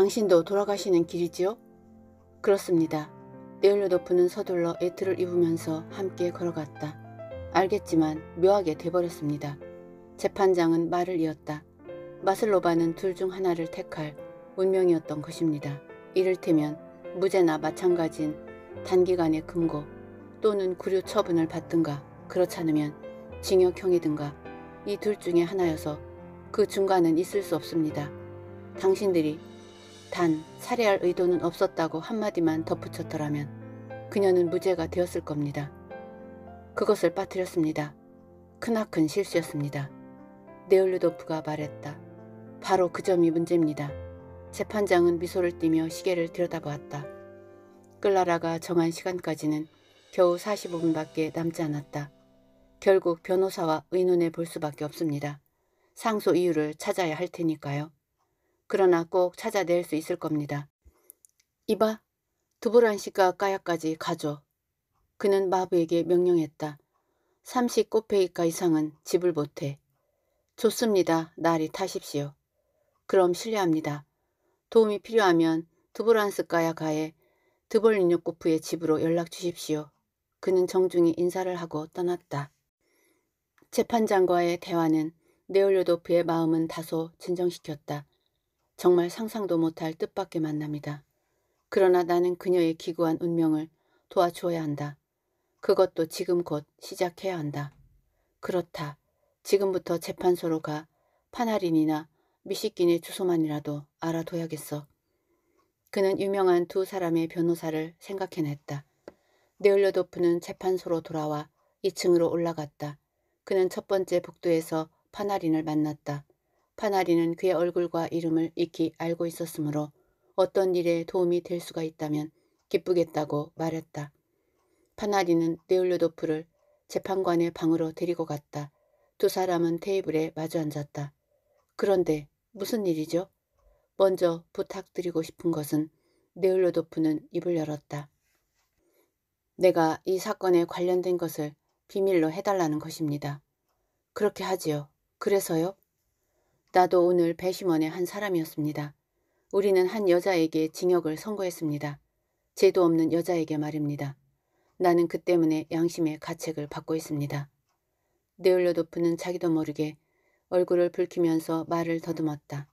당신도 돌아가시는 길이지요? 그렇습니다. 에올려도 프는 서둘러 애트를 입으면서 함께 걸어갔다. 알겠지만 묘하게 돼버렸습니다. 재판장은 말을 이었다. 마슬로바는 둘 중 하나를 택할 운명이었던 것입니다. 이를테면 무죄나 마찬가지인 단기간의 금고 또는 구류 처분을 받든가 그렇지 않으면 징역형이든가 이 둘 중에 하나여서 그 중간은 있을 수 없습니다. 당신들이 단 살해할 의도는 없었다고 한마디만 덧붙였더라면 그녀는 무죄가 되었을 겁니다. 그것을 빠뜨렸습니다. 크나큰 실수였습니다. 네올루도프가 말했다. 바로 그 점이 문제입니다. 재판장은 미소를 띠며 시계를 들여다보았다. 클라라가 정한 시간까지는 겨우 45분밖에 남지 않았다. 결국 변호사와 의논해 볼 수밖에 없습니다. 상소 이유를 찾아야 할 테니까요. 그러나 꼭 찾아낼 수 있을 겁니다. 이봐, 두보란 씨가 까야까지 가져. 그는 마부에게 명령했다. 30 꼬페이까 이상은 집을 못해. 좋습니다. 날이 타십시오. 그럼 실례합니다. 도움이 필요하면 두보란스카야 가에 드볼리뇨코프의 집으로 연락 주십시오. 그는 정중히 인사를 하고 떠났다. 재판장과의 대화는 네올료도프의 마음은 다소 진정시켰다. 정말 상상도 못할 뜻밖의 만남이다. 그러나 나는 그녀의 기구한 운명을 도와주어야 한다. 그것도 지금 곧 시작해야 한다. 그렇다. 지금부터 재판소로 가 파나린이나 미식킨의 주소만이라도 알아둬야겠어. 그는 유명한 두 사람의 변호사를 생각해냈다. 네올려도프는 재판소로 돌아와 2층으로 올라갔다. 그는 첫 번째 복도에서 파나린을 만났다. 파나리는 그의 얼굴과 이름을 익히 알고 있었으므로 어떤 일에 도움이 될 수가 있다면 기쁘겠다고 말했다. 파나리는 네올로도프를 재판관의 방으로 데리고 갔다. 두 사람은 테이블에 마주 앉았다. 그런데 무슨 일이죠? 먼저 부탁드리고 싶은 것은 네올로도프는 입을 열었다. 내가 이 사건에 관련된 것을 비밀로 해달라는 것입니다. 그렇게 하지요. 그래서요? 나도 오늘 배심원의 한 사람이었습니다. 우리는 한 여자에게 징역을 선고했습니다. 죄도 없는 여자에게 말입니다. 나는 그 때문에 양심의 가책을 받고 있습니다. 네올려도프는 자기도 모르게 얼굴을 붉히면서 말을 더듬었다.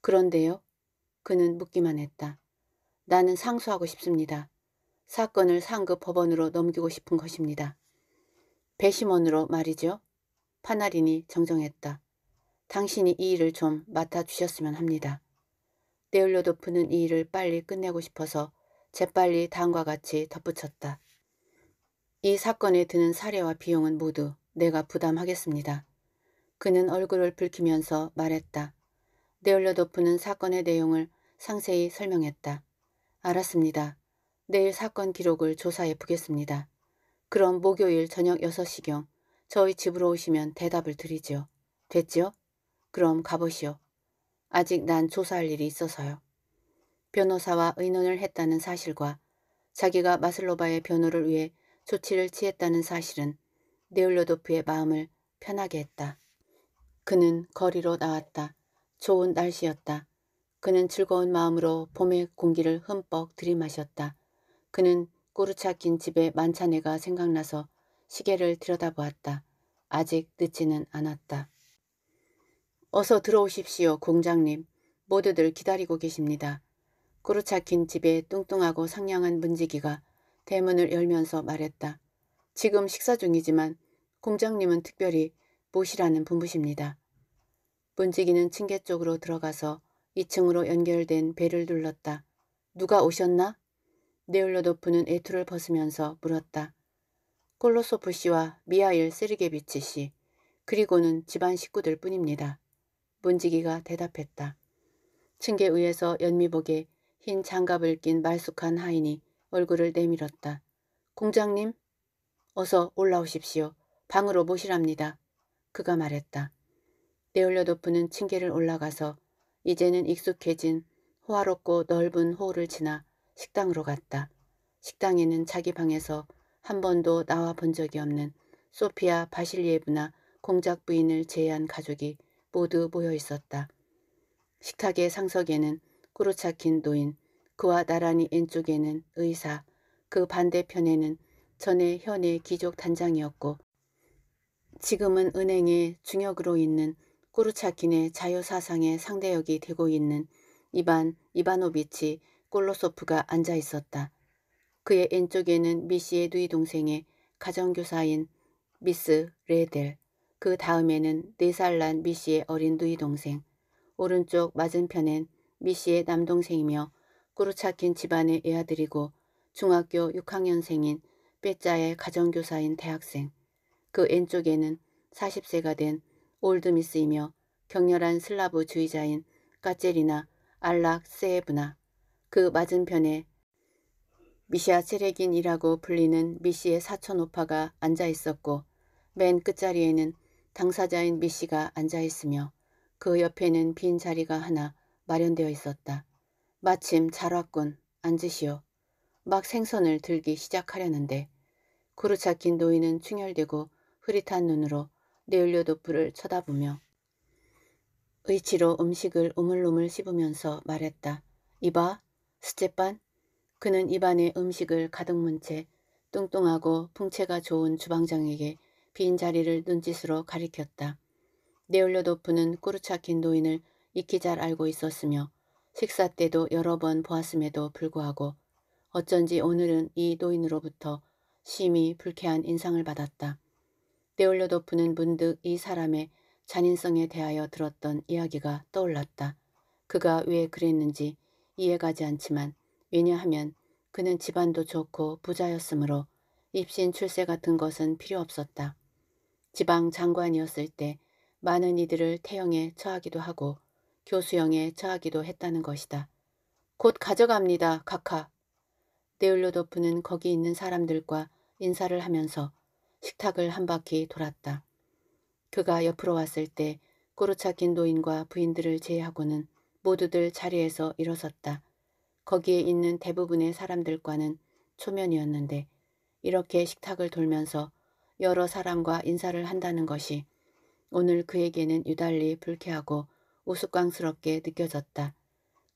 그런데요? 그는 묻기만 했다. 나는 상수하고 싶습니다. 사건을 상급 법원으로 넘기고 싶은 것입니다. 배심원으로 말이죠. 파나린이 정정했다. 당신이 이 일을 좀 맡아주셨으면 합니다. 네올로도프는이 일을 빨리 끝내고 싶어서 재빨리 다음과 같이 덧붙였다. 이 사건에 드는 사례와 비용은 모두 내가 부담하겠습니다. 그는 얼굴을 붉히면서 말했다. 네올로도프는 사건의 내용을 상세히 설명했다. 알았습니다. 내일 사건 기록을 조사해 보겠습니다. 그럼 목요일 저녁 6시경 저희 집으로 오시면 대답을 드리죠됐죠 그럼 가보시오. 아직 난 조사할 일이 있어서요. 변호사와 의논을 했다는 사실과 자기가 마슬로바의 변호를 위해 조치를 취했다는 사실은 네올로도프의 마음을 편하게 했다. 그는 거리로 나왔다. 좋은 날씨였다. 그는 즐거운 마음으로 봄의 공기를 흠뻑 들이마셨다. 그는 꼬르차 긴집에 만찬회가 생각나서 시계를 들여다보았다. 아직 늦지는 않았다. 어서 들어오십시오, 공장님. 모두들 기다리고 계십니다. 꾸르차킨 집에 뚱뚱하고 상냥한 문지기가 대문을 열면서 말했다. 지금 식사 중이지만 공장님은 특별히 모시라는 분부십니다. 문지기는 층계 쪽으로 들어가서 2층으로 연결된 배를 눌렀다. 누가 오셨나? 네올로도프는 애투를 벗으면서 물었다. 콜로소프 씨와 미하일 세르게비치 씨, 그리고는 집안 식구들 뿐입니다. 문지기가 대답했다. 층계 의에서 연미복에 흰 장갑을 낀 말쑥한 하인이 얼굴을 내밀었다. 공장님, 어서 올라오십시오. 방으로 모시랍니다. 그가 말했다. 내올려 높은 층계를 올라가서 이제는 익숙해진 호화롭고 넓은 호를 우 지나 식당으로 갔다. 식당에는 자기 방에서 한 번도 나와 본 적이 없는 소피아 바실리에브나 공작 부인을 제외한 가족이 모두 모여 있었다. 식탁의 상석에는 꾸르차킨 노인, 그와 나란히 왼쪽에는 의사, 그 반대편에는 전에 현의 귀족 단장이었고 지금은 은행의 중역으로 있는 꾸르차킨의 자유사상의 상대역이 되고 있는 이반 이바노비치 골로소프가 앉아 있었다. 그의 왼쪽에는 미시의 누이 동생의 가정교사인 미스 레델, 그 다음에는 네 살 난 미씨의 어린 누이 동생, 오른쪽 맞은편엔 미씨의 남동생이며 꾸루차킨 집안의 애아들이고 중학교 6학년생인 빼짜의 가정교사인 대학생, 그 왼쪽에는 40세가 된 올드미스이며 격렬한 슬라브 주의자인 까젤리나 알락 세에브나, 그 맞은편에 미시아 체레긴이라고 불리는 미시의 사촌 오파가 앉아 있었고 맨 끝자리에는 당사자인 미 씨가 앉아 있으며 그 옆에는 빈 자리가 하나 마련되어 있었다. 마침 잘 왔군. 앉으시오. 막 생선을 들기 시작하려는데 구루차 긴 노인은 충혈되고 흐릿한 눈으로 네올려 도프를 쳐다보며 의치로 음식을 우물우물 씹으면서 말했다. 이봐, 스제반 그는 입안에 음식을 가득 문 채 뚱뚱하고 풍채가 좋은 주방장에게 빈 자리를 눈짓으로 가리켰다. 네올려도프는 꾸르차킨 노인을 익히 잘 알고 있었으며 식사 때도 여러 번 보았음에도 불구하고 어쩐지 오늘은 이 노인으로부터 심히 불쾌한 인상을 받았다. 네올려도프는 문득 이 사람의 잔인성에 대하여 들었던 이야기가 떠올랐다. 그가 왜 그랬는지 이해가지 않지만 왜냐하면 그는 집안도 좋고 부자였으므로 입신 출세 같은 것은 필요 없었다. 지방 장관이었을 때 많은 이들을 태형에 처하기도 하고 교수형에 처하기도 했다는 것이다. 곧 가져갑니다. 카카. 네울로도프는 거기 있는 사람들과 인사를 하면서 식탁을 한 바퀴 돌았다. 그가 옆으로 왔을 때 꼬르차킨 노인과 부인들을 제외하고는 모두들 자리에서 일어섰다. 거기에 있는 대부분의 사람들과는 초면이었는데 이렇게 식탁을 돌면서 여러 사람과 인사를 한다는 것이 오늘 그에게는 유달리 불쾌하고 우스꽝스럽게 느껴졌다.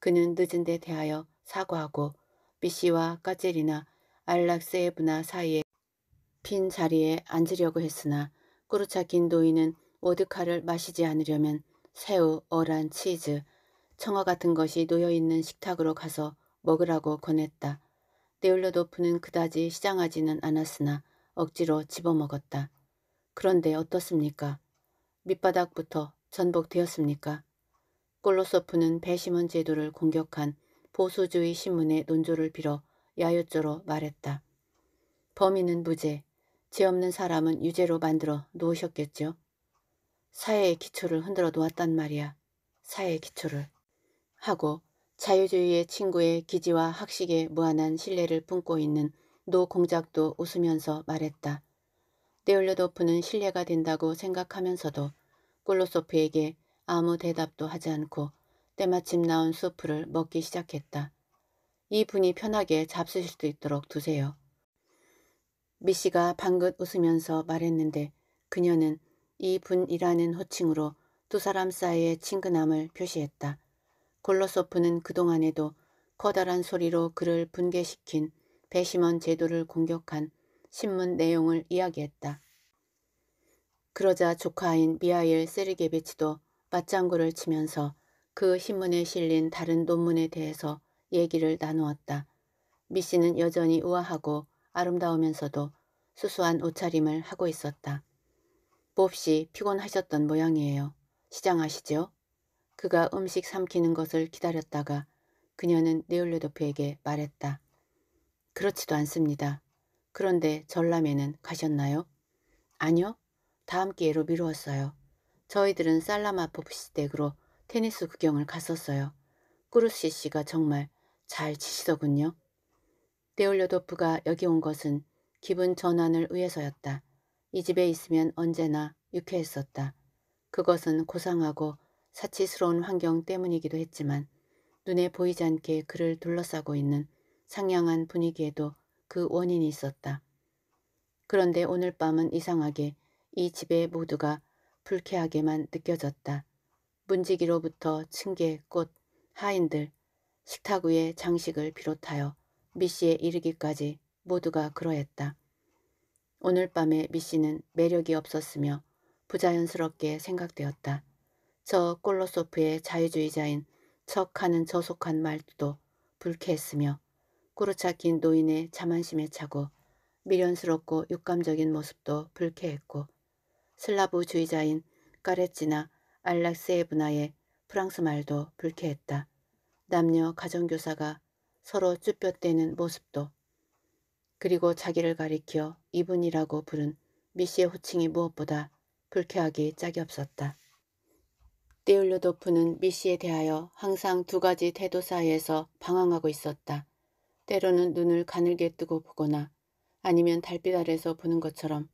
그는 늦은 데 대하여 사과하고 미씨와까젤이나 알락세예브나 사이에 빈 자리에 앉으려고 했으나 꾸르차 긴노인은 오드카를 마시지 않으려면 새우, 어란, 치즈, 청어 같은 것이 놓여있는 식탁으로 가서 먹으라고 권했다. 네올로도프는 그다지 시장하지는 않았으나 억지로 집어먹었다. 그런데 어떻습니까? 밑바닥부터 전복되었습니까? 꼴로소프는 배심원 제도를 공격한 보수주의 신문의 논조를 빌어 야유조로 말했다. 범인은 무죄, 죄 없는 사람은 유죄로 만들어 놓으셨겠죠? 사회의 기초를 흔들어 놓았단 말이야. 사회의 기초를. 하고 자유주의의 친구의 기지와 학식에 무한한 신뢰를 품고 있는 노공작도 웃으면서 말했다. 데올레도프는 신뢰가 된다고 생각하면서도 꿀로소프에게 아무 대답도 하지 않고 때마침 나온 수프를 먹기 시작했다. 이 분이 편하게 잡수실 수 있도록 두세요. 미씨가 방긋 웃으면서 말했는데 그녀는 이 분이라는 호칭으로 두 사람 사이의 친근함을 표시했다. 골로소프는 그동안에도 커다란 소리로 그를 분개시킨 배심원 제도를 공격한 신문 내용을 이야기했다. 그러자 조카인 미하일 세르게비치도 맞장구를 치면서 그 신문에 실린 다른 논문에 대해서 얘기를 나누었다. 미 씨는 여전히 우아하고 아름다우면서도 수수한 옷차림을 하고 있었다. 몹시 피곤하셨던 모양이에요. 시장하시죠? 그가 음식 삼키는 것을 기다렸다가 그녀는 네올레도프에게 말했다. 그렇지도 않습니다. 그런데 전람회는 가셨나요? 아니요. 다음 기회로 미루었어요. 저희들은 살라마포프 시댁으로 테니스 구경을 갔었어요. 꾸루시 씨가 정말 잘 치시더군요. 데올려도프가 여기 온 것은 기분 전환을 위해서였다. 이 집에 있으면 언제나 유쾌했었다. 그것은 고상하고 사치스러운 환경 때문이기도 했지만 눈에 보이지 않게 그를 둘러싸고 있는 상냥한 분위기에도 그 원인이 있었다. 그런데 오늘 밤은 이상하게 이 집의 모두가 불쾌하게만 느껴졌다. 문지기로부터 층계, 꽃, 하인들, 식탁 위의 장식을 비롯하여 미씨에 이르기까지 모두가 그러했다. 오늘 밤에 미씨는 매력이 없었으며 부자연스럽게 생각되었다. 저 콜로소프의 자유주의자인 척하는 저속한 말도 불쾌했으며 꾸르차킨 노인의 자만심에 차고 미련스럽고 육감적인 모습도 불쾌했고 슬라브주의자인 까레치나 알렉세예브나의 프랑스 말도 불쾌했다. 남녀 가정교사가 서로 쭈뼛대는 모습도 그리고 자기를 가리켜 이분이라고 부른 미씨의 호칭이 무엇보다 불쾌하기 짝이 없었다. 띠울루도프는 미씨에 대하여 항상 두 가지 태도 사이에서 방황하고 있었다. 때로는 눈을 가늘게 뜨고 보거나 아니면 달빛 아래서 보는 것처럼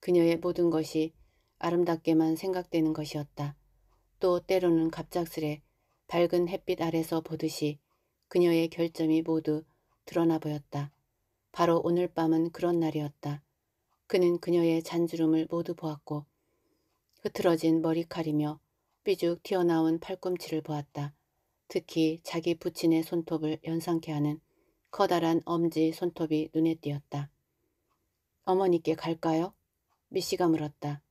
그녀의 모든 것이 아름답게만 생각되는 것이었다. 또 때로는 갑작스레 밝은 햇빛 아래서 보듯이 그녀의 결점이 모두 드러나 보였다. 바로 오늘 밤은 그런 날이었다. 그는 그녀의 잔주름을 모두 보았고 흐트러진 머리칼이며 삐죽 튀어나온 팔꿈치를 보았다. 특히 자기 부친의 손톱을 연상케 하는 커다란 엄지 손톱이 눈에 띄었다. 어머니께 갈까요? 미씨가 물었다.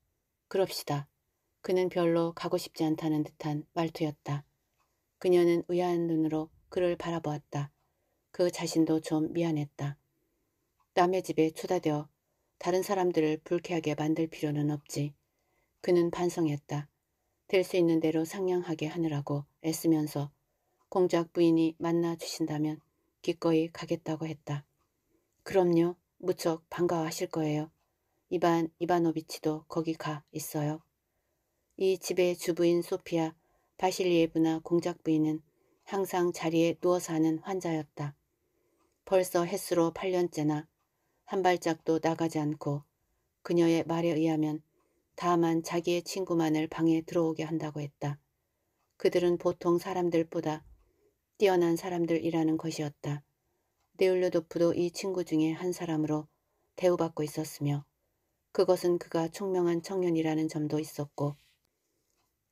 그럽시다. 그는 별로 가고 싶지 않다는 듯한 말투였다. 그녀는 의아한 눈으로 그를 바라보았다. 그 자신도 좀 미안했다. 남의 집에 초다되어 다른 사람들을 불쾌하게 만들 필요는 없지. 그는 반성했다. 될 수 있는 대로 상냥하게 하느라고 애쓰면서 공작 부인이 만나 주신다면 기꺼이 가겠다고 했다. 그럼요. 무척 반가워하실 거예요. 이반 이바노비치도 거기 가 있어요. 이 집의 주부인 소피아 바실리에브나 공작 부인은 항상 자리에 누워 사는 환자였다. 벌써 햇수로 8년째나 한 발짝도 나가지 않고 그녀의 말에 의하면 다만 자기의 친구만을 방에 들어오게 한다고 했다. 그들은 보통 사람들보다 뛰어난 사람들이라는 것이었다. 네울르도프도 이 친구 중에 한 사람으로 대우받고 있었으며 그것은 그가 총명한 청년이라는 점도 있었고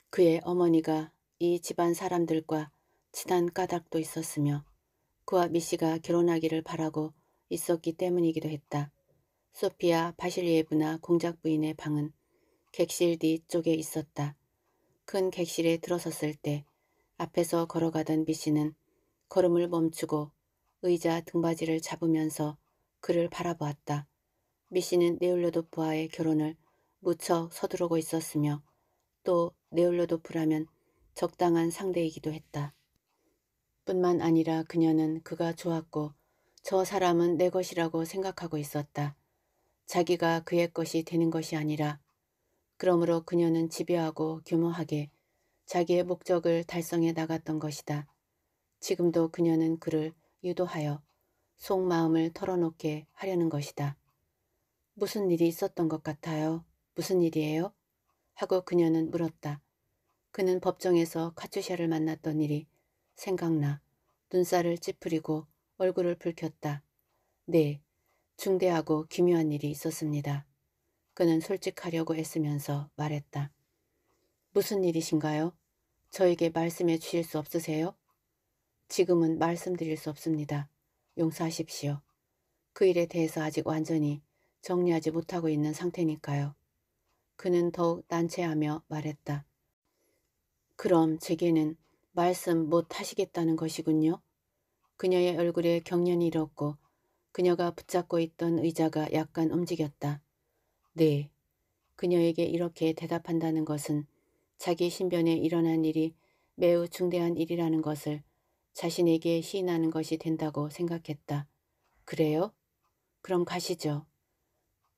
그의 어머니가 이 집안 사람들과 친한 까닭도 있었으며 그와 미씨가 결혼하기를 바라고 있었기 때문이기도 했다. 소피아 바실리예브나 공작 부인의 방은 객실 뒤쪽에 있었다. 큰 객실에 들어섰을 때 앞에서 걸어가던 미씨는 걸음을 멈추고 의자 등받이를 잡으면서 그를 바라보았다. 미씨는 네올로도프와의 결혼을 무척 서두르고 있었으며 또 네올로도프라면 적당한 상대이기도 했다. 뿐만 아니라 그녀는 그가 좋았고 저 사람은 내 것이라고 생각하고 있었다. 자기가 그의 것이 되는 것이 아니라 그러므로 그녀는 집요하고 규모하게 자기의 목적을 달성해 나갔던 것이다. 지금도 그녀는 그를 유도하여 속마음을 털어놓게 하려는 것이다. 무슨 일이 있었던 것 같아요? 무슨 일이에요? 하고 그녀는 물었다. 그는 법정에서 카츄샤를 만났던 일이 생각나 눈살을 찌푸리고 얼굴을 붉혔다. 네, 중대하고 기묘한 일이 있었습니다. 그는 솔직하려고 애쓰면서 말했다. 무슨 일이신가요? 저에게 말씀해 주실 수 없으세요? 지금은 말씀드릴 수 없습니다. 용서하십시오. 그 일에 대해서 아직 완전히 정리하지 못하고 있는 상태니까요. 그는 더욱 난처하며 말했다. 그럼 제게는 말씀 못 하시겠다는 것이군요. 그녀의 얼굴에 경련이 일었고 그녀가 붙잡고 있던 의자가 약간 움직였다. 네. 그녀에게 이렇게 대답한다는 것은 자기 신변에 일어난 일이 매우 중대한 일이라는 것을 자신에게 시인하는 것이 된다고 생각했다. 그래요? 그럼 가시죠.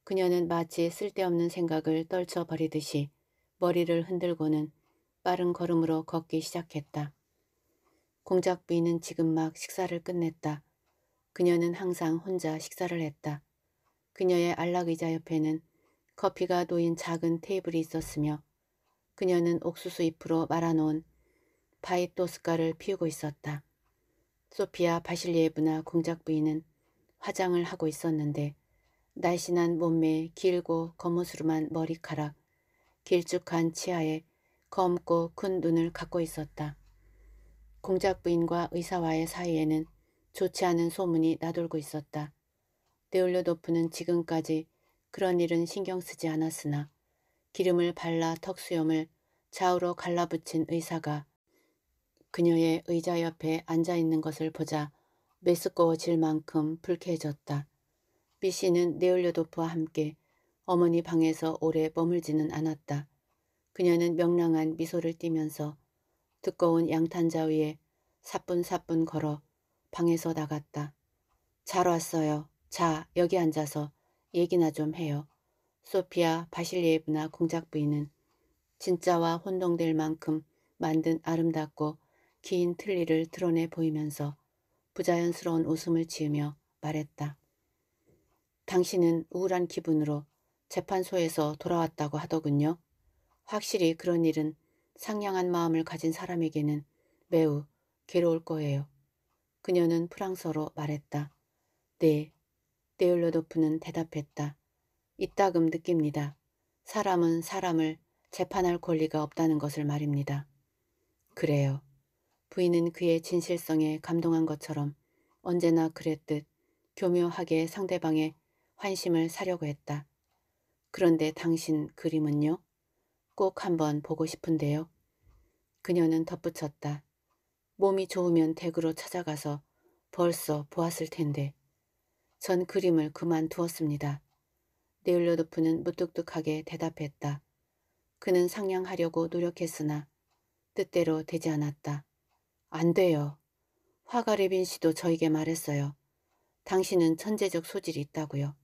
그녀는 마치 쓸데없는 생각을 떨쳐버리듯이 머리를 흔들고는 빠른 걸음으로 걷기 시작했다. 공작 부인은 지금 막 식사를 끝냈다. 그녀는 항상 혼자 식사를 했다. 그녀의 안락의자 옆에는 커피가 놓인 작은 테이블이 있었으며 그녀는 옥수수 잎으로 말아놓은 파이토스카를 피우고 있었다. 소피아 바실리에브나 공작 부인은 화장을 하고 있었는데 날씬한 몸매에 길고 검은스름한 머리카락, 길쭉한 치아에 검고 큰 눈을 갖고 있었다. 공작 부인과 의사와의 사이에는 좋지 않은 소문이 나돌고 있었다. 데올려도프는 지금까지 그런 일은 신경 쓰지 않았으나 기름을 발라 턱수염을 좌우로 갈라붙인 의사가 그녀의 의자 옆에 앉아있는 것을 보자 메스꺼워질 만큼 불쾌해졌다. B 씨는 네올려도프와 함께 어머니 방에서 오래 머물지는 않았다. 그녀는 명랑한 미소를 띠면서 두꺼운 양탄자 위에 사뿐사뿐 걸어 방에서 나갔다. 잘 왔어요. 자, 여기 앉아서 얘기나 좀 해요. 소피아 바실리에브나 공작 부인은 진짜와 혼동될 만큼 만든 아름답고 긴 틀니를 드러내 보이면서 부자연스러운 웃음을 지으며 말했다. 당신은 우울한 기분으로 재판소에서 돌아왔다고 하더군요. 확실히 그런 일은 상냥한 마음을 가진 사람에게는 매우 괴로울 거예요. 그녀는 프랑스어로 말했다. 네. 데올로도프는 네 대답했다. 이따금 느낍니다. 사람은 사람을 재판할 권리가 없다는 것을 말입니다. 그래요. 부인은 그의 진실성에 감동한 것처럼 언제나 그랬듯 교묘하게 상대방의 환심을 사려고 했다. 그런데 당신 그림은요? 꼭 한번 보고 싶은데요. 그녀는 덧붙였다. 몸이 좋으면 댁으로 찾아가서 벌써 보았을 텐데. 전 그림을 그만두었습니다. 네일로드프는 무뚝뚝하게 대답했다. 그는 상냥하려고 노력했으나 뜻대로 되지 않았다. 안 돼요. 화가레빈 씨도 저에게 말했어요. 당신은 천재적 소질이 있다고요.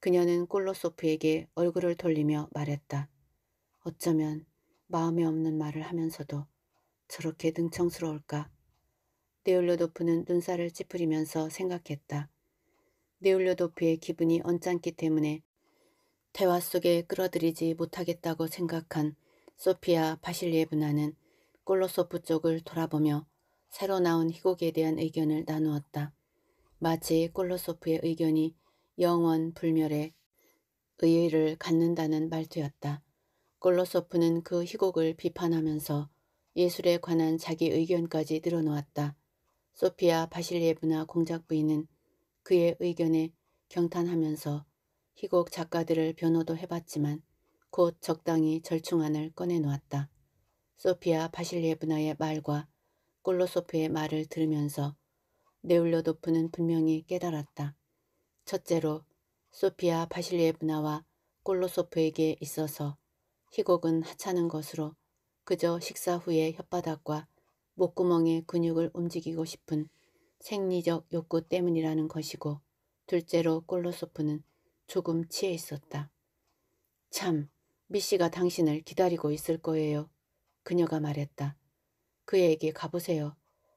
그녀는 콜로소프에게 얼굴을 돌리며 말했다. 어쩌면 마음에 없는 말을 하면서도 저렇게 능청스러울까. 네올로도프는 눈살을 찌푸리면서 생각했다. 네올려도피의 기분이 언짢기 때문에 대화 속에 끌어들이지 못하겠다고 생각한 소피아 바실리에브나는 콜로소프 쪽을 돌아보며 새로 나온 희곡에 대한 의견을 나누었다. 마치 콜로소프의 의견이 영원 불멸에 의의를 갖는다는 말투였다. 콜로소프는 그 희곡을 비판하면서 예술에 관한 자기 의견까지 늘어놓았다. 소피아 바실리에브나 공작 부인은 그의 의견에 경탄하면서 희곡 작가들을 변호도 해봤지만 곧 적당히 절충안을 꺼내놓았다. 소피아 바실예브나의 리 말과 콜로소프의 말을 들으면서 네울러도프는 분명히 깨달았다. 첫째로 소피아 바실예브나와 리 콜로소프에게 있어서 희곡은 하찮은 것으로 그저 식사 후에 혓바닥과 목구멍의 근육을 움직이고 싶은 생리적 욕구 때문이라는 것이고 둘째로 콜로소프는 조금 취해 있었다. 참, 미씨가 당신을 기다리고 있을 거예요. 그녀가 말했다. 그에게 가보세요.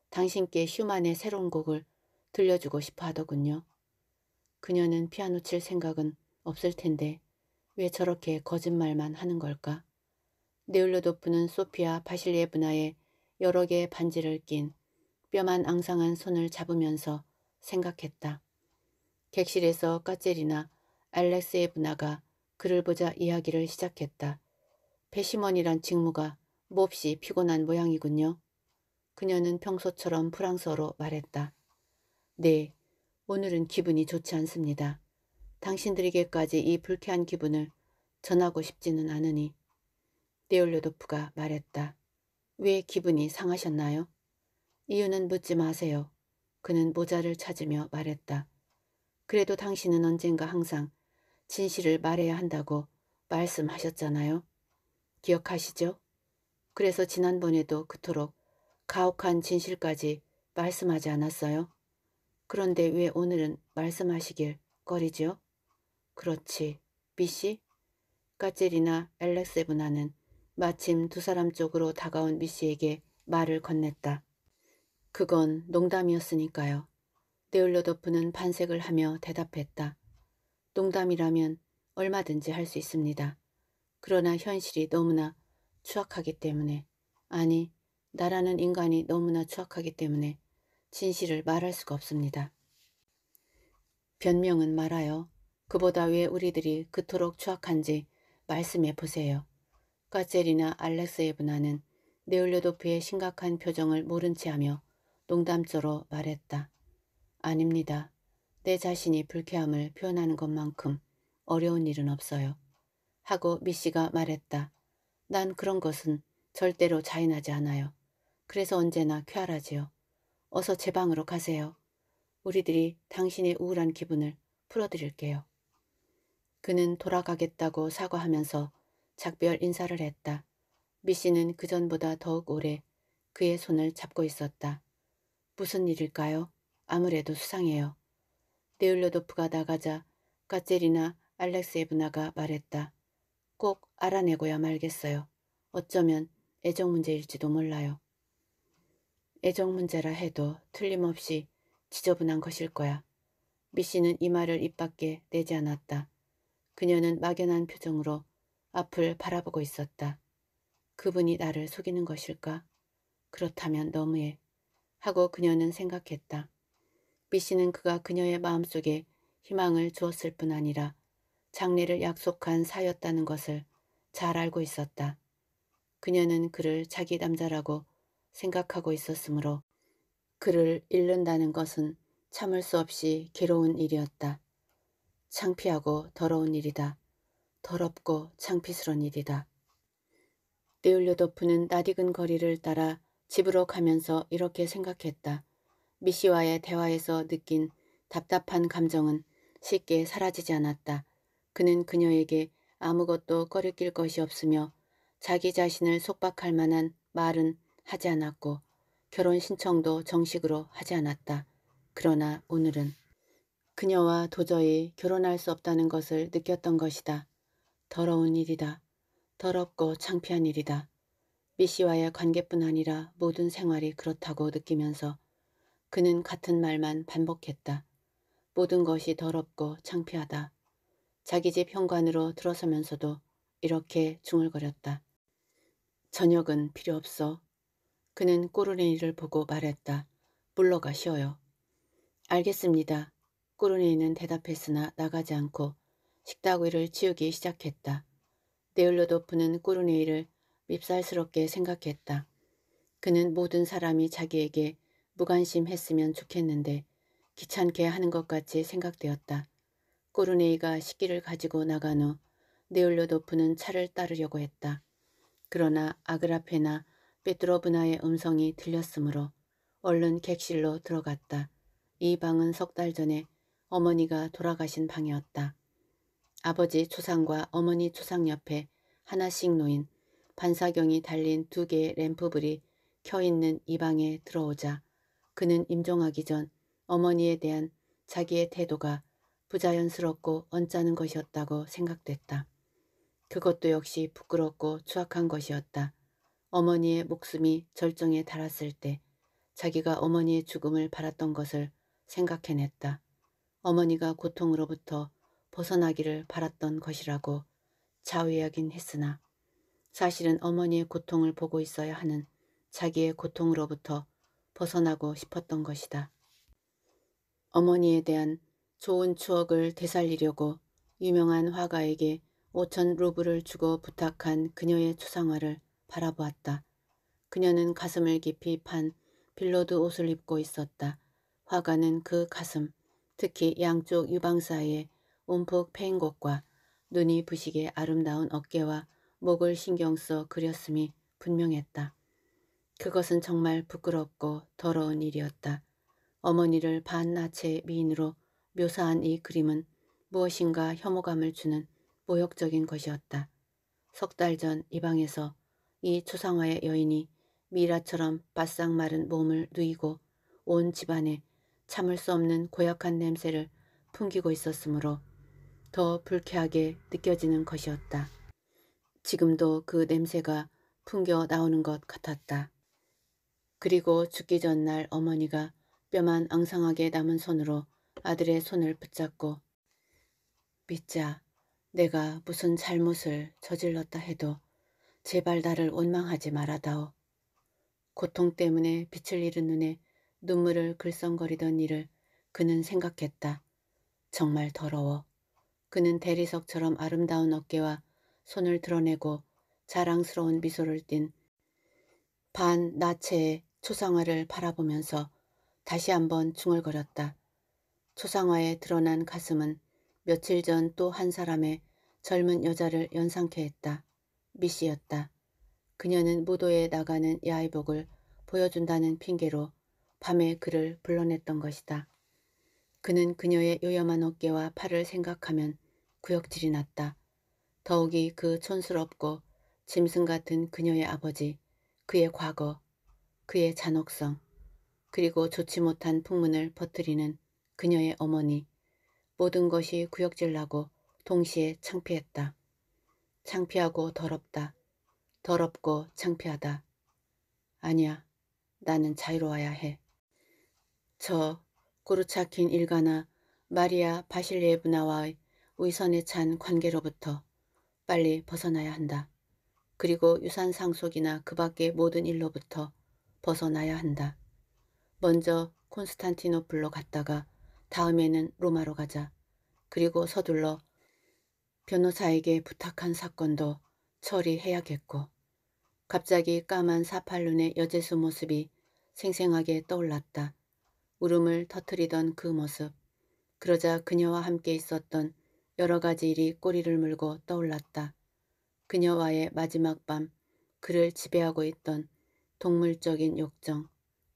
당신께 휴만의 새로운 곡을 들려주고 싶어 하더군요. 그녀는 피아노 칠 생각은 없을 텐데 왜 저렇게 거짓말만 하는 걸까? 네울로도프는 소피아 바실예브나의 리 여러 개의 반지를 낀 뼈만 앙상한 손을 잡으면서 생각했다. 객실에서 까제이나알렉스의브화가 그를 보자 이야기를 시작했다. 배심원이란 직무가 몹시 피곤한 모양이군요. 그녀는 평소처럼 프랑스어로 말했다. 네, 오늘은 기분이 좋지 않습니다. 당신들에게까지 이 불쾌한 기분을 전하고 싶지는 않으니. 네올로도프가 말했다. 왜 기분이 상하셨나요? 이유는 묻지 마세요. 그는 모자를 찾으며 말했다. 그래도 당신은 언젠가 항상 진실을 말해야 한다고 말씀하셨잖아요. 기억하시죠? 그래서 지난번에도 그토록 가혹한 진실까지 말씀하지 않았어요? 그런데 왜 오늘은 말씀하시길 꺼리죠 그렇지, 미씨? 까젤이나 엘렉세브나는 마침 두 사람 쪽으로 다가온 미씨에게 말을 건넸다. 그건 농담이었으니까요. 네올러도프는 반색을 하며 대답했다. 농담이라면 얼마든지 할 수 있습니다. 그러나 현실이 너무나 추악하기 때문에 아니 나라는 인간이 너무나 추악하기 때문에 진실을 말할 수가 없습니다. 변명은 말아요. 그보다 왜 우리들이 그토록 추악한지 말씀해 보세요. 까젤이나알렉스의브화는네올레도프의 심각한 표정을 모른 채 하며 농담조로 말했다. 아닙니다. 내 자신이 불쾌함을 표현하는 것만큼 어려운 일은 없어요. 하고 미씨가 말했다. 난 그런 것은 절대로 자인하지 않아요. 그래서 언제나 쾌활하지요. 어서 제 방으로 가세요. 우리들이 당신의 우울한 기분을 풀어드릴게요. 그는 돌아가겠다고 사과하면서 작별 인사를 했다. 미씨는 그전보다 더욱 오래 그의 손을 잡고 있었다. 무슨 일일까요? 아무래도 수상해요. 네울로도프가 나가자 가젤이나알렉스의브나가 말했다. 꼭 알아내고야 말겠어요. 어쩌면 애정 문제일지도 몰라요. 애정 문제라 해도 틀림없이 지저분한 것일 거야. 미씨는 이 말을 입 밖에 내지 않았다. 그녀는 막연한 표정으로 앞을 바라보고 있었다. 그분이 나를 속이는 것일까? 그렇다면 너무해. 하고 그녀는 생각했다. B씨는 그가 그녀의 마음속에 희망을 주었을 뿐 아니라 장례를 약속한 사였다는 것을 잘 알고 있었다. 그녀는 그를 자기 남자라고 생각하고 있었으므로 그를 잃는다는 것은 참을 수 없이 괴로운 일이었다. 창피하고 더러운 일이다. 더럽고 창피스러운 일이다. 네울려도프는 낯익은 거리를 따라 집으로 가면서 이렇게 생각했다. 미시와의 대화에서 느낀 답답한 감정은 쉽게 사라지지 않았다. 그는 그녀에게 아무것도 꺼리낄 것이 없으며 자기 자신을 속박할 만한 말은 하지 않았고 결혼 신청도 정식으로 하지 않았다. 그러나 오늘은 그녀와 도저히 결혼할 수 없다는 것을 느꼈던 것이다. 더러운 일이다. 더럽고 창피한 일이다. 미씨와의 관계뿐 아니라 모든 생활이 그렇다고 느끼면서 그는 같은 말만 반복했다. 모든 것이 더럽고 창피하다. 자기 집 현관으로 들어서면서도 이렇게 중얼거렸다. 저녁은 필요 없어. 그는 꼬르네이를 보고 말했다. 물러가쉬어요 알겠습니다. 꼬르네이는 대답했으나 나가지 않고 식탁 위를 치우기 시작했다. 네울로도프는 꼬르네이를 밉살스럽게 생각했다. 그는 모든 사람이 자기에게 무관심했으면 좋겠는데 귀찮게 하는 것 같이 생각되었다. 꼬르네이가 식기를 가지고 나간 후 네올로도프는 차를 따르려고 했다. 그러나 아그라페나 베트로브나의 음성이 들렸으므로 얼른 객실로 들어갔다. 이 방은 석 달 전에 어머니가 돌아가신 방이었다. 아버지 초상과 어머니 초상 옆에 하나씩 놓인 반사경이 달린 두 개의 램프불이 켜있는 이 방에 들어오자 그는 임종하기 전 어머니에 대한 자기의 태도가 부자연스럽고 언짢은 것이었다고 생각됐다. 그것도 역시 부끄럽고 추악한 것이었다. 어머니의 목숨이 절정에 달았을 때 자기가 어머니의 죽음을 바랐던 것을 생각해냈다. 어머니가 고통으로부터 벗어나기를 바랐던 것이라고 자위하긴 했으나 사실은 어머니의 고통을 보고 있어야 하는 자기의 고통으로부터 벗어나고 싶었던 것이다. 어머니에 대한 좋은 추억을 되살리려고 유명한 화가에게 5천 루블을 주고 부탁한 그녀의 초상화를 바라보았다. 그녀는 가슴을 깊이 판 빌로드 옷을 입고 있었다. 화가는 그 가슴, 특히 양쪽 유방 사이에 움푹 패인 곳과 눈이 부시게 아름다운 어깨와 목을 신경 써 그렸음이 분명했다. 그것은 정말 부끄럽고 더러운 일이었다. 어머니를 반나체 미인으로 묘사한 이 그림은 무엇인가 혐오감을 주는 모욕적인 것이었다. 석 달 전 이 방에서 이 초상화의 여인이 미라처럼 바싹 마른 몸을 누이고 온 집안에 참을 수 없는 고약한 냄새를 풍기고 있었으므로 더 불쾌하게 느껴지는 것이었다. 지금도 그 냄새가 풍겨 나오는 것 같았다. 그리고 죽기 전날 어머니가 뼈만 앙상하게 남은 손으로 아들의 손을 붙잡고 믿자 내가 무슨 잘못을 저질렀다 해도 제발 나를 원망하지 말아다오. 고통 때문에 빛을 잃은 눈에 눈물을 글썽거리던 일을 그는 생각했다. 정말 더러워. 그는 대리석처럼 아름다운 어깨와 손을 드러내고 자랑스러운 미소를 띤 반 나체의 초상화를 바라보면서 다시 한번 중얼거렸다. 초상화에 드러난 가슴은 며칠 전 또 한 사람의 젊은 여자를 연상케 했다. 미씨였다. 그녀는 무도에 나가는 야이복을 보여준다는 핑계로 밤에 그를 불러냈던 것이다. 그는 그녀의 요염한 어깨와 팔을 생각하면 구역질이 났다. 더욱이 그 촌스럽고 짐승 같은 그녀의 아버지, 그의 과거, 그의 잔혹성, 그리고 좋지 못한 풍문을 퍼뜨리는 그녀의 어머니, 모든 것이 구역질나고 동시에 창피했다. 창피하고 더럽다. 더럽고 창피하다. 아니야, 나는 자유로워야 해. 저 고르차킨 일가나 마리아 바실리에브나와의 위선에 찬 관계로부터 빨리 벗어나야 한다. 그리고 유산 상속이나 그 밖의 모든 일로부터 벗어나야 한다. 먼저 콘스탄티노플로 갔다가 다음에는 로마로 가자. 그리고 서둘러 변호사에게 부탁한 사건도 처리해야겠고 갑자기 까만 사팔눈의 여제수 모습이 생생하게 떠올랐다. 울음을 터뜨리던그 모습 그러자 그녀와 함께 있었던 여러 가지 일이 꼬리를 물고 떠올랐다. 그녀와의 마지막 밤, 그를 지배하고 있던 동물적인 욕정,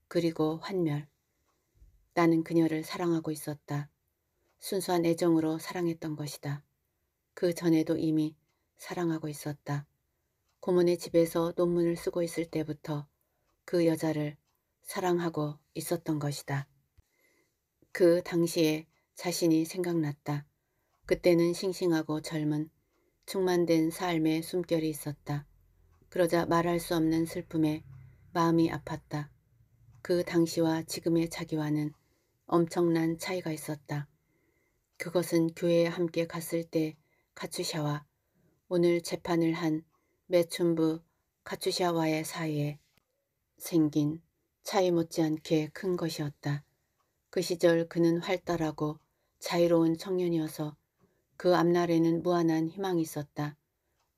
그리고 환멸. 나는 그녀를 사랑하고 있었다. 순수한 애정으로 사랑했던 것이다. 그 전에도 이미 사랑하고 있었다. 고모네 집에서 논문을 쓰고 있을 때부터 그 여자를 사랑하고 있었던 것이다. 그 당시에 자신이 생각났다. 그때는 싱싱하고 젊은 충만된 삶의 숨결이 있었다. 그러자 말할 수 없는 슬픔에 마음이 아팠다. 그 당시와 지금의 자기와는 엄청난 차이가 있었다. 그것은 교회에 함께 갔을 때카츠샤와 오늘 재판을 한 매춘부 카츠샤와의 사이에 생긴 차이 못지않게 큰 것이었다. 그 시절 그는 활달하고 자유로운 청년이어서 그 앞날에는 무한한 희망이 있었다.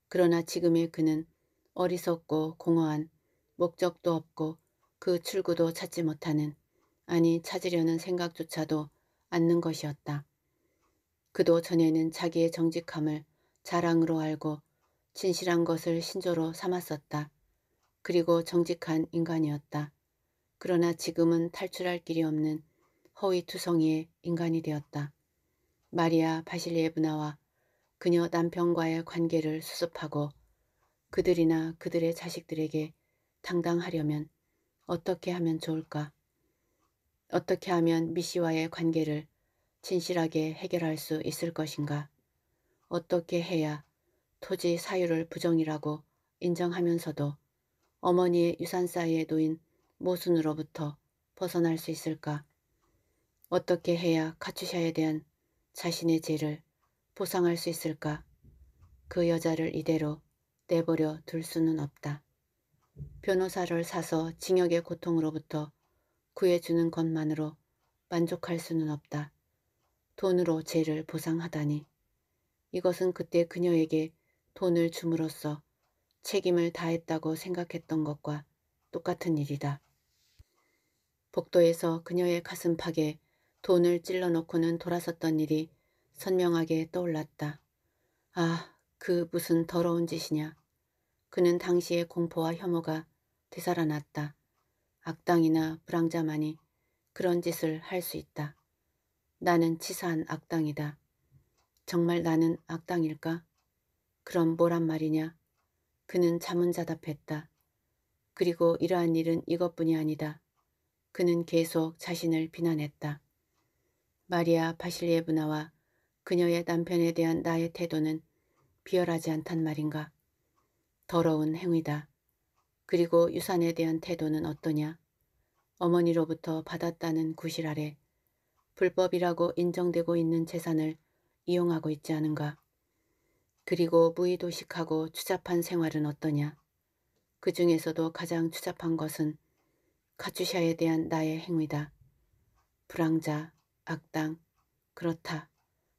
그러나 지금의 그는 어리석고 공허한 목적도 없고 그 출구도 찾지 못하는 아니 찾으려는 생각조차도 않는 것이었다. 그도 전에는 자기의 정직함을 자랑으로 알고 진실한 것을 신조로 삼았었다. 그리고 정직한 인간이었다. 그러나 지금은 탈출할 길이 없는 허위투성이의 인간이 되었다. 마리아 바실리에브나와 그녀 남편과의 관계를 수습하고 그들이나 그들의 자식들에게 당당하려면 어떻게 하면 좋을까? 어떻게 하면 미씨와의 관계를 진실하게 해결할 수 있을 것인가? 어떻게 해야 토지 사유를 부정이라고 인정하면서도 어머니의 유산 사이에 놓인 모순으로부터 벗어날 수 있을까? 어떻게 해야 카츄샤에 대한 자신의 죄를 보상할 수 있을까? 그 여자를 이대로 내버려 둘 수는 없다. 변호사를 사서 징역의 고통으로부터 구해주는 것만으로 만족할 수는 없다. 돈으로 죄를 보상하다니. 이것은 그때 그녀에게 돈을 줌으로써 책임을 다했다고 생각했던 것과 똑같은 일이다. 복도에서 그녀의 가슴팍에 돈을 찔러놓고는 돌아섰던 일이 선명하게 떠올랐다. 아, 그 무슨 더러운 짓이냐. 그는 당시의 공포와 혐오가 되살아났다. 악당이나 불황자만이 그런 짓을 할 수 있다. 나는 치사한 악당이다. 정말 나는 악당일까? 그럼 뭐란 말이냐? 그는 자문자답했다. 그리고 이러한 일은 이것뿐이 아니다. 그는 계속 자신을 비난했다. 마리아 바실리에브나와 그녀의 남편에 대한 나의 태도는 비열하지 않단 말인가. 더러운 행위다. 그리고 유산에 대한 태도는 어떠냐. 어머니로부터 받았다는 구실 아래 불법이라고 인정되고 있는 재산을 이용하고 있지 않은가. 그리고 무의도식하고 추잡한 생활은 어떠냐. 그 중에서도 가장 추잡한 것은 카츄샤에 대한 나의 행위다. 불황자, 악당. 그렇다.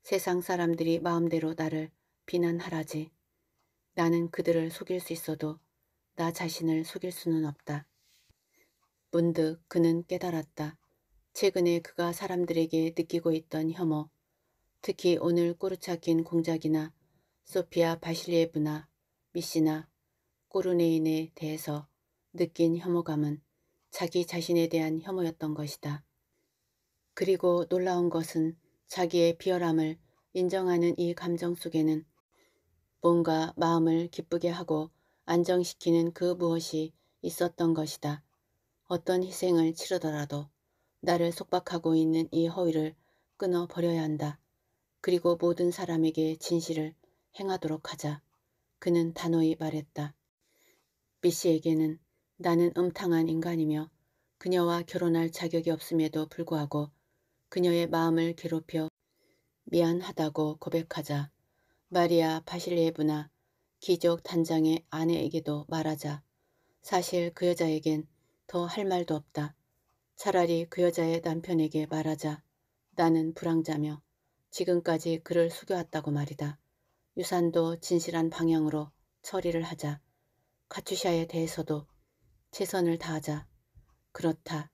세상 사람들이 마음대로 나를 비난하라지. 나는 그들을 속일 수 있어도 나 자신을 속일 수는 없다. 문득 그는 깨달았다. 최근에 그가 사람들에게 느끼고 있던 혐오, 특히 오늘 꼬르차 긴 공작이나 소피아 바실리에브나 미시나 꼬르네인에 대해서 느낀 혐오감은 자기 자신에 대한 혐오였던 것이다. 그리고 놀라운 것은 자기의 비열함을 인정하는 이 감정 속에는 뭔가 마음을 기쁘게 하고 안정시키는 그 무엇이 있었던 것이다. 어떤 희생을 치르더라도 나를 속박하고 있는 이 허위를 끊어버려야 한다. 그리고 모든 사람에게 진실을 행하도록 하자. 그는 단호히 말했다. 미씨에게는 나는 음탕한 인간이며 그녀와 결혼할 자격이 없음에도 불구하고 그녀의 마음을 괴롭혀 미안하다고 고백하자 마리아 바실리브나 기족 단장의 아내에게도 말하자 사실 그 여자에겐 더 할 말도 없다. 차라리 그 여자의 남편에게 말하자 나는 불황자며 지금까지 그를 숙여왔다고 말이다. 유산도 진실한 방향으로 처리를 하자. 카츄샤에 대해서도 최선을 다하자. 그렇다.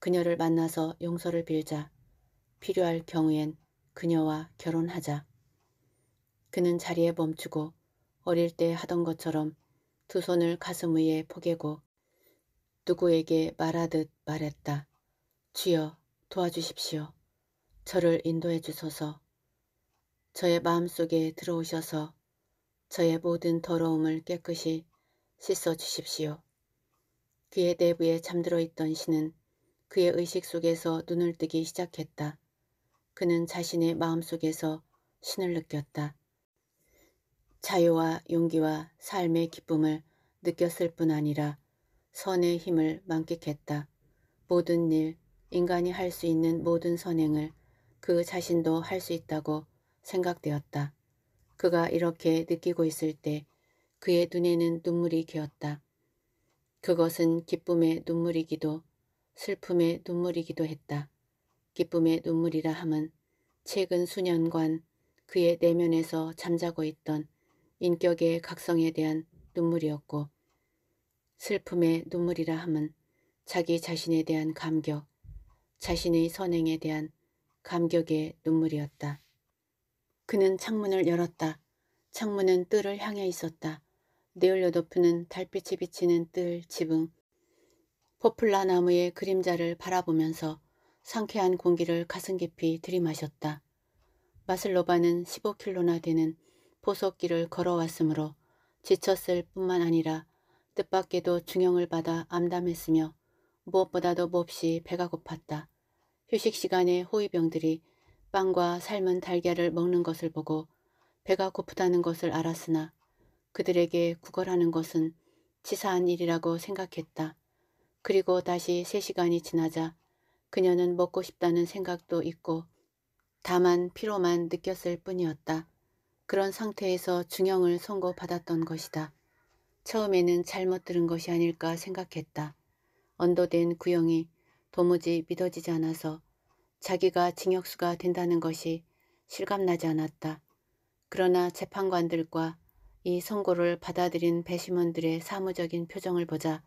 그녀를 만나서 용서를 빌자. 필요할 경우엔 그녀와 결혼하자. 그는 자리에 멈추고 어릴 때 하던 것처럼 두 손을 가슴 위에 포개고 누구에게 말하듯 말했다. 주여 도와주십시오. 저를 인도해 주소서. 저의 마음속에 들어오셔서 저의 모든 더러움을 깨끗이 씻어 주십시오. 그의 내부에 잠들어 있던 신은 그의 의식 속에서 눈을 뜨기 시작했다. 그는 자신의 마음속에서 신을 느꼈다. 자유와 용기와 삶의 기쁨을 느꼈을 뿐 아니라 선의 힘을 만끽했다. 모든 일, 인간이 할 수 있는 모든 선행을 그 자신도 할 수 있다고 생각되었다. 그가 이렇게 느끼고 있을 때 그의 눈에는 눈물이 개었다. 그것은 기쁨의 눈물이기도 슬픔의 눈물이기도 했다. 기쁨의 눈물이라 함은 최근 수년간 그의 내면에서 잠자고 있던 인격의 각성에 대한 눈물이었고 슬픔의 눈물이라 함은 자기 자신에 대한 감격, 자신의 선행에 대한 감격의 눈물이었다. 그는 창문을 열었다. 창문은 뜰을 향해 있었다. 내올려 덮는 달빛이 비치는 뜰 지붕, 포플라 나무의 그림자를 바라보면서 상쾌한 공기를 가슴 깊이 들이마셨다. 마슬로바는 15킬로나 되는 보석길을 걸어왔으므로 지쳤을 뿐만 아니라 뜻밖에도 중형을 받아 암담했으며 무엇보다도 몹시 배가 고팠다. 휴식 시간에 호위병들이 빵과 삶은 달걀을 먹는 것을 보고 배가 고프다는 것을 알았으나 그들에게 구걸하는 것은 치사한 일이라고 생각했다. 그리고 다시 세시간이 지나자 그녀는 먹고 싶다는 생각도 있고 다만 피로만 느꼈을 뿐이었다. 그런 상태에서 중형을 선고받았던 것이다. 처음에는 잘못 들은 것이 아닐까 생각했다. 언도된 구형이 도무지 믿어지지 않아서 자기가 징역수가 된다는 것이 실감나지 않았다. 그러나 재판관들과 이 선고를 받아들인 배심원들의 사무적인 표정을 보자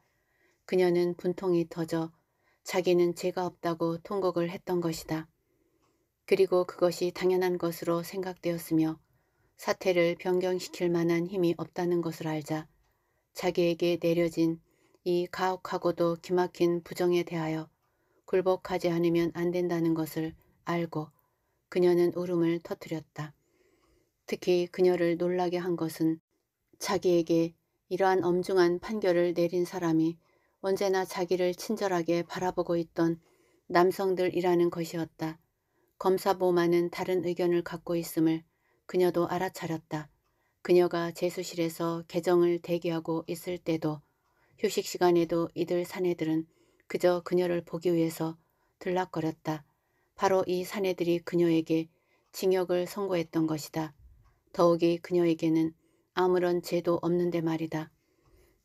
그녀는 분통이 터져 자기는 죄가 없다고 통곡을 했던 것이다. 그리고 그것이 당연한 것으로 생각되었으며 사태를 변경시킬 만한 힘이 없다는 것을 알자 자기에게 내려진 이 가혹하고도 기막힌 부정에 대하여 굴복하지 않으면 안 된다는 것을 알고 그녀는 울음을 터뜨렸다. 특히 그녀를 놀라게 한 것은 자기에게 이러한 엄중한 판결을 내린 사람이 언제나 자기를 친절하게 바라보고 있던 남성들이라는 것이었다. 검사보마는 다른 의견을 갖고 있음을 그녀도 알아차렸다. 그녀가 재수실에서 개정을 대기하고 있을 때도 휴식 시간에도 이들 사내들은 그저 그녀를 보기 위해서 들락거렸다. 바로 이 사내들이 그녀에게 징역을 선고했던 것이다. 더욱이 그녀에게는 아무런 죄도 없는데 말이다.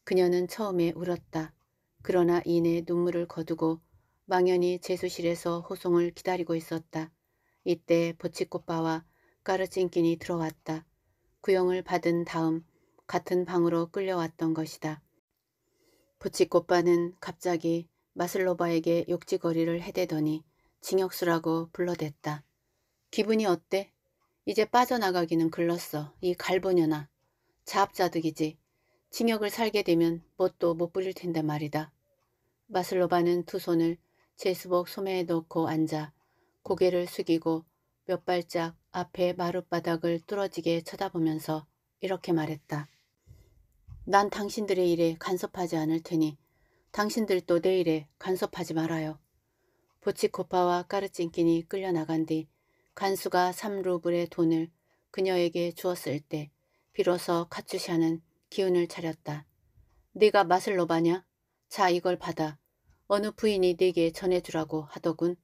그녀는 처음에 울었다. 그러나 이내 눈물을 거두고 망연히 제수실에서 호송을 기다리고 있었다. 이때 보치꽃바와 까르찡끼니 들어왔다. 구형을 받은 다음 같은 방으로 끌려왔던 것이다. 보치꽃바는 갑자기 마슬로바에게 욕지거리를 해대더니 징역수라고 불러댔다. 기분이 어때? 이제 빠져나가기는 글렀어. 이 갈보녀나. 자업자득이지. 징역을 살게 되면 뭣도 못 부릴 텐데 말이다. 마슬로바는 두 손을 제 수복 소매에 넣고 앉아 고개를 숙이고 몇 발짝 앞에 마룻바닥을 뚫어지게 쳐다보면서 이렇게 말했다. 난 당신들의 일에 간섭하지 않을 테니 당신들도 내 일에 간섭하지 말아요. 보치코파와 까르친끼니 끌려나간 뒤 간수가 3루블의 돈을 그녀에게 주었을 때 비로소 카츄샤는 기운을 차렸다. 네가 마슬로바냐? 자 이걸 받아. 어느 부인이 네게 전해주라고 하더군.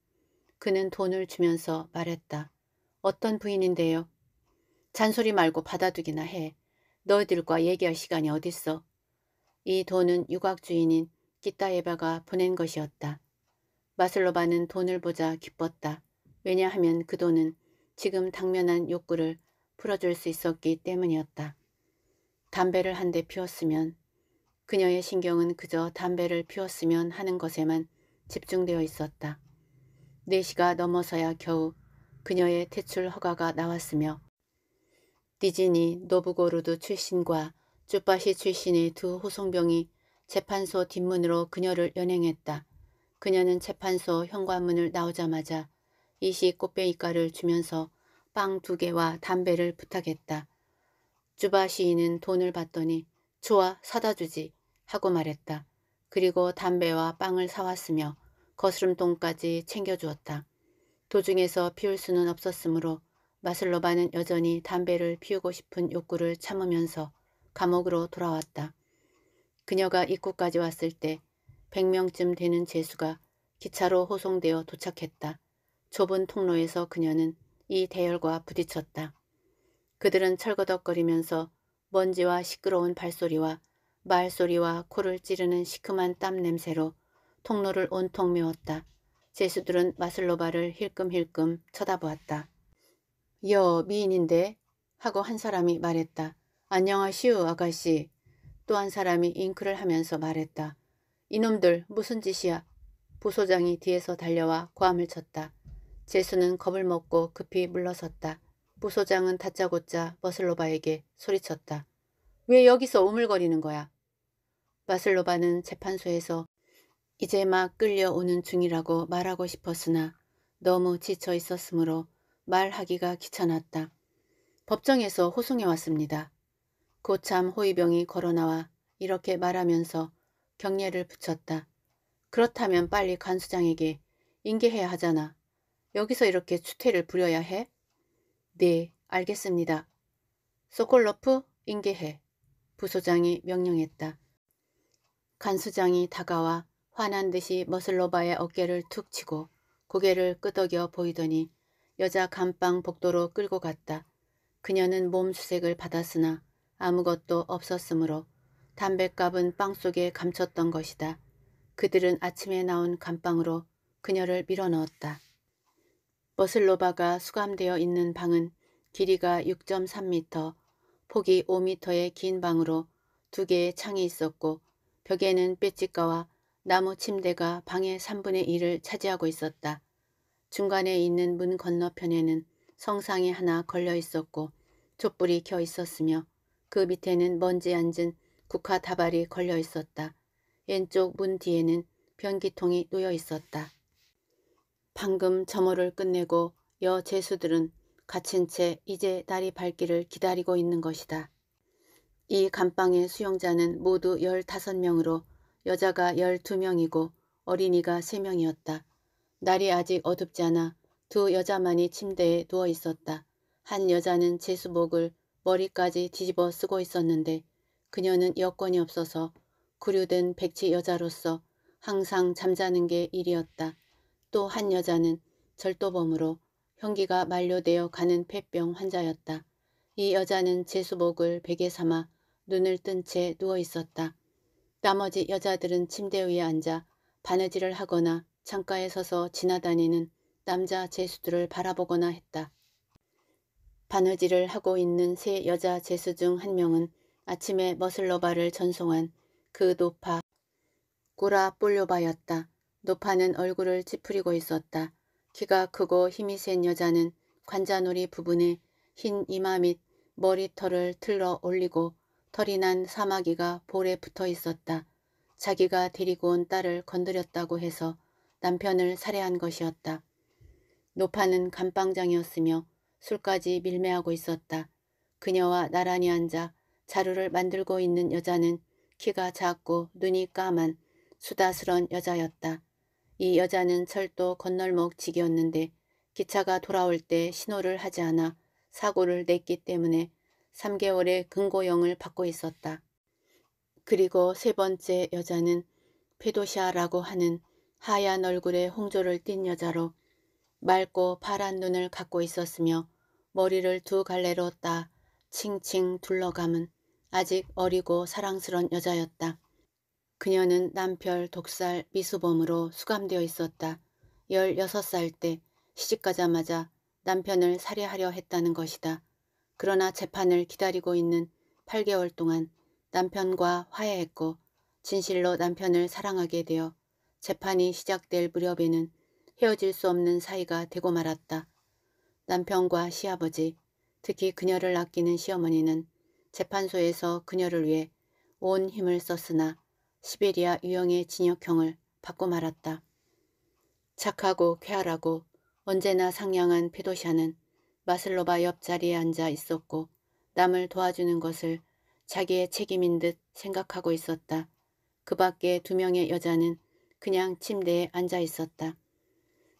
그는 돈을 주면서 말했다. 어떤 부인인데요? 잔소리 말고 받아두기나 해. 너희들과 얘기할 시간이 어딨어. 이 돈은 유각 주인인 기타예바가 보낸 것이었다. 마슬로바는 돈을 보자 기뻤다. 왜냐하면 그 돈은 지금 당면한 욕구를 풀어줄 수 있었기 때문이었다. 담배를 한 대 피웠으면 그녀의 신경은 그저 담배를 피웠으면 하는 것에만 집중되어 있었다. 4시가 넘어서야 겨우 그녀의 퇴출 허가가 나왔으며 디즈니 노부고르드 출신과 쭈빠시 출신의 두 호송병이 재판소 뒷문으로 그녀를 연행했다. 그녀는 재판소 현관문을 나오자마자 이시 꽃배이가를 주면서 빵 두 개와 담배를 부탁했다. 쭈바 시인은 돈을 받더니 좋아 사다 주지 하고 말했다. 그리고 담배와 빵을 사왔으며 거스름돈까지 챙겨주었다. 도중에서 피울 수는 없었으므로 마슬로바는 여전히 담배를 피우고 싶은 욕구를 참으면서 감옥으로 돌아왔다. 그녀가 입구까지 왔을 때 100명쯤 되는 재수가 기차로 호송되어 도착했다. 좁은 통로에서 그녀는 이 대열과 부딪혔다. 그들은 철거덕거리면서 먼지와 시끄러운 발소리와 말소리와 코를 찌르는 시큼한 땀 냄새로 통로를 온통 메웠다. 제수들은 마슬로바를 힐끔힐끔 쳐다보았다. 여 미인인데? 하고 한 사람이 말했다. 안녕하시오 아가씨. 또 한 사람이 잉크를 하면서 말했다. 이놈들 무슨 짓이야. 부소장이 뒤에서 달려와 고함을 쳤다. 제수는 겁을 먹고 급히 물러섰다. 부소장은 다짜고짜 머슬로바에게 소리쳤다. 왜 여기서 오물거리는 거야? 마슬로바는 재판소에서 이제 막 끌려오는 중이라고 말하고 싶었으나 너무 지쳐 있었으므로 말하기가 귀찮았다. 법정에서 호송해 왔습니다. 고참 호위병이 걸어나와 이렇게 말하면서 경례를 붙였다. 그렇다면 빨리 간수장에게 인계해야 하잖아. 여기서 이렇게 추태를 부려야 해? 네, 알겠습니다. 소콜러프 인계해. 부소장이 명령했다. 간수장이 다가와 화난 듯이 머슬로바의 어깨를 툭 치고 고개를 끄덕여 보이더니 여자 감방 복도로 끌고 갔다. 그녀는 몸 수색을 받았으나 아무것도 없었으므로 담뱃값은 빵 속에 감췄던 것이다. 그들은 아침에 나온 감방으로 그녀를 밀어넣었다. 버슬로바가 수감되어 있는 방은 길이가 6.3m, 폭이 5m의 긴 방으로 두 개의 창이 있었고 벽에는 뼈찌가와 나무 침대가 방의 3분의 1을 차지하고 있었다. 중간에 있는 문 건너편에는 성상이 하나 걸려 있었고 촛불이 켜 있었으며 그 밑에는 먼지 앉은 국화 다발이 걸려 있었다. 왼쪽 문 뒤에는 변기통이 놓여 있었다. 방금 점호를 끝내고 여 제수들은 갇힌 채 이제 날이 밝기를 기다리고 있는 것이다. 이 감방의 수용자는 모두 15명으로 여자가 12명이고 어린이가 3명이었다. 날이 아직 어둡지 않아 두 여자만이 침대에 누워 있었다. 한 여자는 제수복을 머리까지 뒤집어 쓰고 있었는데 그녀는 여권이 없어서 구류된 백치 여자로서 항상 잠자는 게 일이었다. 또한 여자는 절도범으로 형기가 만료되어 가는 폐병 환자였다. 이 여자는 제수복을 베개 삼아 눈을 뜬 채 누워 있었다. 나머지 여자들은 침대 위에 앉아 바느질을 하거나 창가에 서서 지나다니는 남자 제수들을 바라보거나 했다. 바느질을 하고 있는 세 여자 제수 중 한 명은 아침에 머슬러바를 전송한 그 노파 꾸라 볼료바였다. 노파는 얼굴을 찌푸리고 있었다. 키가 크고 힘이 센 여자는 관자놀이 부분에 흰 이마 및 머리털을 틀러 올리고 털이 난 사마귀가 볼에 붙어 있었다. 자기가 데리고 온 딸을 건드렸다고 해서 남편을 살해한 것이었다. 노파는 감방장이었으며 술까지 밀매하고 있었다. 그녀와 나란히 앉아 자루를 만들고 있는 여자는 키가 작고 눈이 까만 수다스런 여자였다. 이 여자는 철도 건널목 지기였는데 기차가 돌아올 때 신호를 하지 않아 사고를 냈기 때문에 3개월의 금고형을 받고 있었다. 그리고 세 번째 여자는 페도시아라고 하는 하얀 얼굴에 홍조를 띤 여자로 맑고 파란 눈을 갖고 있었으며 머리를 두 갈래로 따 칭칭 둘러감은 아직 어리고 사랑스런 여자였다. 그녀는 남편 독살, 미수범으로 수감되어 있었다. 16살 때 시집가자마자 남편을 살해하려 했다는 것이다. 그러나 재판을 기다리고 있는 8개월 동안 남편과 화해했고 진실로 남편을 사랑하게 되어 재판이 시작될 무렵에는 헤어질 수 없는 사이가 되고 말았다. 남편과 시아버지, 특히 그녀를 아끼는 시어머니는 재판소에서 그녀를 위해 온 힘을 썼으나 시베리아 유형의 진역형을 받고 말았다. 착하고 쾌활하고 언제나 상냥한 페도샤는 마슬로바 옆자리에 앉아 있었고 남을 도와주는 것을 자기의 책임인 듯 생각하고 있었다. 그 밖에 두 명의 여자는 그냥 침대에 앉아 있었다.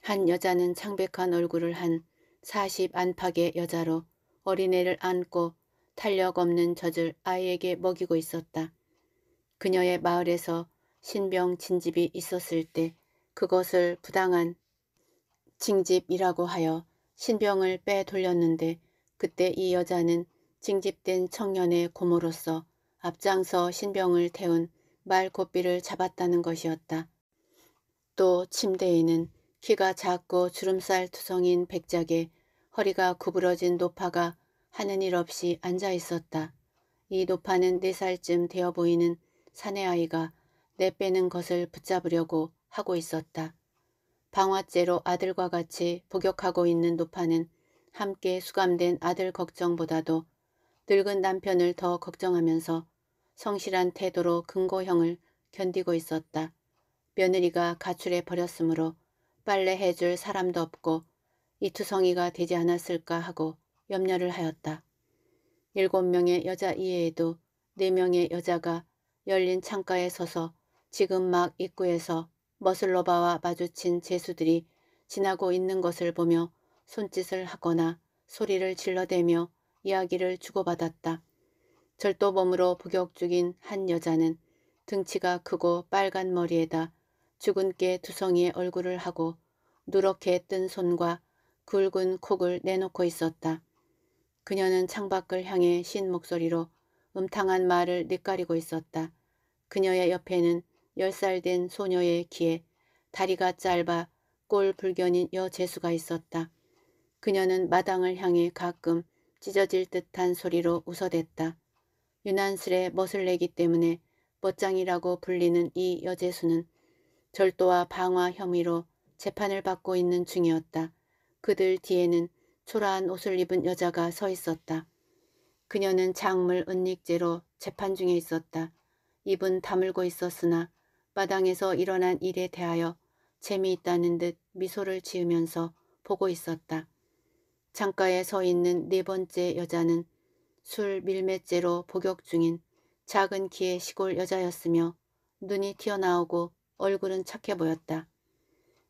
한 여자는 창백한 얼굴을 한 40 안팎의 여자로 어린애를 안고 탄력 없는 젖을 아이에게 먹이고 있었다. 그녀의 마을에서 신병 진집이 있었을 때 그것을 부당한 징집이라고 하여 신병을 빼돌렸는데 그때 이 여자는 징집된 청년의 고모로서 앞장서 신병을 태운 말 고삐를 잡았다는 것이었다. 또 침대에는 키가 작고 주름살 투성인 백작에 허리가 구부러진 노파가 하는 일 없이 앉아 있었다. 이 노파는 네살쯤 되어 보이는 사내아이가 내빼는 것을 붙잡으려고 하고 있었다. 방화죄로 아들과 같이 복역하고 있는 노파는 함께 수감된 아들 걱정보다도 늙은 남편을 더 걱정하면서 성실한 태도로 금고형을 견디고 있었다. 며느리가 가출해 버렸으므로 빨래해줄 사람도 없고 이투성이가 되지 않았을까 하고 염려를 하였다. 일곱 명의 여자 이외에도 네 명의 여자가 열린 창가에 서서 지금 막 입구에서 머슬로바와 마주친 제수들이 지나고 있는 것을 보며 손짓을 하거나 소리를 질러대며 이야기를 주고받았다. 절도범으로 부격 중인 한 여자는 등치가 크고 빨간 머리에다 죽은 깨 두성이의 얼굴을 하고 누렇게 뜬 손과 굵은 콕을 내놓고 있었다. 그녀는 창밖을 향해 신 목소리로 음탕한 말을 늦가리고 있었다. 그녀의 옆에는 열 살 된 소녀의 귀에 다리가 짧아 꼴 불견인 여재수가 있었다. 그녀는 마당을 향해 가끔 찢어질 듯한 소리로 웃어댔다. 유난스레 멋을 내기 때문에 멋장이라고 불리는 이 여재수는 절도와 방화 혐의로 재판을 받고 있는 중이었다. 그들 뒤에는 초라한 옷을 입은 여자가 서 있었다. 그녀는 작물 은닉죄로 재판 중에 있었다. 입은 다물고 있었으나 마당에서 일어난 일에 대하여 재미있다는 듯 미소를 지으면서 보고 있었다. 창가에 서 있는 네 번째 여자는 술 밀매죄로 복역 중인 작은 키의 시골 여자였으며 눈이 튀어나오고 얼굴은 착해 보였다.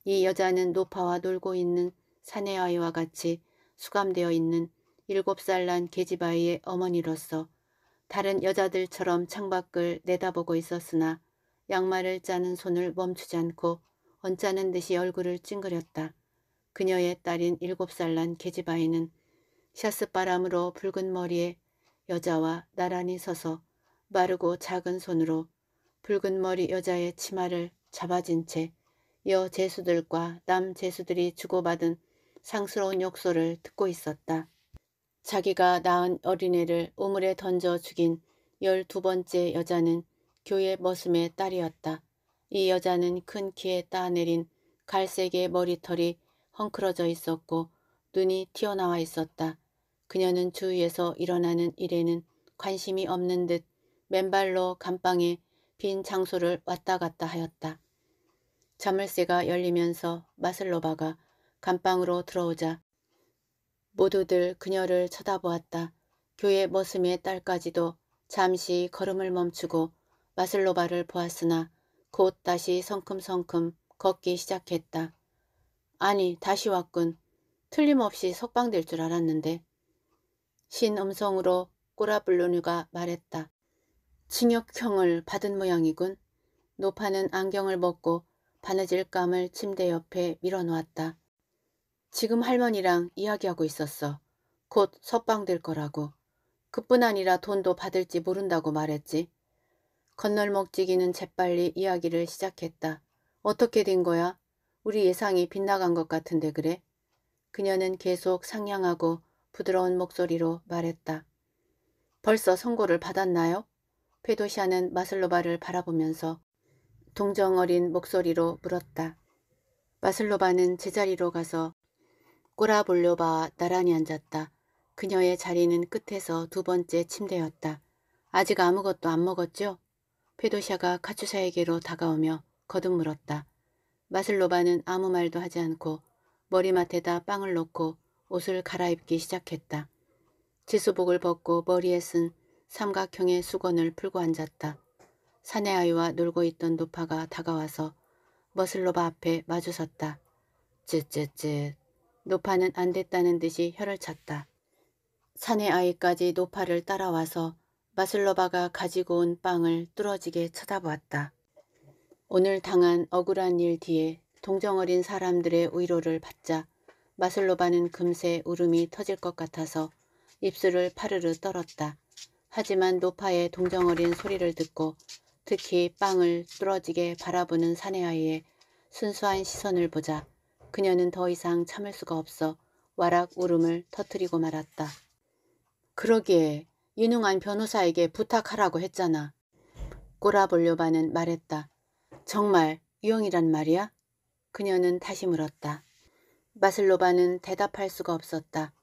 이 여자는 노파와 놀고 있는 사내아이와 같이 수감되어 있는 일곱 살 난 계집아이의 어머니로서 다른 여자들처럼 창밖을 내다보고 있었으나 양말을 짜는 손을 멈추지 않고 언짢은 듯이 얼굴을 찡그렸다. 그녀의 딸인 일곱 살 난 계집아이는 샤스바람으로 붉은 머리에 여자와 나란히 서서 마르고 작은 손으로 붉은 머리 여자의 치마를 잡아진 채여 제수들과 남 제수들이 주고받은 상스러운 욕설을 듣고 있었다. 자기가 낳은 어린애를 우물에 던져 죽인 열두 번째 여자는 교회 머슴의 딸이었다. 이 여자는 큰 키에 따내린 갈색의 머리털이 헝클어져 있었고 눈이 튀어나와 있었다. 그녀는 주위에서 일어나는 일에는 관심이 없는 듯 맨발로 감방에 빈 장소를 왔다 갔다 하였다. 자물쇠가 열리면서 마슬로바가 감방으로 들어오자 모두들 그녀를 쳐다보았다. 교회 머슴의 딸까지도 잠시 걸음을 멈추고 마슬로바를 보았으나 곧 다시 성큼성큼 걷기 시작했다. 아니 다시 왔군. 틀림없이 석방될 줄 알았는데. 신 음성으로 꼬라블루누가 말했다. 징역형을 받은 모양이군. 노파는 안경을 벗고 바느질감을 침대 옆에 밀어놓았다. 지금 할머니랑 이야기하고 있었어. 곧 석방될 거라고. 그뿐 아니라 돈도 받을지 모른다고 말했지. 건널목지기는 재빨리 이야기를 시작했다. 어떻게 된 거야? 우리 예상이 빗나간 것 같은데 그래? 그녀는 계속 상냥하고 부드러운 목소리로 말했다. 벌써 선고를 받았나요? 페도시아는 마슬로바를 바라보면서 동정어린 목소리로 물었다. 마슬로바는 제자리로 가서 꼬라볼려바 나란히 앉았다. 그녀의 자리는 끝에서 두 번째 침대였다. 아직 아무것도 안 먹었죠? 페도샤가 카추사에게로 다가오며 거듭 물었다. 마슬로바는 아무 말도 하지 않고 머리맡에다 빵을 넣고 옷을 갈아입기 시작했다. 지수복을 벗고 머리에 쓴 삼각형의 수건을 풀고 앉았다. 사내 아이와 놀고 있던 노파가 다가와서 머슬로바 앞에 마주섰다. 쯧쯧쯧 노파는 안 됐다는 듯이 혀를 찼다. 사내 아이까지 노파를 따라와서 마슬로바가 가지고 온 빵을 뚫어지게 쳐다보았다. 오늘 당한 억울한 일 뒤에 동정어린 사람들의 위로를 받자 마슬로바는 금세 울음이 터질 것 같아서 입술을 파르르 떨었다. 하지만 노파의 동정어린 소리를 듣고 특히 빵을 뚫어지게 바라보는 사내아이의 순수한 시선을 보자 그녀는 더 이상 참을 수가 없어 와락 울음을 터뜨리고 말았다. 그러기에 유능한 변호사에게 부탁하라고 했잖아. 꼬라볼료바는 말했다. 정말 유영이란 말이야? 그녀는 다시 물었다. 마슬로바는 대답할 수가 없었다.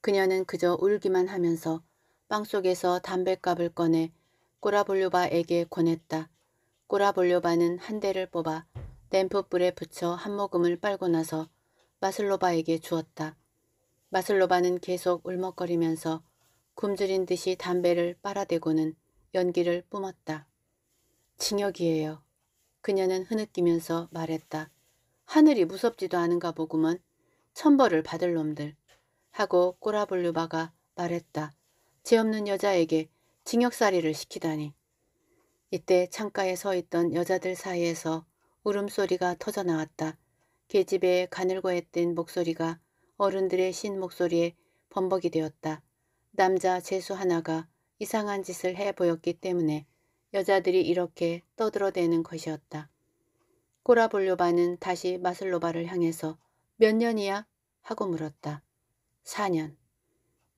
그녀는 그저 울기만 하면서 빵 속에서 담뱃갑을 꺼내 꼬라볼료바에게 권했다. 꼬라볼료바는 한 대를 뽑아 램프불에 붙여 한 모금을 빨고 나서 마슬로바에게 주었다. 마슬로바는 계속 울먹거리면서 굶주린 듯이 담배를 빨아대고는 연기를 뿜었다. 징역이에요. 그녀는 흐느끼면서 말했다. 하늘이 무섭지도 않은가 보구먼. 천벌을 받을 놈들. 하고 꼬라블루바가 말했다. 죄 없는 여자에게 징역살이를 시키다니. 이때 창가에 서 있던 여자들 사이에서 울음소리가 터져나왔다. 계집의 가늘고 앳된 목소리가 어른들의 신 목소리에 범벅이 되었다. 남자 재수 하나가 이상한 짓을 해 보였기 때문에 여자들이 이렇게 떠들어대는 것이었다. 꼬라볼로바는 다시 마슬로바를 향해서 몇 년이야? 하고 물었다. 4년.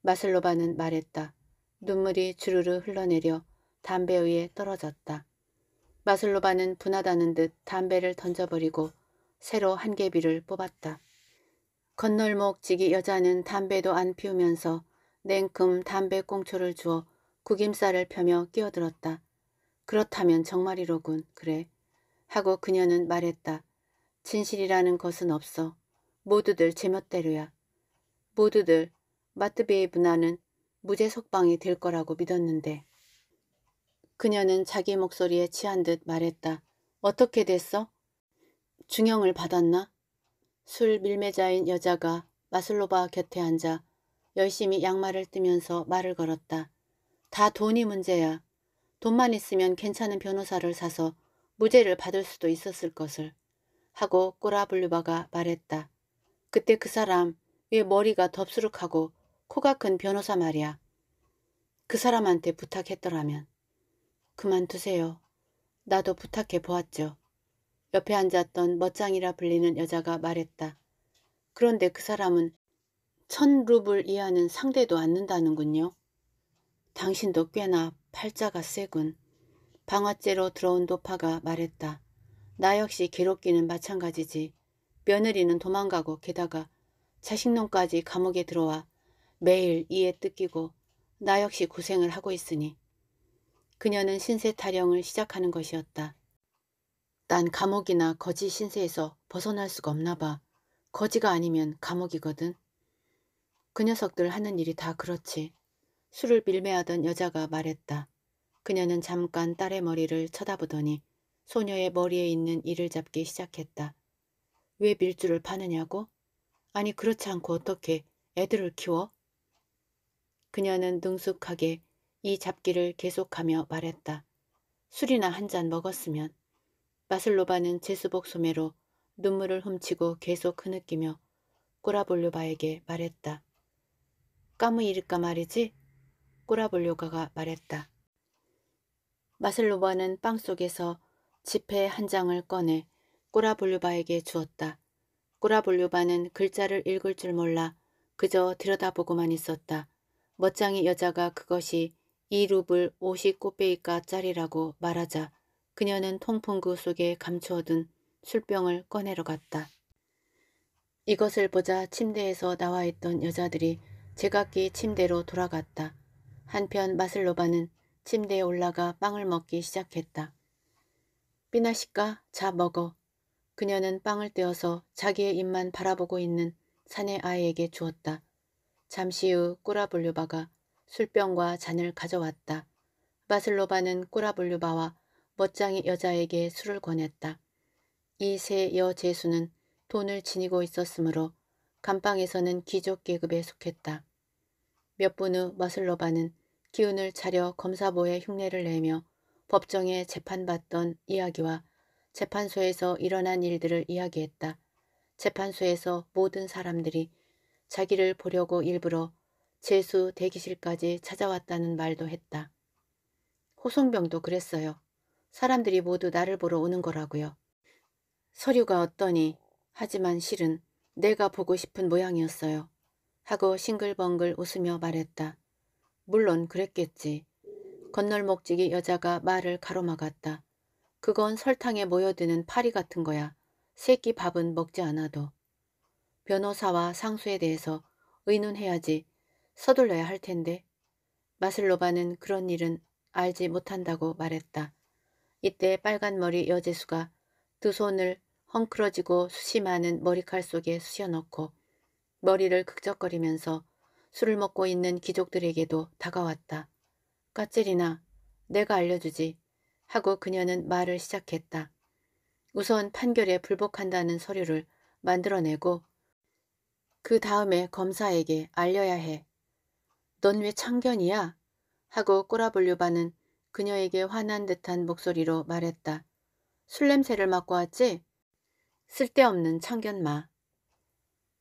마슬로바는 말했다. 눈물이 주르르 흘러내려 담배 위에 떨어졌다. 마슬로바는 분하다는 듯 담배를 던져버리고 새로 한 개비를 뽑았다. 건널목지기 여자는 담배도 안 피우면서 냉큼 담배 꽁초를 주어 구김살을 펴며 끼어들었다. 그렇다면 정말이로군. 그래. 하고 그녀는 말했다. 진실이라는 것은 없어. 모두들 제멋대로야. 모두들 마트베이브나는 무죄 석방이 될 거라고 믿었는데. 그녀는 자기 목소리에 취한 듯 말했다. 어떻게 됐어? 중형을 받았나? 술 밀매자인 여자가 마슬로바 곁에 앉아 열심히 양말을 뜨면서 말을 걸었다. 다 돈이 문제야. 돈만 있으면 괜찮은 변호사를 사서 무죄를 받을 수도 있었을 것을. 하고 꼬라블루바가 말했다. 그때 그 사람 왜 머리가 덥수룩하고 코가 큰 변호사 말이야. 그 사람한테 부탁했더라면. 그만두세요. 나도 부탁해 보았죠. 옆에 앉았던 멋장이라 불리는 여자가 말했다. 그런데 그 사람은 천 루블 이하는 상대도 않는다는군요. 당신도 꽤나 팔자가 세군. 방아쇠로 들어온 도파가 말했다. 나 역시 괴롭기는 마찬가지지. 며느리는 도망가고 게다가 자식놈까지 감옥에 들어와 매일 이에 뜯기고 나 역시 고생을 하고 있으니 그녀는 신세 타령을 시작하는 것이었다. 난 감옥이나 거지 신세에서 벗어날 수가 없나 봐. 거지가 아니면 감옥이거든. 그 녀석들 하는 일이 다 그렇지. 술을 밀매하던 여자가 말했다. 그녀는 잠깐 딸의 머리를 쳐다보더니 소녀의 머리에 있는 이를 잡기 시작했다. 왜 밀주를 파느냐고? 아니 그렇지 않고 어떻게 애들을 키워? 그녀는 능숙하게 이 잡기를 계속하며 말했다. 술이나 한 잔 먹었으면. 마슬로바는 제수복 소매로 눈물을 훔치고 계속 흐느끼며 꼬라볼료바에게 말했다. 까무일릴까 말이지? 꼬라볼료가가 말했다. 마슬로바는 빵 속에서 지폐 한 장을 꺼내 꼬라볼료바에게 주었다. 꼬라볼료바는 글자를 읽을 줄 몰라 그저 들여다보고만 있었다. 멋쟁이 여자가 그것이 2루블 50꼬페이까짜리라고 말하자 그녀는 통풍구 속에 감추어둔 술병을 꺼내러 갔다. 이것을 보자 침대에서 나와 있던 여자들이 제각기 침대로 돌아갔다. 한편 마슬로바는 침대에 올라가 빵을 먹기 시작했다. 삐나시까 자 먹어. 그녀는 빵을 떼어서 자기의 입만 바라보고 있는 사내 아이에게 주었다. 잠시 후 꾸라블류바가 술병과 잔을 가져왔다. 마슬로바는 꾸라블루바와 멋쟁이 여자에게 술을 권했다. 이 세 여제수는 돈을 지니고 있었으므로 감방에서는 귀족 계급에 속했다. 몇 분 후 마슬로바는 기운을 차려 검사보에 흉내를 내며 법정에 재판받던 이야기와 재판소에서 일어난 일들을 이야기했다. 재판소에서 모든 사람들이 자기를 보려고 일부러 재수 대기실까지 찾아왔다는 말도 했다. 호송병도 그랬어요. 사람들이 모두 나를 보러 오는 거라고요. 서류가 어떠니 하지만 실은 내가 보고 싶은 모양이었어요. 하고 싱글벙글 웃으며 말했다. 물론 그랬겠지. 건널목지기 여자가 말을 가로막았다. 그건 설탕에 모여드는 파리 같은 거야. 새끼 밥은 먹지 않아도. 변호사와 상수에 대해서 의논해야지 서둘러야 할 텐데. 마슬로바는 그런 일은 알지 못한다고 말했다. 이때 빨간머리 여제수가 두 손을 헝클어지고 숱이 많은 머리칼 속에 쑤셔넣고 머리를 극적거리면서 술을 먹고 있는 귀족들에게도 다가왔다. 까칠이나 내가 알려주지 하고 그녀는 말을 시작했다. 우선 판결에 불복한다는 서류를 만들어내고 그 다음에 검사에게 알려야 해 넌왜 창견이야? 하고 꼬라불류바는 그녀에게 화난 듯한 목소리로 말했다. 술 냄새를 맡고 왔지? 쓸데없는 참견마.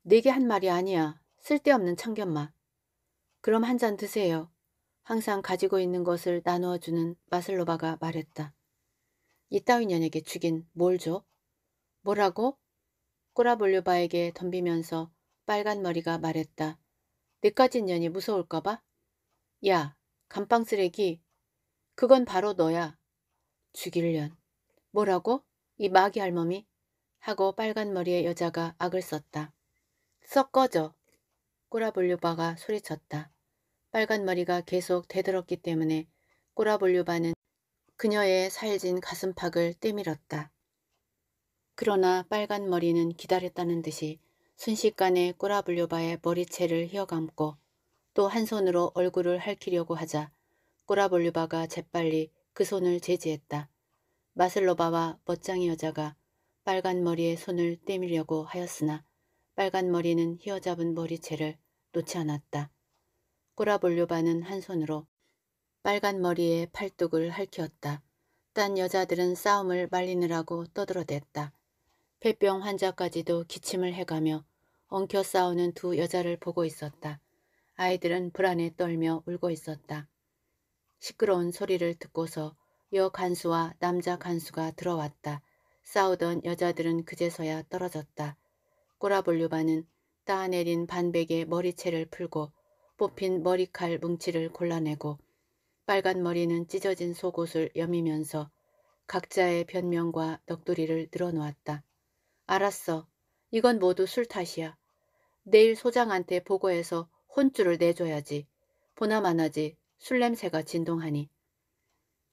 내게 한 말이 아니야. 쓸데없는 참견마. 그럼 한 잔 드세요. 항상 가지고 있는 것을 나누어주는 마슬로바가 말했다. 이따위 년에게 죽인 뭘 줘? 뭐라고? 꼬라볼류바에게 덤비면서 빨간 머리가 말했다. 왜 까진 년이 무서울까봐? 야, 감방 쓰레기. 그건 바로 너야. 죽일련 뭐라고? 이 마귀 할멈이? 하고 빨간 머리의 여자가 악을 썼다. 썩 꺼져. 꼬라볼류바가 소리쳤다. 빨간 머리가 계속 되들었기 때문에 꼬라볼류바는 그녀의 살진 가슴팍을 때밀었다. 그러나 빨간 머리는 기다렸다는 듯이 순식간에 꼬라블류바의 머리채를 휘어감고 또 한 손으로 얼굴을 핥히려고 하자 꼬라블류바가 재빨리 그 손을 제지했다. 마슬로바와 멋쟁이 여자가 빨간 머리에 손을 떼밀려고 하였으나 빨간 머리는 휘어잡은 머리채를 놓지 않았다. 꼬라볼류바는 한 손으로 빨간 머리에 팔뚝을 핥혔다. 딴 여자들은 싸움을 말리느라고 떠들어댔다. 폐병 환자까지도 기침을 해가며 엉켜 싸우는 두 여자를 보고 있었다. 아이들은 불안에 떨며 울고 있었다. 시끄러운 소리를 듣고서 여 간수와 남자 간수가 들어왔다. 싸우던 여자들은 그제서야 떨어졌다. 꼬라볼류바는 따내린 반백의 머리채를 풀고 뽑힌 머리칼 뭉치를 골라내고 빨간 머리는 찢어진 속옷을 여미면서 각자의 변명과 넋두리를 늘어놓았다. 알았어. 이건 모두 술 탓이야. 내일 소장한테 보고해서 혼쭐을 내줘야지. 보나마나지 술 냄새가 진동하니.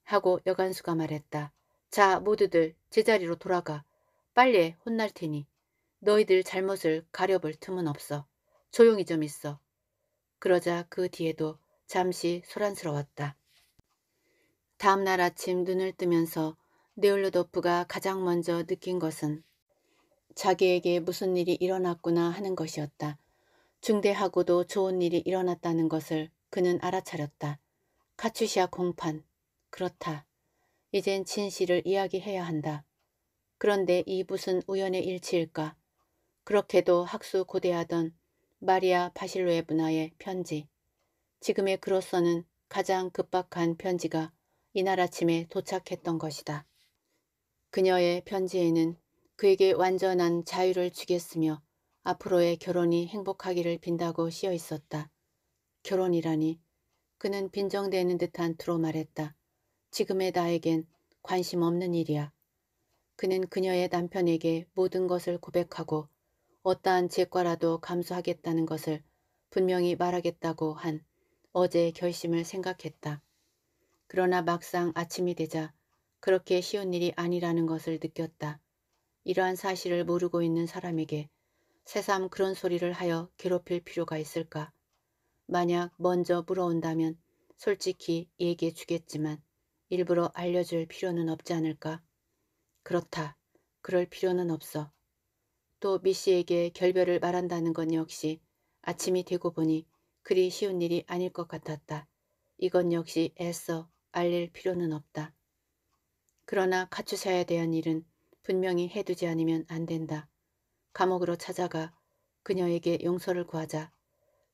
하고 여간수가 말했다. 자 모두들 제자리로 돌아가. 빨리 혼날 테니. 너희들 잘못을 가려볼 틈은 없어. 조용히 좀 있어. 그러자 그 뒤에도 잠시 소란스러웠다. 다음날 아침 눈을 뜨면서 네올로도프가 가장 먼저 느낀 것은 자기에게 무슨 일이 일어났구나 하는 것이었다. 중대하고도 좋은 일이 일어났다는 것을 그는 알아차렸다. 카츄시아 공판. 그렇다. 이젠 진실을 이야기해야 한다. 그런데 이 무슨 우연의 일치일까? 그렇게도 학수 고대하던 마리아 바실로의문화의 편지. 지금의 그로서는 가장 급박한 편지가 이날 아침에 도착했던 것이다. 그녀의 편지에는 그에게 완전한 자유를 주겠으며 앞으로의 결혼이 행복하기를 빈다고 씌어 있었다. 결혼이라니 그는 빈정대는 듯한 투로 말했다. 지금의 나에겐 관심 없는 일이야. 그는 그녀의 남편에게 모든 것을 고백하고 어떠한 죄과라도 감수하겠다는 것을 분명히 말하겠다고 한 어제의 결심을 생각했다. 그러나 막상 아침이 되자 그렇게 쉬운 일이 아니라는 것을 느꼈다. 이러한 사실을 모르고 있는 사람에게 새삼 그런 소리를 하여 괴롭힐 필요가 있을까? 만약 먼저 물어온다면 솔직히 얘기해 주겠지만 일부러 알려줄 필요는 없지 않을까? 그렇다. 그럴 필요는 없어. 또 미씨에게 결별을 말한다는 건 역시 아침이 되고 보니 그리 쉬운 일이 아닐 것 같았다. 이건 역시 애써 알릴 필요는 없다. 그러나 갖추셔야 대한 일은 분명히 해두지 않으면 안 된다. 감옥으로 찾아가 그녀에게 용서를 구하자.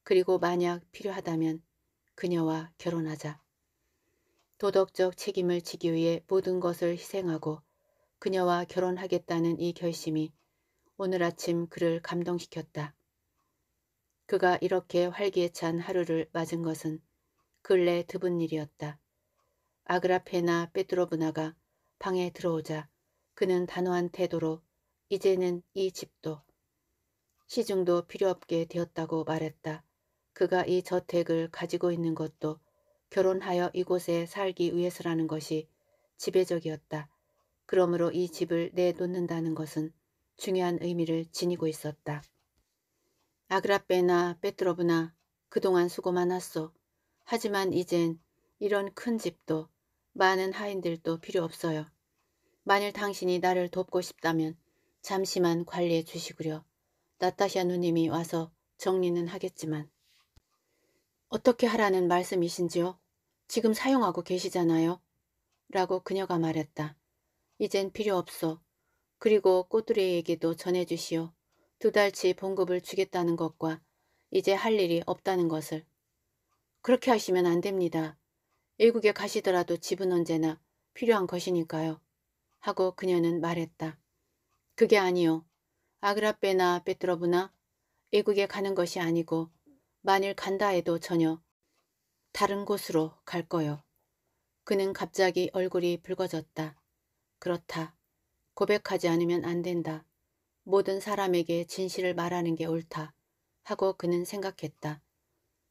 그리고 만약 필요하다면 그녀와 결혼하자. 도덕적 책임을 지기 위해 모든 것을 희생하고 그녀와 결혼하겠다는 이 결심이 오늘 아침 그를 감동시켰다. 그가 이렇게 활기에 찬 하루를 맞은 것은 근래 드문 일이었다. 아그라페나 페트로브나가 방에 들어오자 그는 단호한 태도로 이제는 이 집도 시중도 필요없게 되었다고 말했다. 그가 이 저택을 가지고 있는 것도 결혼하여 이곳에 살기 위해서라는 것이 지배적이었다. 그러므로 이 집을 내놓는다는 것은 중요한 의미를 지니고 있었다. 아그라페나 페트로브나 그동안 수고 많았소. 하지만 이젠 이런 큰 집도 많은 하인들도 필요 없어요. 만일 당신이 나를 돕고 싶다면 잠시만 관리해 주시구려. 나타샤 누님이 와서 정리는 하겠지만. 어떻게 하라는 말씀이신지요? 지금 사용하고 계시잖아요. 라고 그녀가 말했다. 이젠 필요 없어. 그리고 꼬뚜리에게도 전해주시오. 두 달치 봉급을 주겠다는 것과 이제 할 일이 없다는 것을. 그렇게 하시면 안 됩니다. 외국에 가시더라도 집은 언제나 필요한 것이니까요. 하고 그녀는 말했다. 그게 아니요. 아그라페나 베트로브나 외국에 가는 것이 아니고 만일 간다 해도 전혀 다른 곳으로 갈 거요. 그는 갑자기 얼굴이 붉어졌다. 그렇다. 고백하지 않으면 안 된다. 모든 사람에게 진실을 말하는 게 옳다. 하고 그는 생각했다.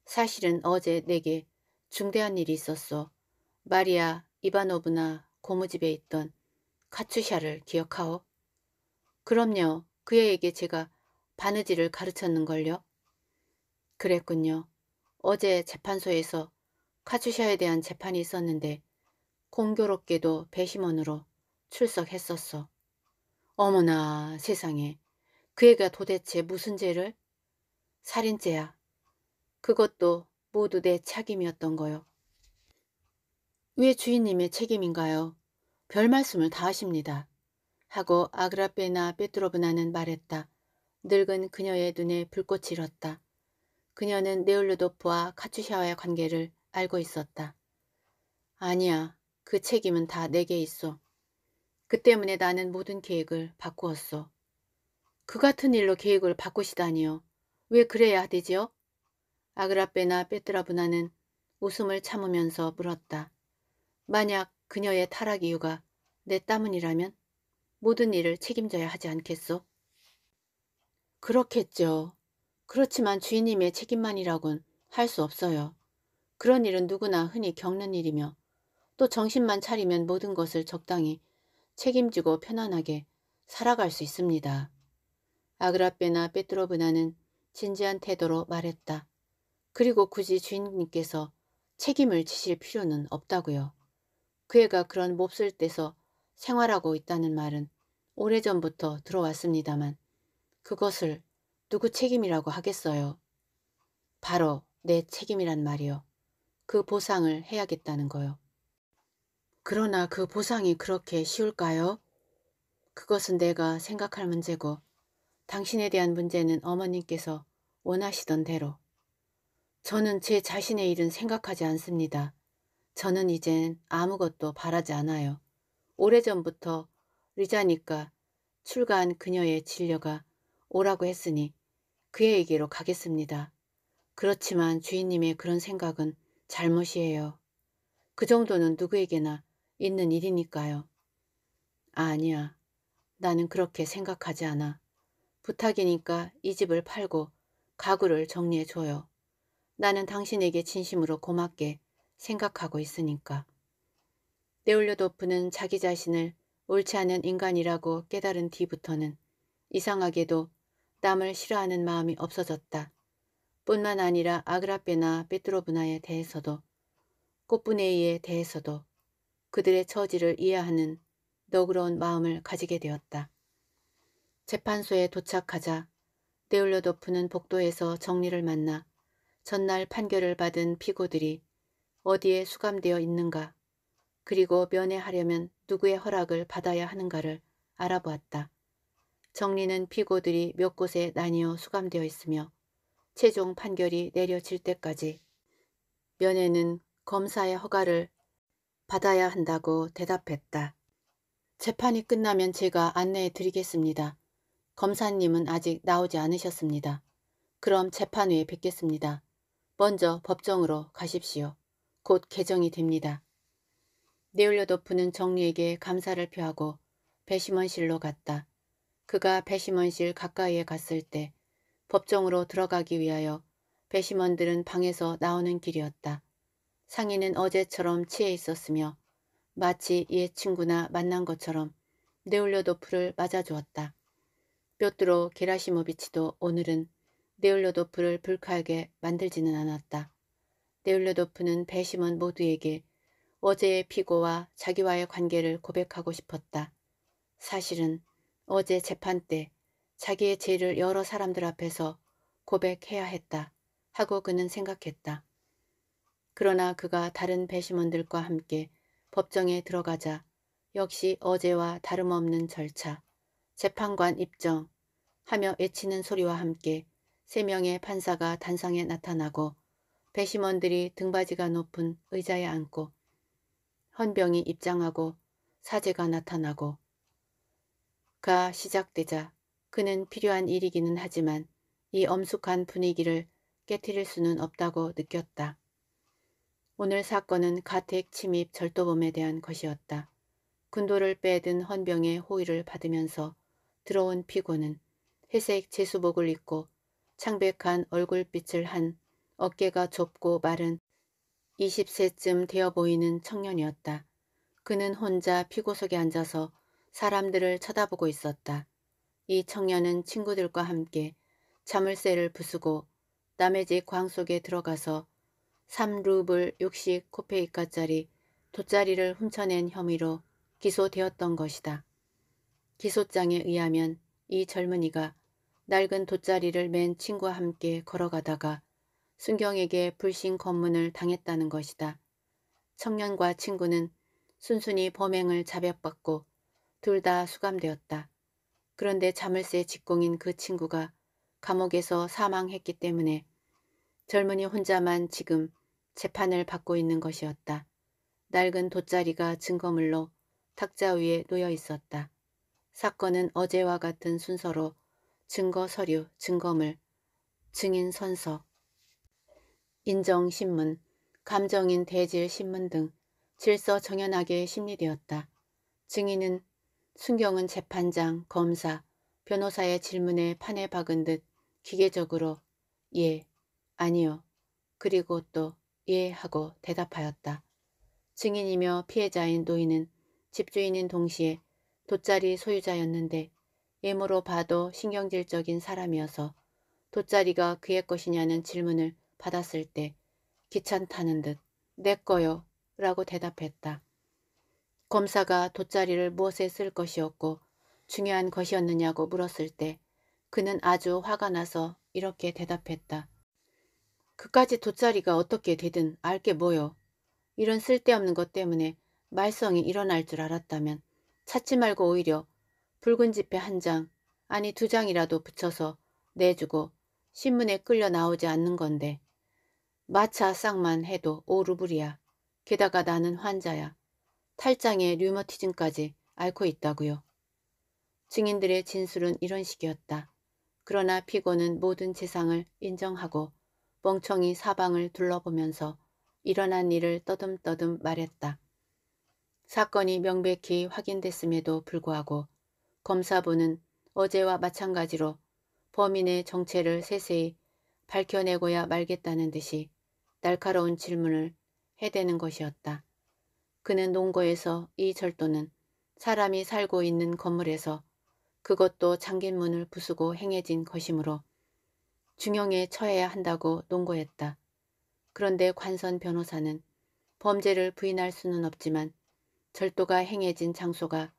사실은 어제 내게 중대한 일이 있었어. 마리아 이바노브나 고무집에 있던 카투샤를 기억하오. 그럼요. 그애에게 제가 바느질을 가르쳤는걸요. 그랬군요. 어제 재판소에서 카투샤에 대한 재판이 있었는데 공교롭게도 배심원으로 출석했었어. 어머나 세상에 그 애가 도대체 무슨 죄를? 살인죄야. 그것도 모두 내 책임이었던 거요. 왜 주인님의 책임인가요? 별 말씀을 다 하십니다. 하고 아그라페나 페트로브나는 말했다. 늙은 그녀의 눈에 불꽃이 일었다. 그녀는 네올루도프와 카츄샤와의 관계를 알고 있었다. 아니야. 그 책임은 다 내게 있어. 그 때문에 나는 모든 계획을 바꾸었어. 그 같은 일로 계획을 바꾸시다니요. 왜 그래야 되지요? 아그라페나 페트라브나는 웃음을 참으면서 물었다. 만약 그녀의 타락 이유가 내 따문이라면 모든 일을 책임져야 하지 않겠소? 그렇겠죠. 그렇지만 주인님의 책임만이라곤 할 수 없어요. 그런 일은 누구나 흔히 겪는 일이며 또 정신만 차리면 모든 것을 적당히 책임지고 편안하게 살아갈 수 있습니다. 아그라페나 페트로브나는 진지한 태도로 말했다. 그리고 굳이 주인님께서 책임을 지실 필요는 없다고요. 그 애가 그런 몹쓸 때서 생활하고 있다는 말은 오래전부터 들어왔습니다만 그것을 누구 책임이라고 하겠어요. 바로 내 책임이란 말이요. 그 보상을 해야겠다는 거요. 그러나 그 보상이 그렇게 쉬울까요? 그것은 내가 생각할 문제고 당신에 대한 문제는 어머님께서 원하시던 대로 저는 제 자신의 일은 생각하지 않습니다. 저는 이젠 아무것도 바라지 않아요. 오래전부터 리자니까 출가한 그녀의 진료가 오라고 했으니 그의얘기로 가겠습니다. 그렇지만 주인님의 그런 생각은 잘못이에요. 그 정도는 누구에게나 있는 일이니까요. 아, 아니야. 나는 그렇게 생각하지 않아. 부탁이니까 이 집을 팔고 가구를 정리해줘요. 나는 당신에게 진심으로 고맙게 생각하고 있으니까. 네올려도프는 자기 자신을 옳지 않은 인간이라고 깨달은 뒤부터는 이상하게도 남을 싫어하는 마음이 없어졌다. 뿐만 아니라 아그라페나 베트로브나에 대해서도 꽃분에이에 대해서도 그들의 처지를 이해하는 너그러운 마음을 가지게 되었다. 재판소에 도착하자 네올려도프는 복도에서 정리를 만나 전날 판결을 받은 피고들이 어디에 수감되어 있는가 그리고 면회하려면 누구의 허락을 받아야 하는가를 알아보았다. 정리는 피고들이 몇 곳에 나뉘어 수감되어 있으며 최종 판결이 내려질 때까지 면회는 검사의 허가를 받아야 한다고 대답했다. 재판이 끝나면 제가 안내해 드리겠습니다. 검사님은 아직 나오지 않으셨습니다. 그럼 재판 후에 뵙겠습니다. 먼저 법정으로 가십시오. 곧 개정이 됩니다. 네올려도프는 정리에게 감사를 표하고 배심원실로 갔다. 그가 배심원실 가까이에 갔을 때 법정으로 들어가기 위하여 배심원들은 방에서 나오는 길이었다. 상인은 어제처럼 취해 있었으며 마치 옛 친구나 만난 것처럼 네올려도프를 맞아주었다. 뾰뚜로 게라시모비치도 오늘은 네올려도프를 불쾌하게 만들지는 않았다. 데울레도프는 배심원 모두에게 어제의 피고와 자기와의 관계를 고백하고 싶었다. 사실은 어제 재판 때 자기의 죄를 여러 사람들 앞에서 고백해야 했다 하고 그는 생각했다. 그러나 그가 다른 배심원들과 함께 법정에 들어가자 역시 어제와 다름없는 절차, 재판관 입정 하며 외치는 소리와 함께 세 명의 판사가 단상에 나타나고 배심원들이 등받이가 높은 의자에 앉고 헌병이 입장하고 사제가 나타나고 가 시작되자 그는 필요한 일이기는 하지만 이 엄숙한 분위기를 깨뜨릴 수는 없다고 느꼈다. 오늘 사건은 가택 침입 절도범에 대한 것이었다. 군도를 빼든 헌병의 호의를 받으면서 들어온 피고는 회색 제수복을 입고 창백한 얼굴빛을 한 어깨가 좁고 마른 20세쯤 되어 보이는 청년이었다. 그는 혼자 피고석에 앉아서 사람들을 쳐다보고 있었다. 이 청년은 친구들과 함께 자물쇠를 부수고 남의 집광 속에 들어가서 3루블 60코페이카짜리 돗자리를 훔쳐낸 혐의로 기소되었던 것이다. 기소장에 의하면 이 젊은이가 낡은 돗자리를 맨 친구와 함께 걸어가다가 순경에게 불신 검문을 당했다는 것이다. 청년과 친구는 순순히 범행을 자백받고 둘 다 수감되었다. 그런데 자물쇠 직공인 그 친구가 감옥에서 사망했기 때문에 젊은이 혼자만 지금 재판을 받고 있는 것이었다. 낡은 돗자리가 증거물로 탁자 위에 놓여 있었다. 사건은 어제와 같은 순서로 증거 서류, 증거물, 증인 선서, 인정신문, 감정인 대질신문 등 질서 정연하게 심리되었다. 증인은 순경은 재판장, 검사, 변호사의 질문에 판에 박은 듯 기계적으로 예, 아니요, 그리고 또 예 하고 대답하였다. 증인이며 피해자인 노인은 집주인인 동시에 돗자리 소유자였는데 예모로 봐도 신경질적인 사람이어서 돗자리가 그의 것이냐는 질문을 받았을 때 귀찮다는 듯 내 거요 라고 대답했다. 검사가 돗자리를 무엇에 쓸 것이었고 중요한 것이었느냐고 물었을 때 그는 아주 화가 나서 이렇게 대답했다. 그까지 돗자리가 어떻게 되든 알 게 뭐요. 이런 쓸데없는 것 때문에 말썽이 일어날 줄 알았다면 찾지 말고 오히려 붉은 지폐 한 장, 아니 두 장이라도 붙여서 내주고 신문에 끌려 나오지 않는 건데 마차 쌍만 해도 5루블이야. 게다가 나는 환자야. 탈장에 류머티즘까지 앓고 있다고요. 증인들의 진술은 이런 식이었다. 그러나 피고는 모든 재상을 인정하고 멍청이 사방을 둘러보면서 일어난 일을 떠듬떠듬 말했다. 사건이 명백히 확인됐음에도 불구하고 검사부는 어제와 마찬가지로 범인의 정체를 세세히 밝혀내고야 말겠다는 듯이 날카로운 질문을 해대는 것이었다. 그는 농거에서 이 절도는 사람이 살고 있는 건물에서 그것도 잠긴 문을 부수고 행해진 것이므로 중형에 처해야 한다고 농거했다 그런데 관선 변호사는 범죄를 부인할 수는 없지만 절도가 행해진 장소가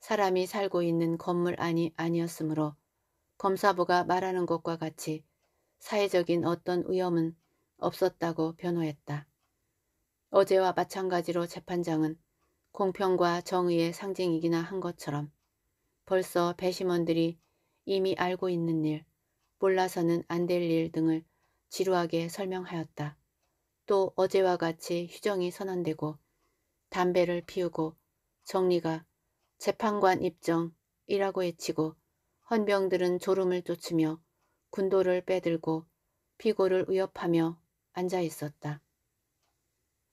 사람이 살고 있는 건물 안이 아니었으므로 검사부가 말하는 것과 같이 사회적인 어떤 위험은 없었다고 변호했다. 어제와 마찬가지로 재판장은 공평과 정의의 상징이기나 한 것처럼 벌써 배심원들이 이미 알고 있는 일, 몰라서는 안 될 일 등을 지루하게 설명하였다. 또 어제와 같이 휴정이 선언되고 담배를 피우고 정리가 재판관 입정이라고 해치고 헌병들은 졸음을 쫓으며 군도를 빼들고 피고를 위협하며 앉아 있었다.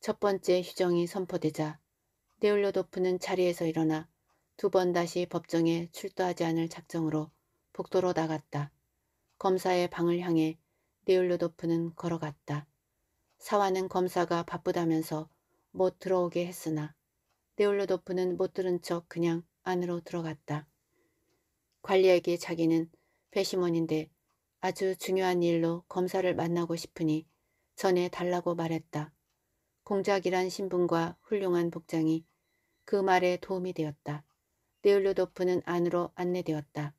첫 번째 휴정이 선포되자 네올로도프는 자리에서 일어나 두 번 다시 법정에 출두하지 않을 작정으로 복도로 나갔다. 검사의 방을 향해 네올로도프는 걸어갔다. 사와는 검사가 바쁘다면서 못 들어오게 했으나 네올로도프는못 들은 척 그냥 안으로 들어갔다. 관리에게 자기는 배심원인데 아주 중요한 일로 검사를 만나고 싶으니 전해 달라고 말했다. 공작이란 신분과 훌륭한 복장이 그 말에 도움이 되었다. 네올로도프는 안으로 안내되었다.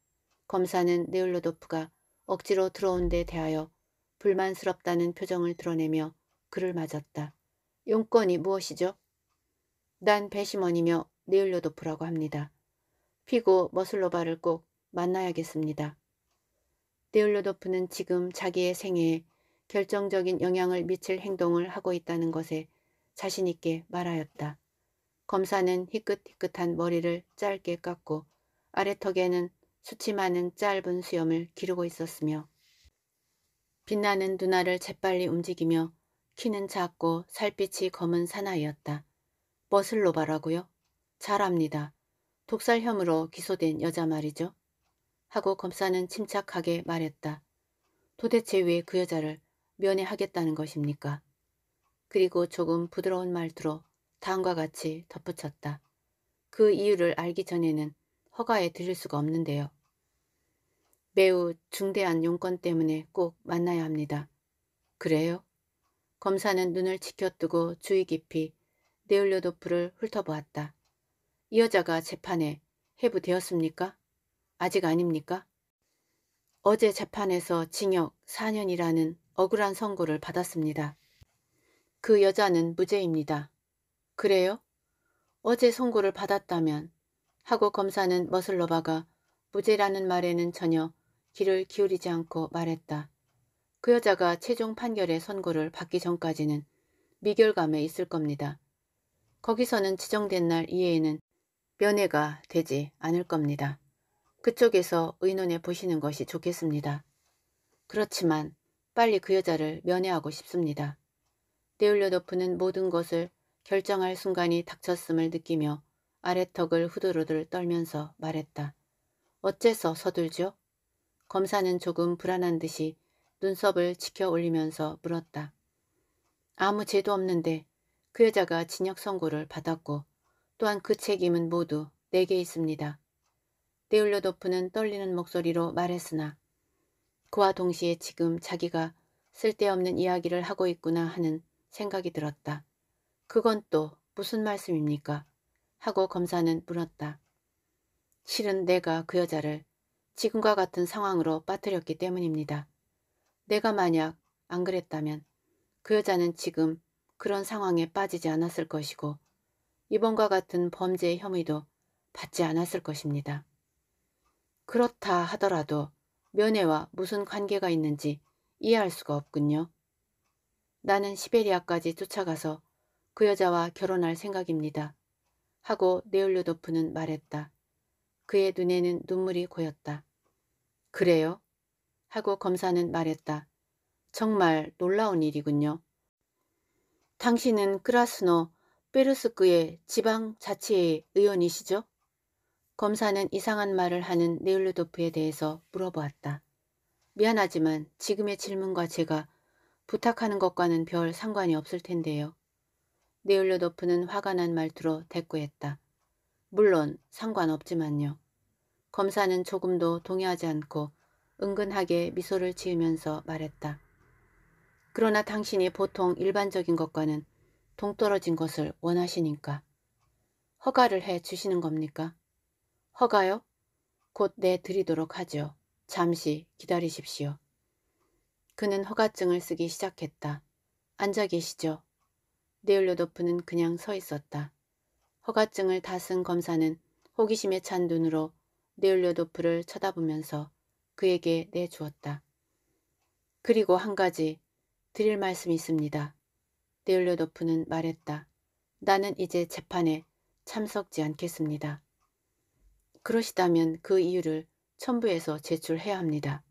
검사는 네올로도프가 억지로 들어온 데 대하여 불만스럽다는 표정을 드러내며 그를 맞았다. 용건이 무엇이죠? 난 배심원이며 네올로도프라고 합니다. 피고 머슬로바를 꼭 만나야겠습니다. 네올로도프는 지금 자기의 생애에 결정적인 영향을 미칠 행동을 하고 있다는 것에 자신 있게 말하였다. 검사는 희끗희끗한 머리를 짧게 깎고 아래턱에는 수치 많은 짧은 수염을 기르고 있었으며 빛나는 눈알을 재빨리 움직이며 키는 작고 살빛이 검은 사나이였다. 버슬로바라고요? 잘합니다. 독살 혐으로 기소된 여자 말이죠. 하고 검사는 침착하게 말했다. 도대체 왜 그 여자를 면회하겠다는 것입니까? 그리고 조금 부드러운 말투로 다음과 같이 덧붙였다. 그 이유를 알기 전에는 허가에 들릴 수가 없는데요. 매우 중대한 용건 때문에 꼭 만나야 합니다. 그래요? 검사는 눈을 지켜뜨고 주의 깊이 네올려도프를 훑어보았다. 이 여자가 재판에 해부되었습니까? 아직 아닙니까? 어제 재판에서 징역 4년이라는 억울한 선고를 받았습니다. 그 여자는 무죄입니다. 그래요? 어제 선고를 받았다면 하고 검사는 멋을 로바가 무죄라는 말에는 전혀 귀를 기울이지 않고 말했다. 그 여자가 최종 판결의 선고를 받기 전까지는 미결감에 있을 겁니다. 거기서는 지정된 날 이외에는 면회가 되지 않을 겁니다. 그쪽에서 의논해 보시는 것이 좋겠습니다. 그렇지만 빨리 그 여자를 면회하고 싶습니다. 데울려도프는 모든 것을 결정할 순간이 닥쳤음을 느끼며 아래턱을 후두르들 떨면서 말했다. 어째서 서둘죠? 검사는 조금 불안한 듯이 눈썹을 치켜 올리면서 물었다. 아무 죄도 없는데 그 여자가 징역 선고를 받았고 또한 그 책임은 모두 내게 있습니다. 데울려도프는 떨리는 목소리로 말했으나 그와 동시에 지금 자기가 쓸데없는 이야기를 하고 있구나 하는 생각이 들었다. 그건 또 무슨 말씀입니까? 하고 검사는 물었다. 실은 내가 그 여자를 지금과 같은 상황으로 빠뜨렸기 때문입니다. 내가 만약 안 그랬다면 그 여자는 지금 그런 상황에 빠지지 않았을 것이고 이번과 같은 범죄의 혐의도 받지 않았을 것입니다. 그렇다 하더라도 면회와 무슨 관계가 있는지 이해할 수가 없군요. 나는 시베리아까지 쫓아가서 그 여자와 결혼할 생각입니다. 하고 네올류도프는 말했다. 그의 눈에는 눈물이 고였다. 그래요? 하고 검사는 말했다. 정말 놀라운 일이군요. 당신은 크라스노 베르스크의 지방자치의 의원이시죠? 검사는 이상한 말을 하는 네일루도프에 대해서 물어보았다. 미안하지만 지금의 질문과 제가 부탁하는 것과는 별 상관이 없을 텐데요. 네일루도프는 화가 난 말투로 대꾸했다. 물론 상관없지만요. 검사는 조금도 동의하지 않고 은근하게 미소를 지으면서 말했다. 그러나 당신이 보통 일반적인 것과는 동떨어진 것을 원하시니까. 허가를 해 주시는 겁니까? 허가요? 곧 내드리도록 하죠. 잠시 기다리십시오. 그는 허가증을 쓰기 시작했다. 앉아 계시죠. 네올로도프는 그냥 서 있었다. 허가증을 다 쓴 검사는 호기심에 찬 눈으로 네올로도프를 쳐다보면서 그에게 내주었다. 그리고 한 가지 드릴 말씀이 있습니다. 네올로도프는 말했다. 나는 이제 재판에 참석지 않겠습니다. 그러시다면 그 이유를 첨부해서 제출해야 합니다.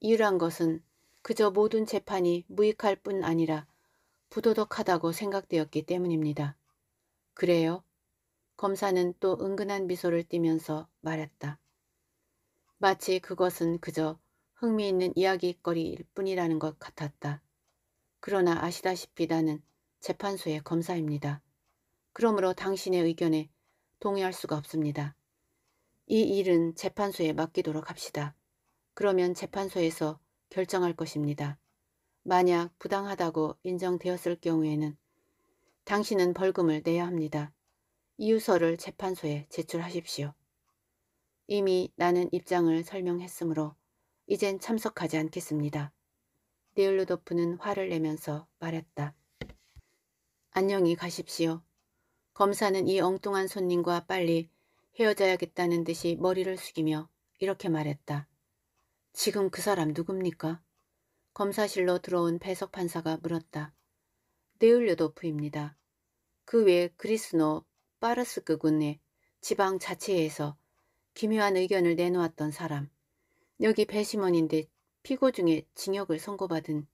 이유란 것은 그저 모든 재판이 무익할 뿐 아니라 부도덕하다고 생각되었기 때문입니다. 그래요? 검사는 또 은근한 미소를 띠면서 말했다. 마치 그것은 그저 흥미있는 이야기거리일 뿐이라는 것 같았다. 그러나 아시다시피 나는 재판소의 검사입니다. 그러므로 당신의 의견에 동의할 수가 없습니다. 이 일은 재판소에 맡기도록 합시다. 그러면 재판소에서 결정할 것입니다. 만약 부당하다고 인정되었을 경우에는 당신은 벌금을 내야 합니다. 이유서를 재판소에 제출하십시오. 이미 나는 입장을 설명했으므로 이젠 참석하지 않겠습니다. 네일루도프는 화를 내면서 말했다. 안녕히 가십시오. 검사는 이 엉뚱한 손님과 빨리 헤어져야겠다는 듯이 머리를 숙이며 이렇게 말했다. 지금 그 사람 누굽니까? 검사실로 들어온 배석 판사가 물었다. 네울료도프입니다. 그 외 그리스노 파르스크군의 지방 자치회에서 기묘한 의견을 내놓았던 사람. 여기 배심원인데 피고 중에 징역을 선고받은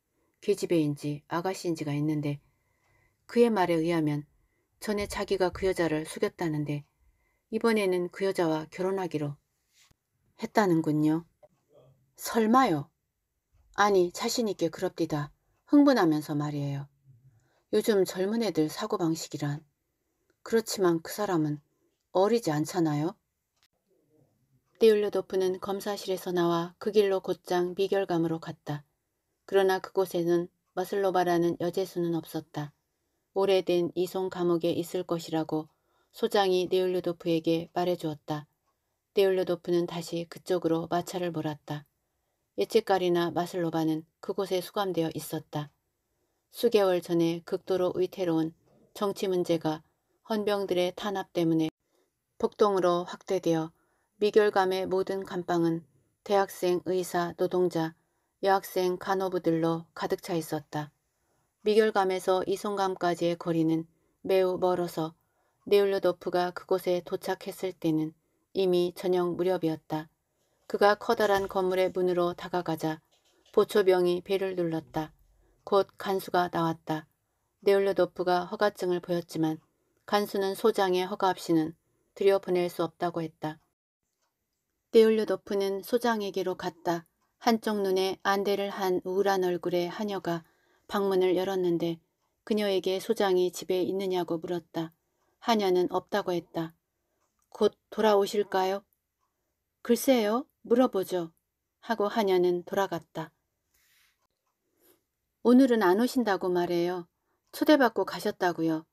계집애인지 아가씨인지가 있는데 그의 말에 의하면 전에 자기가 그 여자를 숙였다는데 이번에는 그 여자와 결혼하기로 했다는군요. 설마요? 아니 자신있게 그럽디다. 흥분하면서 말이에요. 요즘 젊은 애들 사고방식이란. 그렇지만 그 사람은 어리지 않잖아요. 띠울르도프는 검사실에서 나와 그 길로 곧장 미결감으로 갔다. 그러나 그곳에는 마슬로바라는 여제수는 없었다. 오래된 이송 감옥에 있을 것이라고 소장이 네올려도프에게 말해주었다. 네올려도프는 다시 그쪽으로 마차를 몰았다. 예치가리나 마슬로바는 그곳에 수감되어 있었다. 수개월 전에 극도로 위태로운 정치 문제가 헌병들의 탄압 때문에 폭동으로 확대되어 미결감의 모든 감방은 대학생, 의사, 노동자, 여학생, 간호부들로 가득 차 있었다. 미결감에서 이송감까지의 거리는 매우 멀어서 네울루도프가 그곳에 도착했을 때는 이미 저녁 무렵이었다. 그가 커다란 건물의 문으로 다가가자 보초병이 배를 눌렀다. 곧 간수가 나왔다. 네올레도프가 허가증을 보였지만 간수는 소장의 허가 없이는 들여보낼 수 없다고 했다. 네올레도프는 소장에게로 갔다. 한쪽 눈에 안대를 한 우울한 얼굴의 하녀가 방문을 열었는데 그녀에게 소장이 집에 있느냐고 물었다. 하녀는 없다고 했다. 곧 돌아오실까요? 글쎄요. 물어보죠. 하고 하녀는 돌아갔다. 오늘은 안 오신다고 말해요. 초대받고 가셨다고요.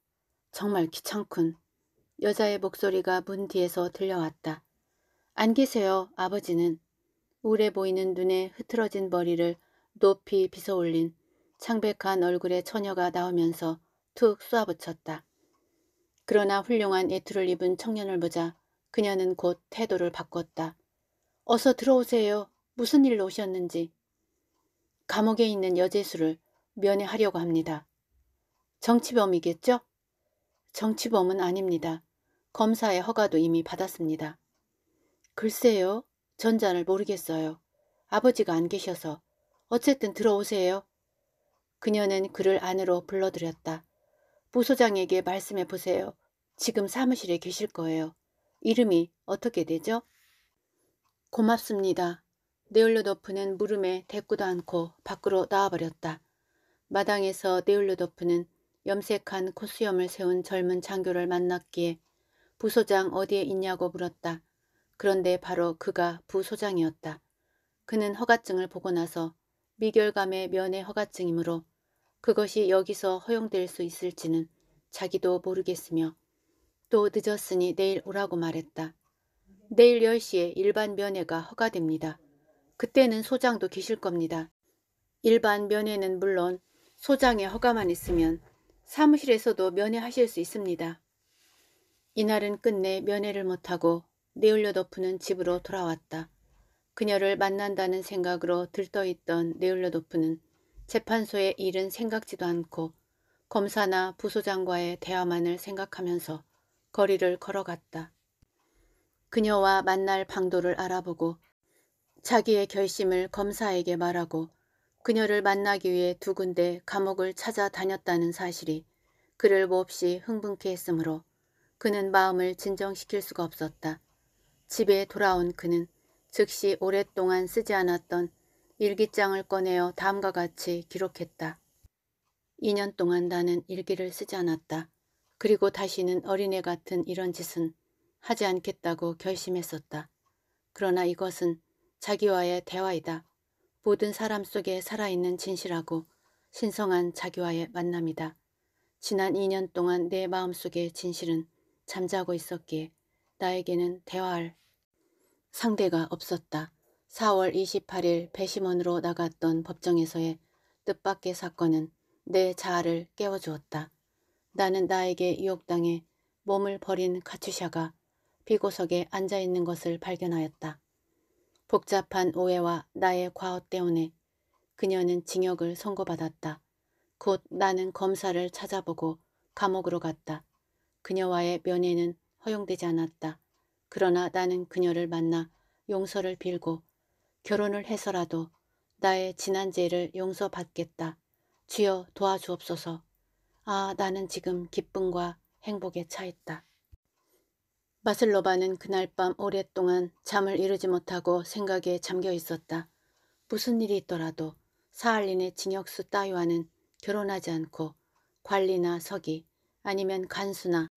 정말 귀찮군. 여자의 목소리가 문 뒤에서 들려왔다. 안 계세요, 아버지는. 우울해 보이는 눈에 흐트러진 머리를 높이 빗어올린 창백한 얼굴의 처녀가 나오면서 툭 쏘아붙였다. 그러나 훌륭한 예투를 입은 청년을 보자 그녀는 곧 태도를 바꿨다. 어서 들어오세요. 무슨 일로 오셨는지. 감옥에 있는 여제수를 면회하려고 합니다. 정치범이겠죠? 정치범은 아닙니다. 검사의 허가도 이미 받았습니다. 글쎄요. 전자를 모르겠어요. 아버지가 안 계셔서. 어쨌든 들어오세요. 그녀는 그를 안으로 불러들였다. 부소장에게 말씀해 보세요. 지금 사무실에 계실 거예요. 이름이 어떻게 되죠? 고맙습니다. 네올로더프는 물음에 대꾸도 않고 밖으로 나와버렸다. 마당에서 네올로더프는 염색한 코수염을 세운 젊은 장교를 만났기에 부소장 어디에 있냐고 물었다. 그런데 바로 그가 부소장이었다. 그는 허가증을 보고 나서 미결감의 면의 허가증이므로 그것이 여기서 허용될 수 있을지는 자기도 모르겠으며 또 늦었으니 내일 오라고 말했다. 내일 10시에 일반 면회가 허가됩니다. 그때는 소장도 계실 겁니다. 일반 면회는 물론 소장의 허가만 있으면 사무실에서도 면회하실 수 있습니다. 이날은 끝내 면회를 못하고 네올려 도프는 집으로 돌아왔다. 그녀를 만난다는 생각으로 들떠있던 네올려 도프는 재판소의 일은 생각지도 않고 검사나 부소장과의 대화만을 생각하면서 거리를 걸어갔다. 그녀와 만날 방도를 알아보고 자기의 결심을 검사에게 말하고 그녀를 만나기 위해 두 군데 감옥을 찾아다녔다는 사실이 그를 몹시 흥분케 했으므로 그는 마음을 진정시킬 수가 없었다. 집에 돌아온 그는 즉시 오랫동안 쓰지 않았던 일기장을 꺼내어 다음과 같이 기록했다. 2년 동안 나는 일기를 쓰지 않았다. 그리고 다시는 어린애 같은 이런 짓은 하지 않겠다고 결심했었다. 그러나 이것은 자기와의 대화이다. 모든 사람 속에 살아있는 진실하고 신성한 자기와의 만남이다. 지난 2년 동안 내 마음속의 진실은 잠자고 있었기에 나에게는 대화할 상대가 없었다. 4월 28일 배심원으로 나갔던 법정에서의 뜻밖의 사건은 내 자아를 깨워주었다. 나는 나에게 유혹당해 몸을 버린 카츄샤가 비고석에 앉아있는 것을 발견하였다. 복잡한 오해와 나의 과오 때문에 그녀는 징역을 선고받았다. 곧 나는 검사를 찾아보고 감옥으로 갔다. 그녀와의 면회는 허용되지 않았다. 그러나 나는 그녀를 만나 용서를 빌고 결혼을 해서라도 나의 지난 죄를 용서받겠다. 주여 도와주옵소서. 아 나는 지금 기쁨과 행복에 차있다. 마슬로바는 그날 밤 오랫동안 잠을 이루지 못하고 생각에 잠겨 있었다. 무슨 일이 있더라도 사할린의 징역수 따위와는 결혼하지 않고 관리나 서기 아니면 간수나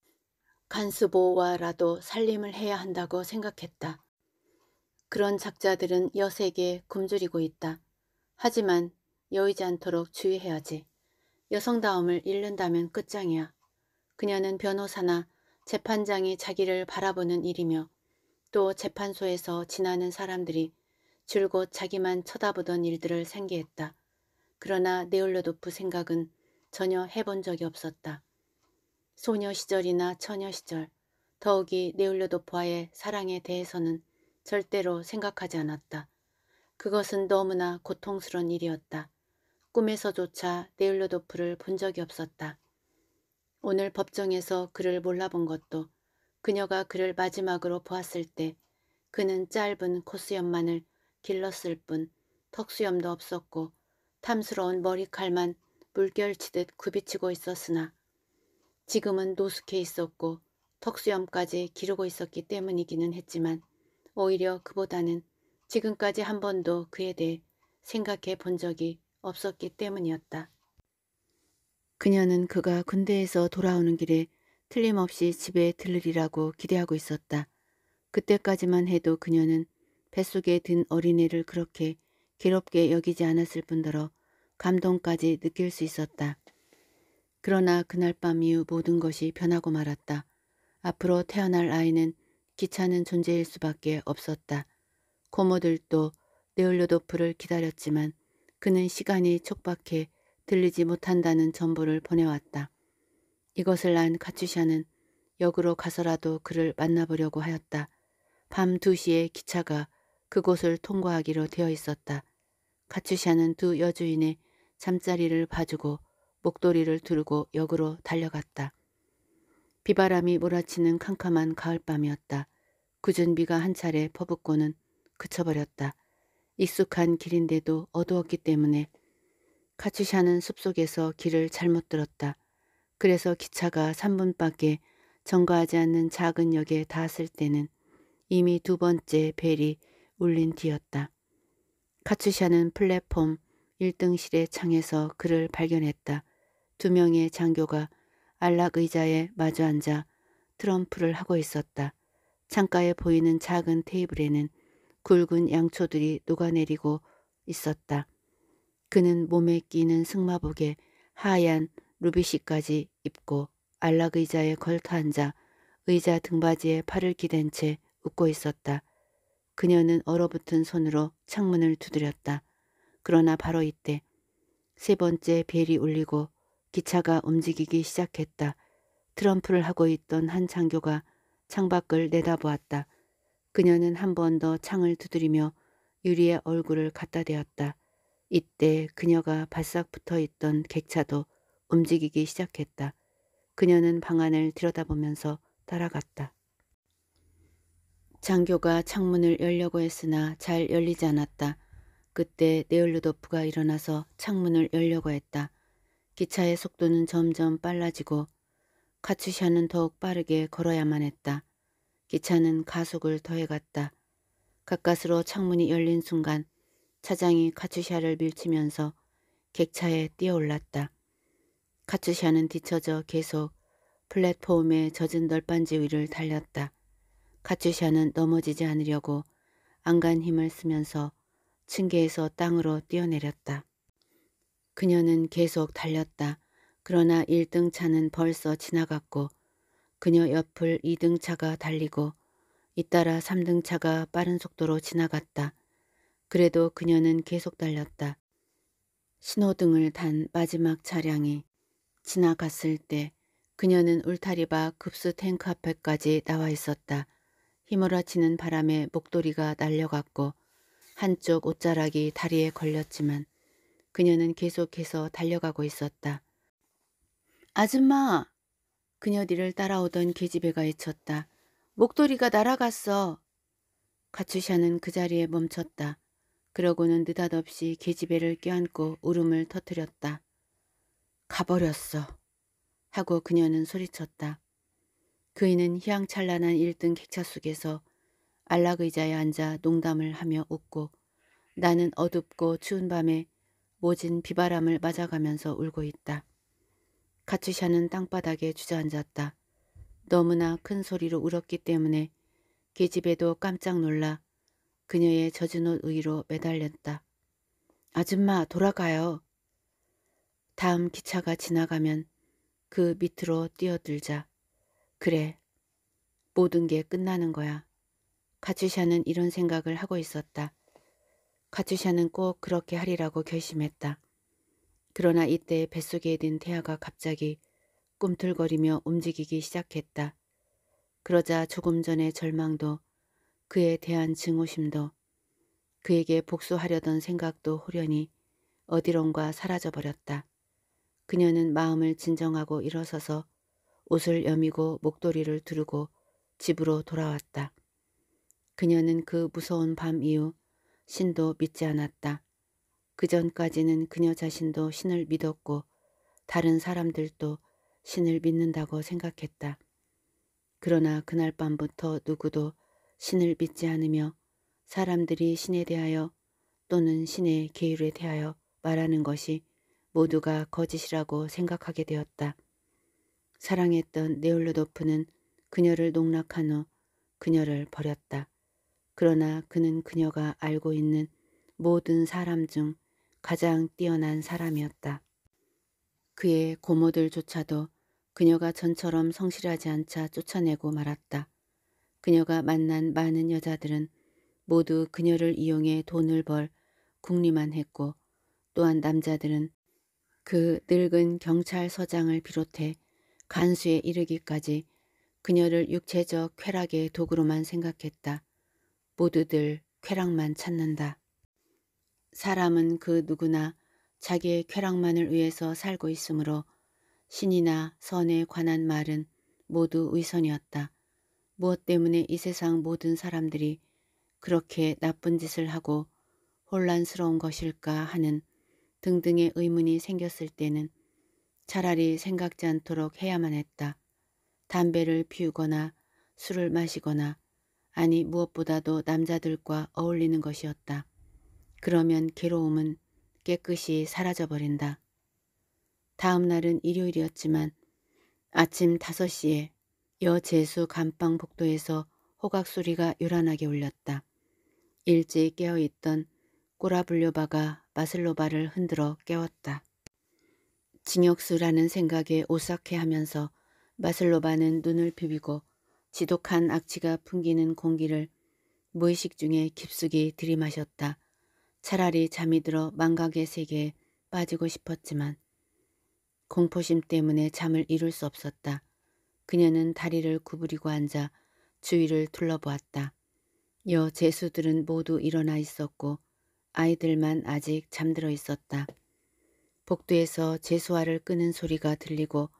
간수보호와라도 살림을 해야 한다고 생각했다. 그런 작자들은 여색에 굶주리고 있다. 하지만 여의지 않도록 주의해야지. 여성다움을 잃는다면 끝장이야. 그녀는 변호사나 재판장이 자기를 바라보는 일이며 또 재판소에서 지나는 사람들이 줄곧 자기만 쳐다보던 일들을 생기했다 그러나 네올로도프 생각은 전혀 해본 적이 없었다. 소녀 시절이나 처녀 시절, 더욱이 네올로도프와의 사랑에 대해서는 절대로 생각하지 않았다. 그것은 너무나 고통스러운 일이었다. 꿈에서조차 네일로도프를본 적이 없었다. 오늘 법정에서 그를 몰라본 것도 그녀가 그를 마지막으로 보았을 때 그는 짧은 코수염만을 길렀을 뿐 턱수염도 없었고 탐스러운 머리칼만 물결치듯 굽이치고 있었으나 지금은 노숙해 있었고 턱수염까지 기르고 있었기 때문이기는 했지만 오히려 그보다는 지금까지 한 번도 그에 대해 생각해 본 적이 없었기 때문이었다. 그녀는 그가 군대에서 돌아오는 길에 틀림없이 집에 들르리라고 기대하고 있었다. 그때까지만 해도 그녀는 뱃속에 든 어린애를 그렇게 괴롭게 여기지 않았을 뿐더러 감동까지 느낄 수 있었다. 그러나 그날 밤 이후 모든 것이 변하고 말았다. 앞으로 태어날 아이는 기차는 존재일 수밖에 없었다. 고모들도 네올로도프를 기다렸지만 그는 시간이 촉박해 들리지 못한다는 전보를 보내왔다. 이것을 난 카츄샤는 역으로 가서라도 그를 만나보려고 하였다. 밤 2시에 기차가 그곳을 통과하기로 되어 있었다. 카츄샤는 두 여주인의 잠자리를 봐주고 목도리를 두르고 역으로 달려갔다. 비바람이 몰아치는 캄캄한 가을밤이었다. 굳은 비가 한 차례 퍼붓고는 그쳐버렸다. 익숙한 길인데도 어두웠기 때문에 카츄샤는 숲속에서 길을 잘못 들었다. 그래서 기차가 3분밖에 정거하지 않는 작은 역에 닿았을 때는 이미 두 번째 벨이 울린 뒤였다. 카츄샤는 플랫폼 1등실의 창에서 그를 발견했다. 두 명의 장교가 안락 의자에 마주 앉아 트럼프를 하고 있었다. 창가에 보이는 작은 테이블에는 굵은 양초들이 녹아내리고 있었다. 그는 몸에 끼는 승마복에 하얀 루비시까지 입고 안락 의자에 걸터앉아 의자 등받이에 팔을 기댄 채 웃고 있었다. 그녀는 얼어붙은 손으로 창문을 두드렸다. 그러나 바로 이때 세 번째 벨이 울리고 기차가 움직이기 시작했다. 트럼프를 하고 있던 한 장교가 창밖을 내다보았다. 그녀는 한 번 더 창을 두드리며 유리의 얼굴을 갖다 대었다. 이때 그녀가 바싹 붙어있던 객차도 움직이기 시작했다. 그녀는 방안을 들여다보면서 따라갔다. 장교가 창문을 열려고 했으나 잘 열리지 않았다. 그때 네올루도프가 일어나서 창문을 열려고 했다. 기차의 속도는 점점 빨라지고 카츠샤는 더욱 빠르게 걸어야만 했다. 기차는 가속을 더해갔다. 가까스로 창문이 열린 순간 차장이 카츠샤를 밀치면서 객차에 뛰어올랐다. 카츠샤는 뒤처져 계속 플랫폼에 젖은 널빤지 위를 달렸다. 카츠샤는 넘어지지 않으려고 안간 힘을 쓰면서 층계에서 땅으로 뛰어내렸다. 그녀는 계속 달렸다. 그러나 1등 차는 벌써 지나갔고 그녀 옆을 2등 차가 달리고 잇따라 3등 차가 빠른 속도로 지나갔다. 그래도 그녀는 계속 달렸다. 신호등을 단 마지막 차량이 지나갔을 때 그녀는 울타리바 급수 탱크 앞에까지 나와 있었다. 휘몰아치는 바람에 목도리가 날려갔고 한쪽 옷자락이 다리에 걸렸지만 그녀는 계속해서 달려가고 있었다. 아줌마! 그녀 뒤를 따라오던 계집애가 외쳤다. 목도리가 날아갔어. 가츠샤는 그 자리에 멈췄다. 그러고는 느닷없이 계집애를 껴안고 울음을 터뜨렸다. 가버렸어. 하고 그녀는 소리쳤다. 그이는 희양찬란한 1등 객차 속에서 안락의자에 앉아 농담을 하며 웃고 나는 어둡고 추운 밤에 모진 비바람을 맞아가면서 울고 있다. 카츠샤는 땅바닥에 주저앉았다. 너무나 큰 소리로 울었기 때문에 계집애도 그 깜짝 놀라 그녀의 젖은 옷 위로 매달렸다. 아줌마 돌아가요. 다음 기차가 지나가면 그 밑으로 뛰어들자. 그래. 모든 게 끝나는 거야. 카츠샤는 이런 생각을 하고 있었다. 카투샤는 꼭 그렇게 하리라고 결심했다. 그러나 이때 뱃속에 든 태아가 갑자기 꿈틀거리며 움직이기 시작했다. 그러자 조금 전의 절망도 그에 대한 증오심도 그에게 복수하려던 생각도 홀연히 어디론가 사라져버렸다. 그녀는 마음을 진정하고 일어서서 옷을 여미고 목도리를 두르고 집으로 돌아왔다. 그녀는 그 무서운 밤 이후 신도 믿지 않았다. 그전까지는 그녀 자신도 신을 믿었고 다른 사람들도 신을 믿는다고 생각했다. 그러나 그날 밤부터 누구도 신을 믿지 않으며 사람들이 신에 대하여 또는 신의 계율에 대하여 말하는 것이 모두가 거짓이라고 생각하게 되었다. 사랑했던 네올로도프는 그녀를 농락한 후 그녀를 버렸다. 그러나 그는 그녀가 알고 있는 모든 사람 중 가장 뛰어난 사람이었다. 그의 고모들조차도 그녀가 전처럼 성실하지 않자 쫓아내고 말았다. 그녀가 만난 많은 여자들은 모두 그녀를 이용해 돈을 벌 궁리만 했고 또한 남자들은 그 늙은 경찰서장을 비롯해 간수에 이르기까지 그녀를 육체적 쾌락의 도구로만 생각했다. 모두들 쾌락만 찾는다. 사람은 그 누구나 자기의 쾌락만을 위해서 살고 있으므로 신이나 선에 관한 말은 모두 의선이었다. 무엇 때문에 이 세상 모든 사람들이 그렇게 나쁜 짓을 하고 혼란스러운 것일까 하는 등등의 의문이 생겼을 때는 차라리 생각지 않도록 해야만 했다. 담배를 피우거나 술을 마시거나 아니 무엇보다도 남자들과 어울리는 것이었다. 그러면 괴로움은 깨끗이 사라져버린다. 다음 날은 일요일이었지만 아침 5시에 여재수 감방 복도에서 호각 소리가 요란하게 울렸다. 일찍 깨어있던 꼬라블료바가 마슬로바를 흔들어 깨웠다. 징역수라는 생각에 오싹해하면서 마슬로바는 눈을 비비고 지독한 악취가 풍기는 공기를 무의식 중에 깊숙이 들이마셨다. 차라리 잠이 들어 망각의 세계에 빠지고 싶었지만 공포심 때문에 잠을 이룰 수 없었다. 그녀는 다리를 구부리고 앉아 주위를 둘러보았다. 여 제수들은 모두 일어나 있었고 아이들만 아직 잠들어 있었다. 복도에서 제수화를 끄는 소리가 들리고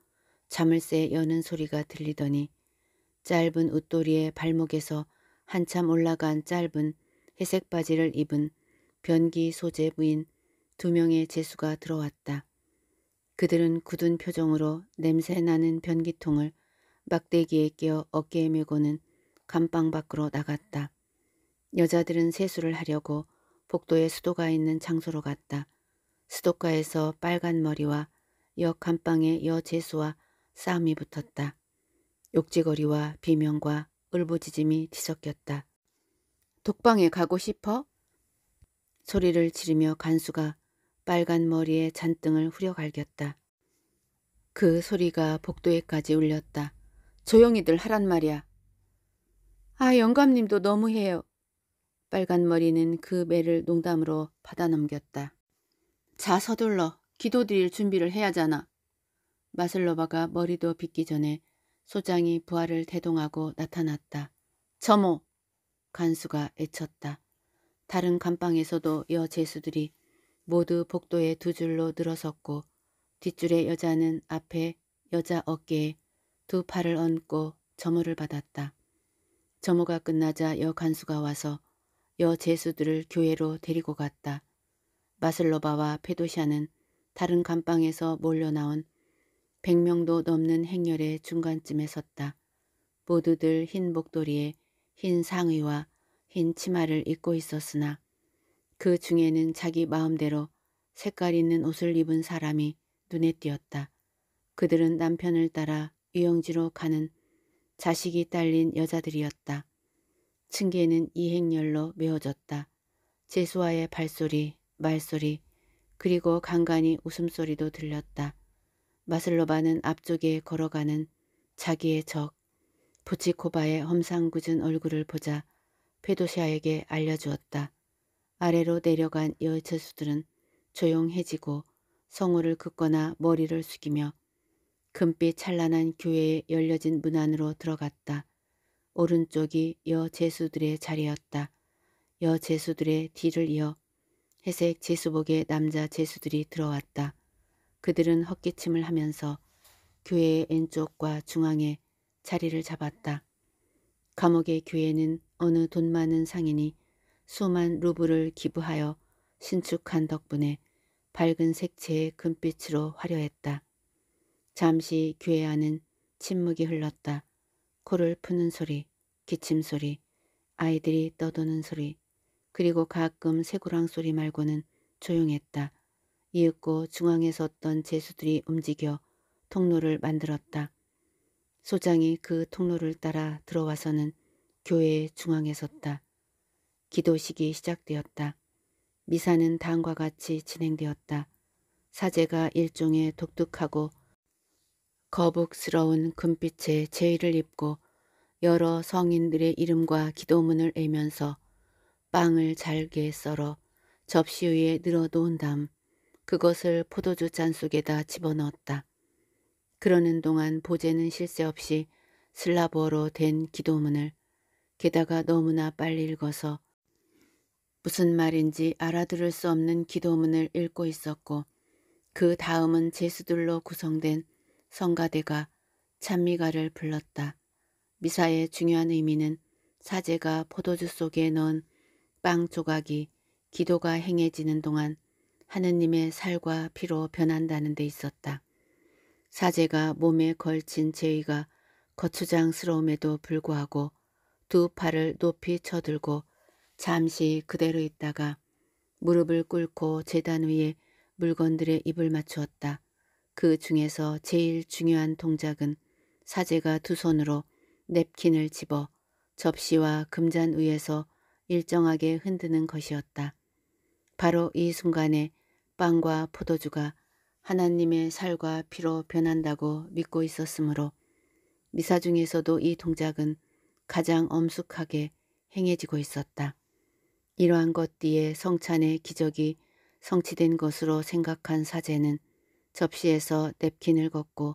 자물쇠 여는 소리가 들리더니 짧은 웃돌이의 발목에서 한참 올라간 짧은 회색 바지를 입은 변기 소재 부인 두 명의 재수가 들어왔다. 그들은 굳은 표정으로 냄새나는 변기통을 막대기에 끼어 어깨에 밀고는 감방 밖으로 나갔다. 여자들은 세수를 하려고 복도에 수도가 있는 장소로 갔다. 수도가에서 빨간 머리와 여 감방의 여 재수와 싸움이 붙었다. 욕지거리와 비명과 울부짖음이 뒤섞였다. 독방에 가고 싶어? 소리를 지르며 간수가 빨간 머리에 잔등을 후려갈겼다. 그 소리가 복도에까지 울렸다. 조용히들 하란 말이야. 아 영감님도 너무해요. 빨간 머리는 그 매를 농담으로 받아넘겼다. 자 서둘러 기도드릴 준비를 해야잖아. 마슬로바가 머리도 빗기 전에 소장이 부하를 대동하고 나타났다. 점호! 간수가 애쳤다. 다른 감방에서도 여 제수들이 모두 복도에 두 줄로 늘어섰고 뒷줄의 여자는 앞에 여자 어깨에 두 팔을 얹고 점호를 받았다. 점호가 끝나자 여 간수가 와서 여 제수들을 교회로 데리고 갔다. 마슬로바와 페도시아는 다른 감방에서 몰려 나온 1 0 0명도 넘는 행렬의 중간쯤에 섰다. 모두들 흰 목도리에 흰 상의와 흰 치마를 입고 있었으나 그 중에는 자기 마음대로 색깔 있는 옷을 입은 사람이 눈에 띄었다. 그들은 남편을 따라 유영지로 가는 자식이 딸린 여자들이었다. 층계는 이행렬로 메워졌다. 재수와의 발소리, 말소리, 그리고 간간히 웃음소리도 들렸다. 마슬로바는 앞쪽에 걸어가는 자기의 적 부치코바의 험상궂은 얼굴을 보자 페도시아에게 알려주었다. 아래로 내려간 여체수들은 조용해지고 성호를 긋거나 머리를 숙이며 금빛 찬란한 교회에 열려진 문 안으로 들어갔다. 오른쪽이 여제수들의 자리였다. 여제수들의 뒤를 이어 회색 제수복의 남자 제수들이 들어왔다. 그들은 헛기침을 하면서 교회의 왼쪽과 중앙에 자리를 잡았다. 감옥의 교회는 어느 돈 많은 상인이 수만 루블을 기부하여 신축한 덕분에 밝은 색채의 금빛으로 화려했다. 잠시 교회 안은 침묵이 흘렀다. 코를 푸는 소리, 기침 소리, 아이들이 떠도는 소리, 그리고 가끔 새구랑 소리 말고는 조용했다. 이윽고 중앙에 섰던 제수들이 움직여 통로를 만들었다. 소장이 그 통로를 따라 들어와서는 교회의 중앙에 섰다. 기도식이 시작되었다. 미사는 다음과 같이 진행되었다. 사제가 일종의 독특하고 거북스러운 금빛의 제의를 입고 여러 성인들의 이름과 기도문을 애면서 빵을 잘게 썰어 접시 위에 늘어 놓은 다음 그것을 포도주 잔 속에다 집어넣었다. 그러는 동안 보재는 실세 없이 슬라브어로 된 기도문을 게다가 너무나 빨리 읽어서 무슨 말인지 알아들을 수 없는 기도문을 읽고 있었고 그 다음은 제수들로 구성된 성가대가 찬미가를 불렀다. 미사의 중요한 의미는 사제가 포도주 속에 넣은 빵 조각이 기도가 행해지는 동안 하느님의 살과 피로 변한다는 데 있었다. 사제가 몸에 걸친 제의가 거추장스러움에도 불구하고 두 팔을 높이 쳐들고 잠시 그대로 있다가 무릎을 꿇고 재단 위에 물건들의 입을 맞추었다. 그 중에서 제일 중요한 동작은 사제가 두 손으로 냅킨을 집어 접시와 금잔 위에서 일정하게 흔드는 것이었다. 바로 이 순간에 빵과 포도주가 하나님의 살과 피로 변한다고 믿고 있었으므로 미사 중에서도 이 동작은 가장 엄숙하게 행해지고 있었다. 이러한 것 뒤에 성찬의 기적이 성취된 것으로 생각한 사제는 접시에서 냅킨을 걷고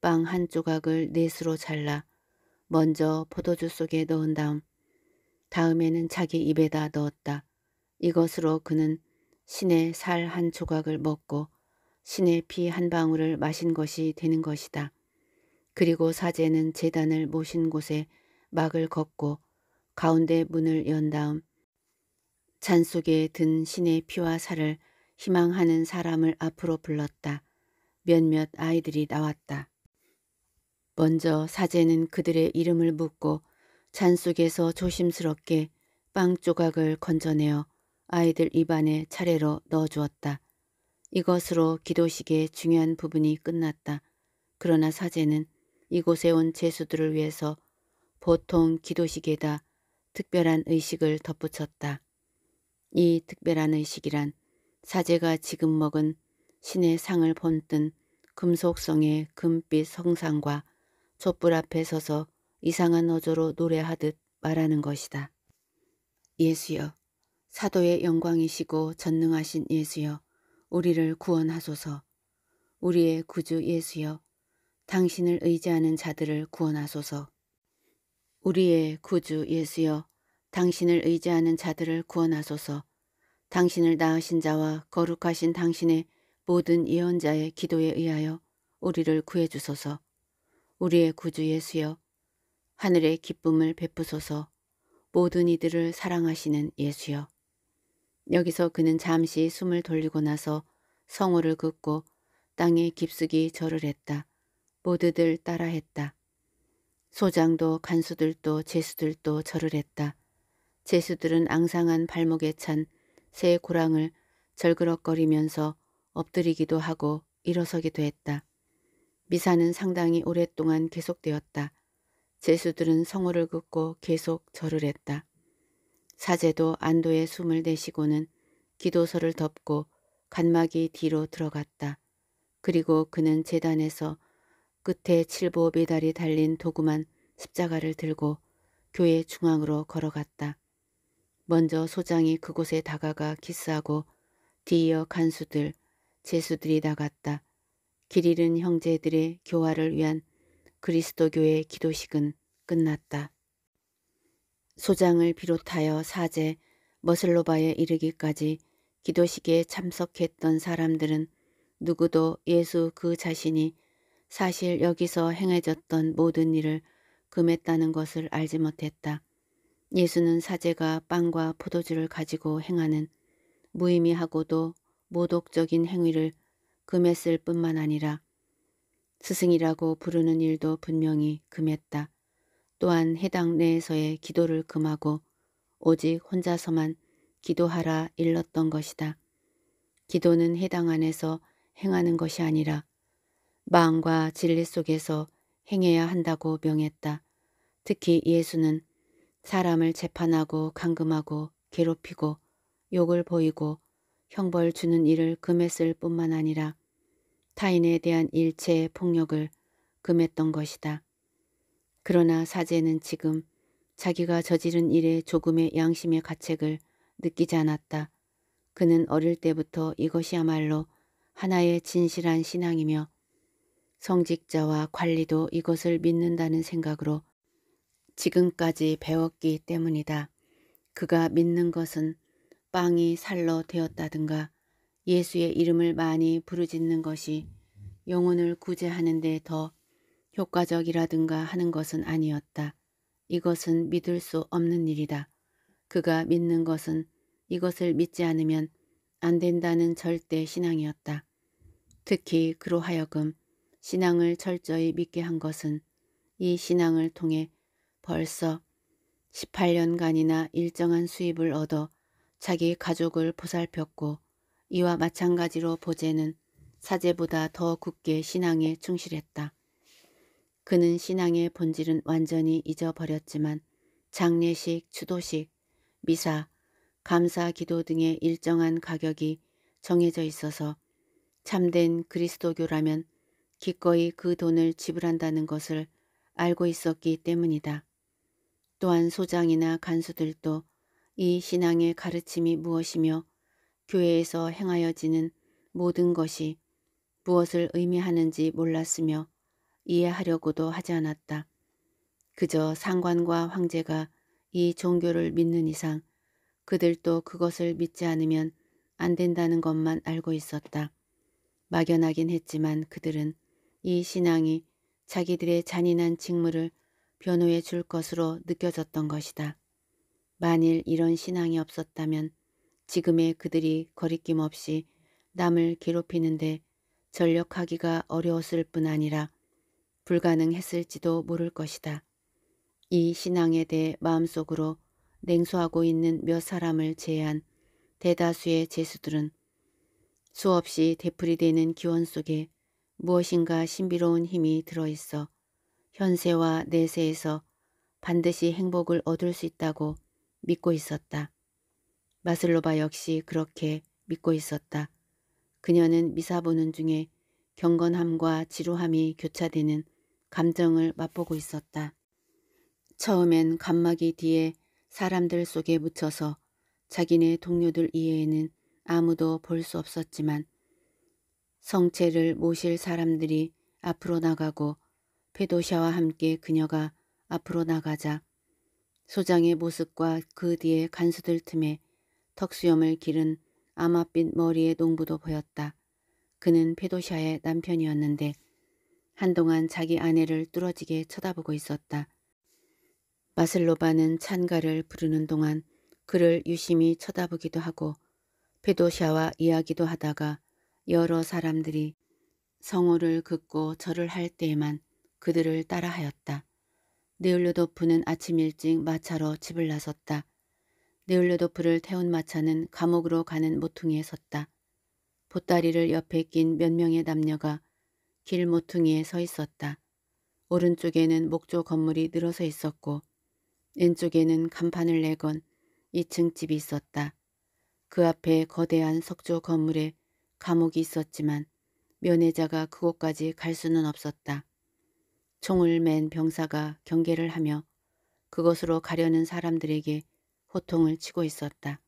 빵 한 조각을 넷으로 잘라 먼저 포도주 속에 넣은 다음 다음에는 자기 입에다 넣었다. 이것으로 그는 신의 살 한 조각을 먹고 신의 피 한 방울을 마신 것이 되는 것이다. 그리고 사제는 재단을 모신 곳에 막을 걷고 가운데 문을 연 다음 잔 속에 든 신의 피와 살을 희망하는 사람을 앞으로 불렀다. 몇몇 아이들이 나왔다. 먼저 사제는 그들의 이름을 묻고 잔 속에서 조심스럽게 빵 조각을 건져내어 아이들 입안에 차례로 넣어주었다. 이것으로 기도식의 중요한 부분이 끝났다. 그러나 사제는 이곳에 온 제수들을 위해서 보통 기도식에다 특별한 의식을 덧붙였다. 이 특별한 의식이란 사제가 지금 먹은 신의 상을 본뜬 금속성의 금빛 성상과 촛불 앞에 서서 이상한 어조로 노래하듯 말하는 것이다. 예수여 사도의 영광이시고 전능하신 예수여 우리를 구원하소서. 우리의 구주 예수여 당신을 의지하는 자들을 구원하소서. 우리의 구주 예수여 당신을 의지하는 자들을 구원하소서. 당신을 낳으신 자와 거룩하신 당신의 모든 예언자의 기도에 의하여 우리를 구해주소서. 우리의 구주 예수여 하늘의 기쁨을 베푸소서. 모든 이들을 사랑하시는 예수여. 여기서 그는 잠시 숨을 돌리고 나서 성호를 긋고 땅에 깊숙이 절을 했다. 모두들 따라했다. 소장도 간수들도 제수들도 절을 했다. 제수들은 앙상한 발목에 찬 새 고랑을 절그럭거리면서 엎드리기도 하고 일어서기도 했다. 미사는 상당히 오랫동안 계속되었다. 제수들은 성호를 긋고 계속 절을 했다. 사제도 안도의 숨을 내쉬고는 기도서를 덮고 간막이 뒤로 들어갔다. 그리고 그는 재단에서 끝에 칠보 메달이 달린 도구만 십자가를 들고 교회 중앙으로 걸어갔다. 먼저 소장이 그곳에 다가가 기스하고 뒤이어 간수들, 제수들이 나갔다. 길 잃은 형제들의 교화를 위한 그리스도교의 기도식은 끝났다. 소장을 비롯하여 사제, 머슬로바에 이르기까지 기도식에 참석했던 사람들은 누구도 예수 그 자신이 사실 여기서 행해졌던 모든 일을 금했다는 것을 알지 못했다. 예수는 사제가 빵과 포도주를 가지고 행하는 무의미하고도 모독적인 행위를 금했을 뿐만 아니라 스승이라고 부르는 일도 분명히 금했다. 또한 해당 내에서의 기도를 금하고 오직 혼자서만 기도하라 일렀던 것이다. 기도는 해당 안에서 행하는 것이 아니라 마음과 진리 속에서 행해야 한다고 명했다. 특히 예수는 사람을 재판하고 감금하고 괴롭히고 욕을 보이고 형벌 주는 일을 금했을 뿐만 아니라 타인에 대한 일체의 폭력을 금했던 것이다. 그러나 사제는 지금 자기가 저지른 일에 조금의 양심의 가책을 느끼지 않았다. 그는 어릴 때부터 이것이야말로 하나의 진실한 신앙이며 성직자와 관리도 이것을 믿는다는 생각으로 지금까지 배웠기 때문이다. 그가 믿는 것은 빵이 살로 되었다든가 예수의 이름을 많이 부르짖는 것이 영혼을 구제하는 데더 효과적이라든가 하는 것은 아니었다. 이것은 믿을 수 없는 일이다. 그가 믿는 것은 이것을 믿지 않으면 안 된다는 절대 신앙이었다. 특히 그로 하여금 신앙을 철저히 믿게 한 것은 이 신앙을 통해 벌써 18년간이나 일정한 수입을 얻어 자기 가족을 보살폈고 이와 마찬가지로 보제는 사제보다 더 굳게 신앙에 충실했다. 그는 신앙의 본질은 완전히 잊어버렸지만 장례식, 추도식, 미사, 감사 기도 등의 일정한 가격이 정해져 있어서 참된 그리스도교라면 기꺼이 그 돈을 지불한다는 것을 알고 있었기 때문이다. 또한 소장이나 간수들도 이 신앙의 가르침이 무엇이며 교회에서 행하여지는 모든 것이 무엇을 의미하는지 몰랐으며 이해하려고도 하지 않았다. 그저 상관과 황제가 이 종교를 믿는 이상 그들도 그것을 믿지 않으면 안 된다는 것만 알고 있었다. 막연하긴 했지만 그들은 이 신앙이 자기들의 잔인한 직무를 변호해 줄 것으로 느껴졌던 것이다. 만일 이런 신앙이 없었다면 지금의 그들이 거리낌 없이 남을 괴롭히는데 전력하기가 어려웠을 뿐 아니라 불가능했을지도 모를 것이다. 이 신앙에 대해 마음속으로 냉소하고 있는 몇 사람을 제외한 대다수의 제수들은 수없이 되풀이되는 기원 속에 무엇인가 신비로운 힘이 들어있어 현세와 내세에서 반드시 행복을 얻을 수 있다고 믿고 있었다. 마슬로바 역시 그렇게 믿고 있었다. 그녀는 미사 보는 중에 경건함과 지루함이 교차되는 감정을 맛보고 있었다. 처음엔 감마기 뒤에 사람들 속에 묻혀서 자기네 동료들 이외에는 아무도 볼 수 없었지만 성체를 모실 사람들이 앞으로 나가고 페도샤와 함께 그녀가 앞으로 나가자 소장의 모습과 그 뒤에 간수들 틈에 턱수염을 기른 아마빛 머리의 농부도 보였다. 그는 페도샤의 남편이었는데 한동안 자기 아내를 뚫어지게 쳐다보고 있었다. 마슬로바는 찬가를 부르는 동안 그를 유심히 쳐다보기도 하고 페도샤와 이야기도 하다가 여러 사람들이 성호를 긋고 절을 할 때에만 그들을 따라하였다. 네올르도프는 아침 일찍 마차로 집을 나섰다. 네올르도프를 태운 마차는 감옥으로 가는 모퉁이에 섰다. 보따리를 옆에 낀 몇 명의 남녀가 길 모퉁이에 서 있었다. 오른쪽에는 목조 건물이 늘어서 있었고 왼쪽에는 간판을 내건 2층 집이 있었다. 그 앞에 거대한 석조 건물에 감옥이 있었지만 면회자가 그곳까지 갈 수는 없었다. 총을 맨 병사가 경계를 하며 그것으로 가려는 사람들에게 호통을 치고 있었다.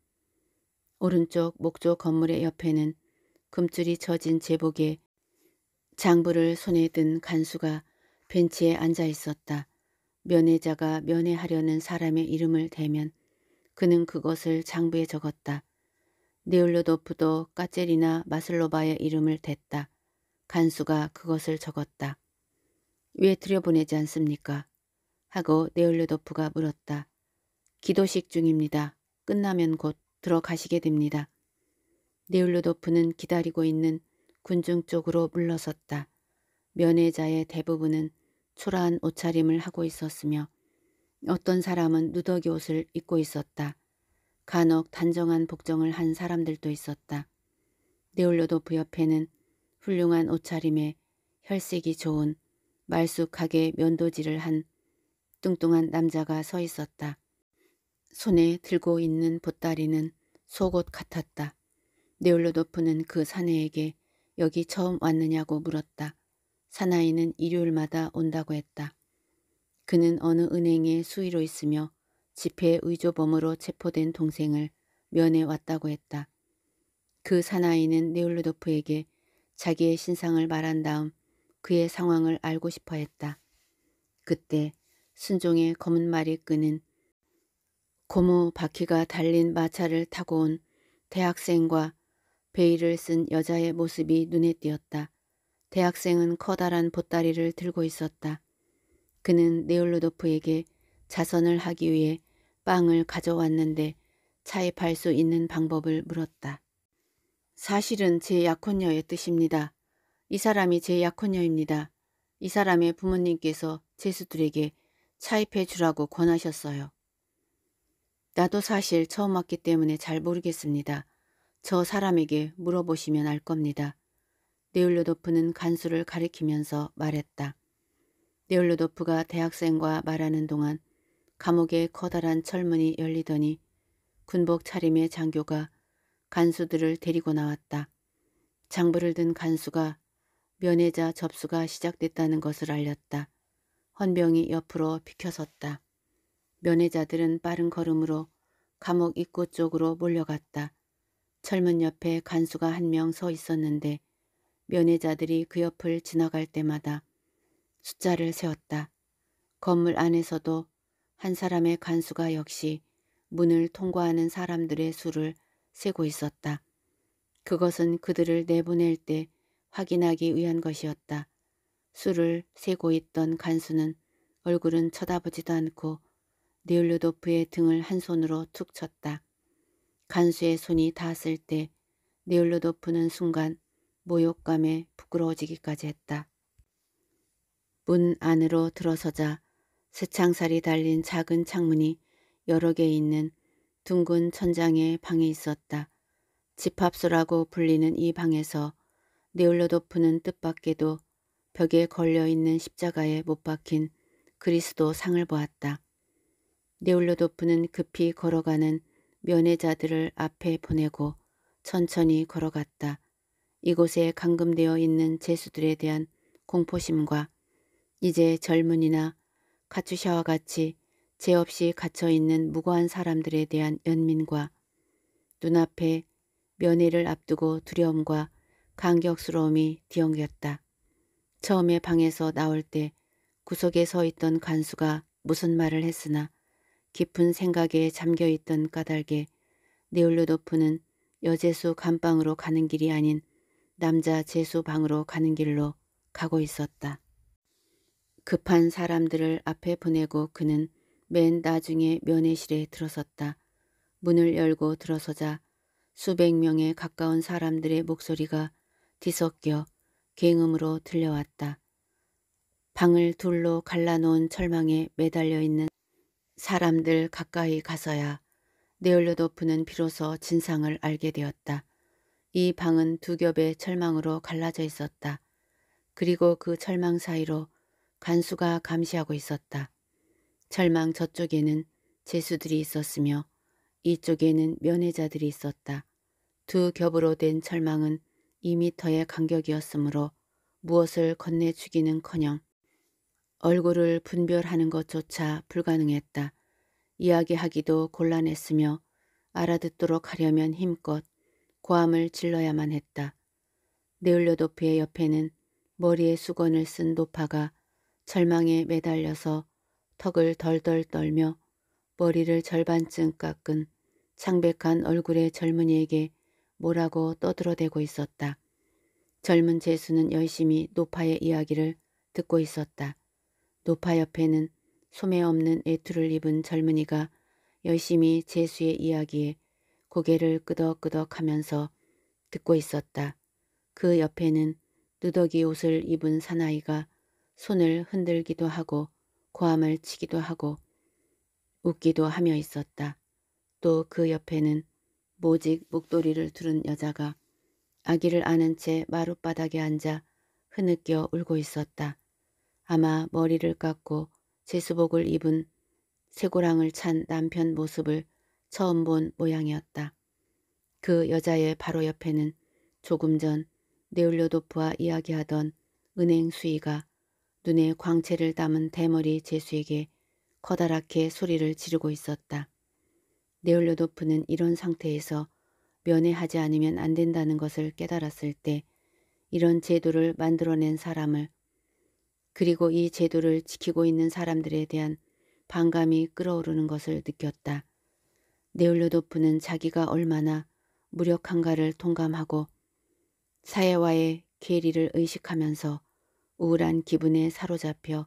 오른쪽 목조 건물의 옆에는 금줄이 젖은 제복에 장부를 손에 든 간수가 벤치에 앉아 있었다. 면회자가 면회하려는 사람의 이름을 대면 그는 그것을 장부에 적었다. 네올로도프도까젤이나 마슬로바의 이름을 댔다. 간수가 그것을 적었다. 왜 들여보내지 않습니까? 하고 네올로도프가 물었다. 기도식 중입니다. 끝나면 곧 들어가시게 됩니다. 네올로도프는 기다리고 있는 군중 쪽으로 물러섰다. 면회자의 대부분은 초라한 옷차림을 하고 있었으며 어떤 사람은 누더기 옷을 입고 있었다. 간혹 단정한 복정을 한 사람들도 있었다. 네올로도프 옆에는 훌륭한 옷차림에 혈색이 좋은 말쑥하게 면도질을 한 뚱뚱한 남자가 서 있었다. 손에 들고 있는 보따리는 속옷 같았다. 네올로도프는 그 사내에게 여기 처음 왔느냐고 물었다. 사나이는 일요일마다 온다고 했다. 그는 어느 은행에 수의로 있으며 집회 의조범으로 체포된 동생을 면회 왔다고 했다. 그 사나이는 네올루도프에게 자기의 신상을 말한 다음 그의 상황을 알고 싶어 했다. 그때 순종의 검은 말이 끄는 고무 바퀴가 달린 마차를 타고 온 대학생과 베일을 쓴 여자의 모습이 눈에 띄었다. 대학생은 커다란 보따리를 들고 있었다. 그는 네올로도프에게 자선을 하기 위해 빵을 가져왔는데 차입할 수 있는 방법을 물었다. 사실은 제 약혼녀의 뜻입니다. 이 사람이 제 약혼녀입니다. 이 사람의 부모님께서 제수들에게 차입해 주라고 권하셨어요. 나도 사실 처음 왔기 때문에 잘 모르겠습니다. 저 사람에게 물어보시면 알 겁니다. 네올로도프는 간수를 가리키면서 말했다. 네올로도프가 대학생과 말하는 동안 감옥에 커다란 철문이 열리더니 군복 차림의 장교가 간수들을 데리고 나왔다. 장부를 든 간수가 면회자 접수가 시작됐다는 것을 알렸다. 헌병이 옆으로 비켜섰다. 면회자들은 빠른 걸음으로 감옥 입구 쪽으로 몰려갔다. 철문 옆에 간수가 한 명 서 있었는데 면회자들이 그 옆을 지나갈 때마다 숫자를 세웠다. 건물 안에서도 한 사람의 간수가 역시 문을 통과하는 사람들의 수를 세고 있었다. 그것은 그들을 내보낼 때 확인하기 위한 것이었다. 수를 세고 있던 간수는 얼굴은 쳐다보지도 않고 네올루도프의 등을 한 손으로 툭 쳤다. 간수의 손이 닿았을 때 내울로 덮는 순간 모욕감에 부끄러워지기까지 했다. 문 안으로 들어서자 스창살이 달린 작은 창문이 여러 개 있는 둥근 천장의 방에 있었다. 집합소라고 불리는 이 방에서 네올로 도프는 뜻밖에도 벽에 걸려있는 십자가에 못 박힌 그리스도 상을 보았다. 네올로 도프는 급히 걸어가는 면회자들을 앞에 보내고 천천히 걸어갔다. 이곳에 감금되어 있는 제수들에 대한 공포심과 이제 젊은이나 카츄샤와 같이 죄 없이 갇혀있는 무고한 사람들에 대한 연민과 눈앞에 면회를 앞두고 두려움과 간격스러움이 뒤엉겼다. 처음에 방에서 나올 때 구석에 서 있던 간수가 무슨 말을 했으나 깊은 생각에 잠겨있던 까닭에 네올로도프는 여제수 감방으로 가는 길이 아닌 남자 제수 방으로 가는 길로 가고 있었다. 급한 사람들을 앞에 보내고 그는 맨 나중에 면회실에 들어섰다. 문을 열고 들어서자 수백 명에 가까운 사람들의 목소리가 뒤섞여 갱음으로 들려왔다. 방을 둘로 갈라놓은 철망에 매달려 있는 사람들 가까이 가서야 네올려도프는 비로소 진상을 알게 되었다. 이 방은 두 겹의 철망으로 갈라져 있었다. 그리고 그 철망 사이로 간수가 감시하고 있었다. 철망 저쪽에는 재수들이 있었으며 이쪽에는 면회자들이 있었다. 두 겹으로 된 철망은 2미터의 간격이었으므로 무엇을 건네 죽이는커녕 얼굴을 분별하는 것조차 불가능했다. 이야기하기도 곤란했으며 알아듣도록 하려면 힘껏 고함을 질러야만 했다. 네울려도피의 옆에는 머리에 수건을 쓴 노파가 절망에 매달려서 턱을 덜덜 떨며 머리를 절반쯤 깎은 창백한 얼굴의 젊은이에게 뭐라고 떠들어대고 있었다. 젊은 재수는 열심히 노파의 이야기를 듣고 있었다. 노파 옆에는 소매 없는 애투를 입은 젊은이가 열심히 재수의 이야기에 고개를 끄덕끄덕 하면서 듣고 있었다. 그 옆에는 누더기 옷을 입은 사나이가 손을 흔들기도 하고 고함을 치기도 하고 웃기도 하며 있었다. 또 그 옆에는 모직 목도리를 두른 여자가 아기를 아는 채 마룻바닥에 앉아 흐느껴 울고 있었다. 아마 머리를 깎고 제수복을 입은 쇠고랑을 찬 남편 모습을 처음 본 모양이었다. 그 여자의 바로 옆에는 조금 전네올료도프와 이야기하던 은행 수위가 눈에 광채를 담은 대머리 제수에게 커다랗게 소리를 지르고 있었다. 네올료도프는 이런 상태에서 면회하지 않으면 안 된다는 것을 깨달았을 때 이런 제도를 만들어낸 사람을 그리고 이 제도를 지키고 있는 사람들에 대한 반감이 끓어오르는 것을 느꼈다. 네올로도프는 자기가 얼마나 무력한가를 통감하고 사회와의 괴리를 의식하면서 우울한 기분에 사로잡혀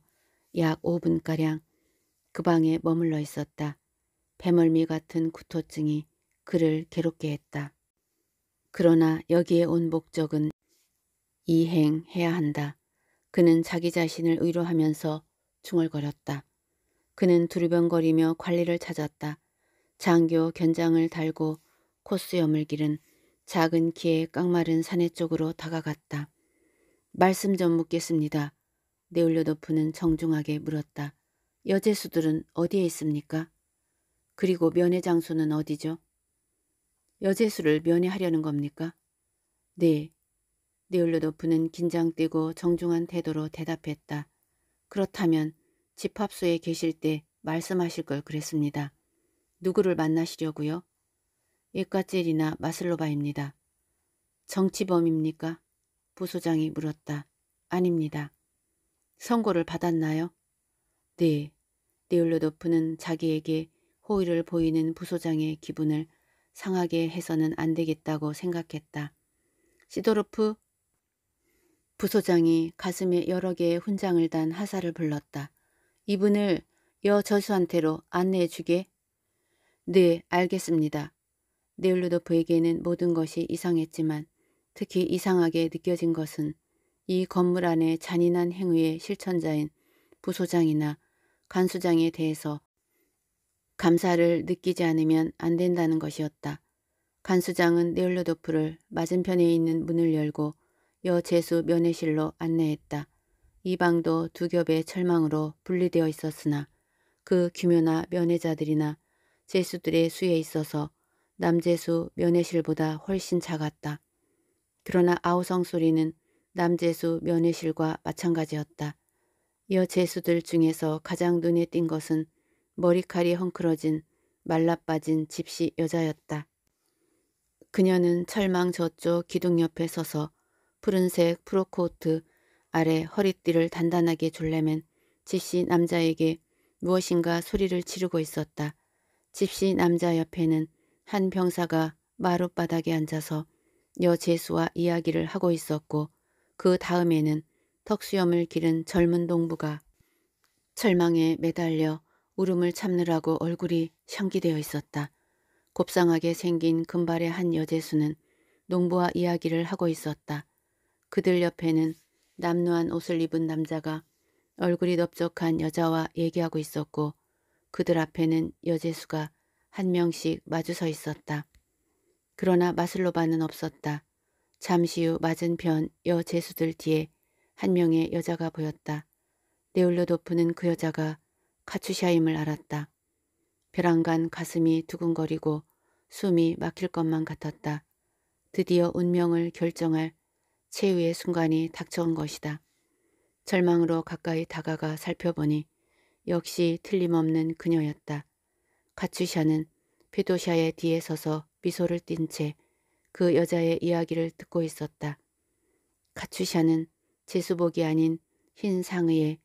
약 5분가량 그 방에 머물러 있었다. 배멀미 같은 구토증이 그를 괴롭게 했다. 그러나 여기에 온 목적은 이행해야 한다. 그는 자기 자신을 의로하면서 중얼거렸다. 그는 두리번거리며 관리를 찾았다. 장교 견장을 달고 코스 여물길은 작은 키에 깡마른 사내 쪽으로 다가갔다. 말씀 좀 묻겠습니다. 네올려도프는 정중하게 물었다. 여제수들은 어디에 있습니까? 그리고 면회 장소는 어디죠? 여제수를 면회하려는 겁니까? 네, 니올로도프는 긴장 되고 정중한 태도로 대답했다. 그렇다면 집합소에 계실 때 말씀하실 걸 그랬습니다. 누구를 만나시려고요? 예과젤이나 마슬로바입니다. 정치범입니까? 부소장이 물었다. 아닙니다. 선고를 받았나요? 네. 네올로도프는 자기에게 호의를 보이는 부소장의 기분을 상하게 해서는 안 되겠다고 생각했다. 시도르프 부소장이 가슴에 여러 개의 훈장을 단 하사를 불렀다. 이분을 여 저수한테로 안내해 주게. 네, 알겠습니다. 네올루도프에게는 모든 것이 이상했지만 특히 이상하게 느껴진 것은 이 건물 안에 잔인한 행위의 실천자인 부소장이나 간수장에 대해서 감사를 느끼지 않으면 안 된다는 것이었다. 간수장은 네올루도프를 맞은편에 있는 문을 열고 여제수 면회실로 안내했다. 이 방도 두 겹의 철망으로 분리되어 있었으나 그 규묘나 면회자들이나 제수들의 수에 있어서 남제수 면회실보다 훨씬 작았다. 그러나 아우성 소리는 남제수 면회실과 마찬가지였다. 여제수들 중에서 가장 눈에 띈 것은 머리칼이 헝클어진 말라빠진 집시 여자였다. 그녀는 철망 저쪽 기둥 옆에 서서 푸른색 프로코트 아래 허리띠를 단단하게 졸래맨 집시 남자에게 무엇인가 소리를 지르고 있었다. 집시 남자 옆에는 한 병사가 마룻바닥에 앉아서 여제수와 이야기를 하고 있었고 그 다음에는 턱수염을 기른 젊은 동부가 철망에 매달려 울음을 참느라고 얼굴이 향기되어 있었다. 곱상하게 생긴 금발의 한 여제수는 농부와 이야기를 하고 있었다. 그들 옆에는 남루한 옷을 입은 남자가 얼굴이 넓적한 여자와 얘기하고 있었고 그들 앞에는 여제수가 한 명씩 마주 서 있었다. 그러나 마슬로바는 없었다. 잠시 후 맞은편 여제수들 뒤에 한 명의 여자가 보였다. 네울로도프는그 여자가 카츄샤임을 알았다. 벼랑간 가슴이 두근거리고 숨이 막힐 것만 같았다. 드디어 운명을 결정할 최후의 순간이 닥쳐온 것이다. 절망으로 가까이 다가가 살펴보니 역시 틀림없는 그녀였다. 가츠샤는 페도샤의 뒤에 서서 미소를 띤 채 그 여자의 이야기를 듣고 있었다. 가츠샤는 제수복이 아닌 흰 상의에